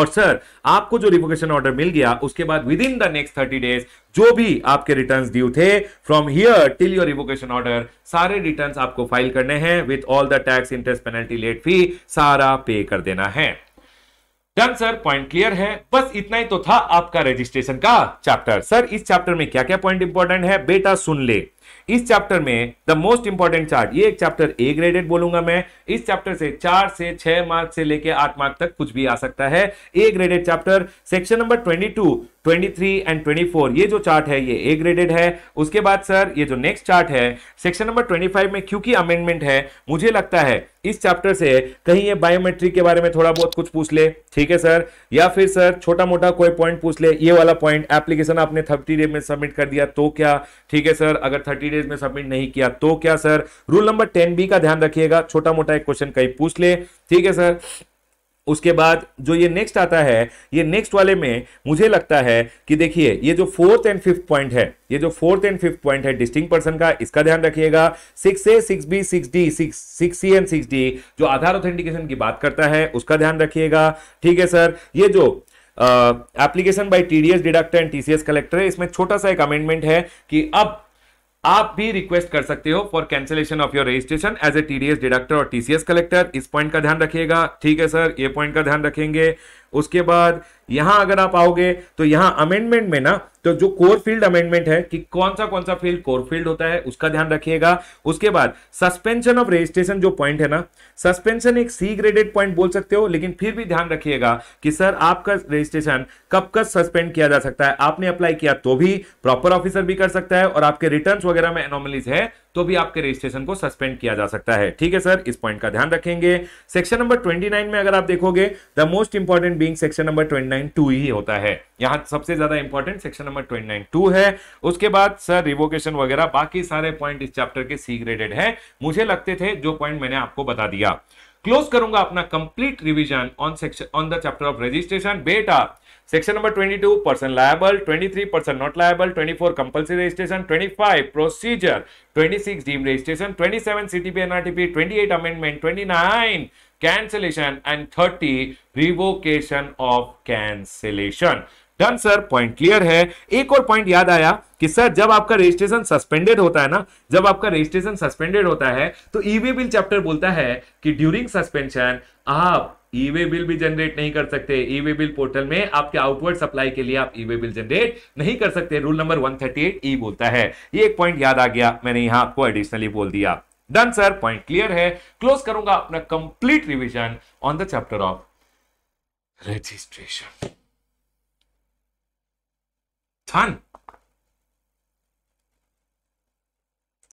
और सर आपको जो रिवोकेशन ऑर्डर मिल गया उसके बाद within the next thirty days जो भी आपके रिटर्न्स ड्यू थे from here till your revocation order सारे रिटर्न्स आपको फाइल करने हैं with all the tax interest penalty late fee सारा पे कर देना है डन सर पॉइंट क्लियर है बस इतना ही तो था आपका रजिस्ट्रेशन का चैप्टर सर इस चैप्टर में क्या क्या पॉइंट इंपॉर्टेंट है बेटा सुन ले इस चैप्टर में द मोस्ट इंपॉर्टेंट चार्ट ये एक चैप्टर ए ग्रेडेड बोलूंगा मैं इस चैप्टर से चार से छह मार्क से लेके आठ मार्क तक कुछ भी आ सकता है A graded chapter section number twenty 23 and 24 ये जो चार्ट है ये ए ग्रेडेड है उसके बाद सर ये जो नेक्स्ट चार्ट है सेक्शन नंबर 25 में क्योंकि अमेंडमेंट है मुझे लगता है इस चैप्टर से कहीं ये बायोमेट्रिक के बारे में थोड़ा बहुत कुछ पूछ ले ठीक है सर या फिर सर छोटा मोटा कोई पॉइंट पूछ ले ये वाला पॉइंट एप्लीकेशन आपने थर्टी डेज में सबमिट कर दिया तो क्या ठीक है सर अगर थर्टी डेज में सबमिट नहीं किया तो क्या sir rule number ten B का ध्यान रखिएगा छोटा मोटा एक क्वेश्चन कहीं पूछ ले ठीक है सर उसके बाद जो ये नेक्स्ट आता है ये नेक्स्ट वाले में मुझे लगता है कि देखिए ये जो फोर्थ एंड फिफ्थ पॉइंट है ये जो फोर्थ एंड फिफ्थ पॉइंट है डिस्टिंग पर्सन का इसका ध्यान रखिएगा six A six B six D six six C and six D जो आधार ऑथेंटिकेशन की बात करता है उसका ध्यान रखिएगा ठीक है सर ये जो application by TDS deductor and TCS collector है इसमें छोटा सा एक अमेंडमेंट है कि अब आप भी रिक्वेस्ट कर सकते हो for cancellation of your registration as a TDS deductor और टीसीएस कलेक्टर इस पॉइंट का ध्यान रखिएगा ठीक है सर ये पॉइंट का ध्यान रखेंगे उसके बाद यहां अगर आप आओगे तो यहां अमेंडमेंट में ना तो जो कोर फील्ड अमेंडमेंट है कि कौन सा कौन सा फील्ड कोर फील्ड होता है उसका ध्यान रखिएगा उसके बाद सस्पेंशन ऑफ रजिस्ट्रेशन जो पॉइंट है ना सस्पेंशन एक सी ग्रेडेड पॉइंट बोल सकते हो लेकिन फिर भी ध्यान रखिएगा कि सर आपका रजिस्ट्रेशन कब कब सस्पेंड किया जा सकता है आपने अप्लाई किया तो भी प्रॉपर ऑफिसर भी कर सकता है और आपके रिटर्न वगैरह में एनोमलीज है तो भी आपके रजिस्ट्रेशन को सस्पेंड किया जा सकता है ठीक है सर इस पॉइंट का ध्यान रखेंगे सेक्शन नंबर ट्वेंटी में अगर आप देखोगे the most important being section number twenty nine two ही होता है यहाँ सबसे ज्यादा important section number twenty two है उसके बाद सर रिवोकेशन वगैरह बाकी सारे पॉइंट इस चैप्टर के सी ग्रेडेड है मुझे लगते थे जो पॉइंट मैंने आपको बता दिया क्लोज करूंगा अपना complete revision on section on the chapter of registration बेटा section number 22 person liable 23 person not liable 24 compulsory registration 25 procedure 26 deem registration 27 CTP NRTP 28 amendment 29 cancellation and 30 revocation of cancellation done sir point clear है एक और point याद आया कि sir जब आपका registration suspended होता है ना जब आपका रजिस्ट्रेशन सस्पेंडेड होता है तो ईवे बिल चैप्टर बोलता है कि ड्यूरिंग सस्पेंशन आप ईवे e बिल भी जनरेट नहीं कर सकते ईवे बिल पोर्टल में आपके आउटवर्ड सप्लाई के लिए आप ईवे बिल जनरेट नहीं कर सकते रूल नंबर एट ई बोलता है ये एक पॉइंट याद आ गया मैंने यहां आपको एडिशनली बोल दिया डन सर पॉइंट क्लियर है क्लोज करूंगा अपना complete revision on the chapter of registration done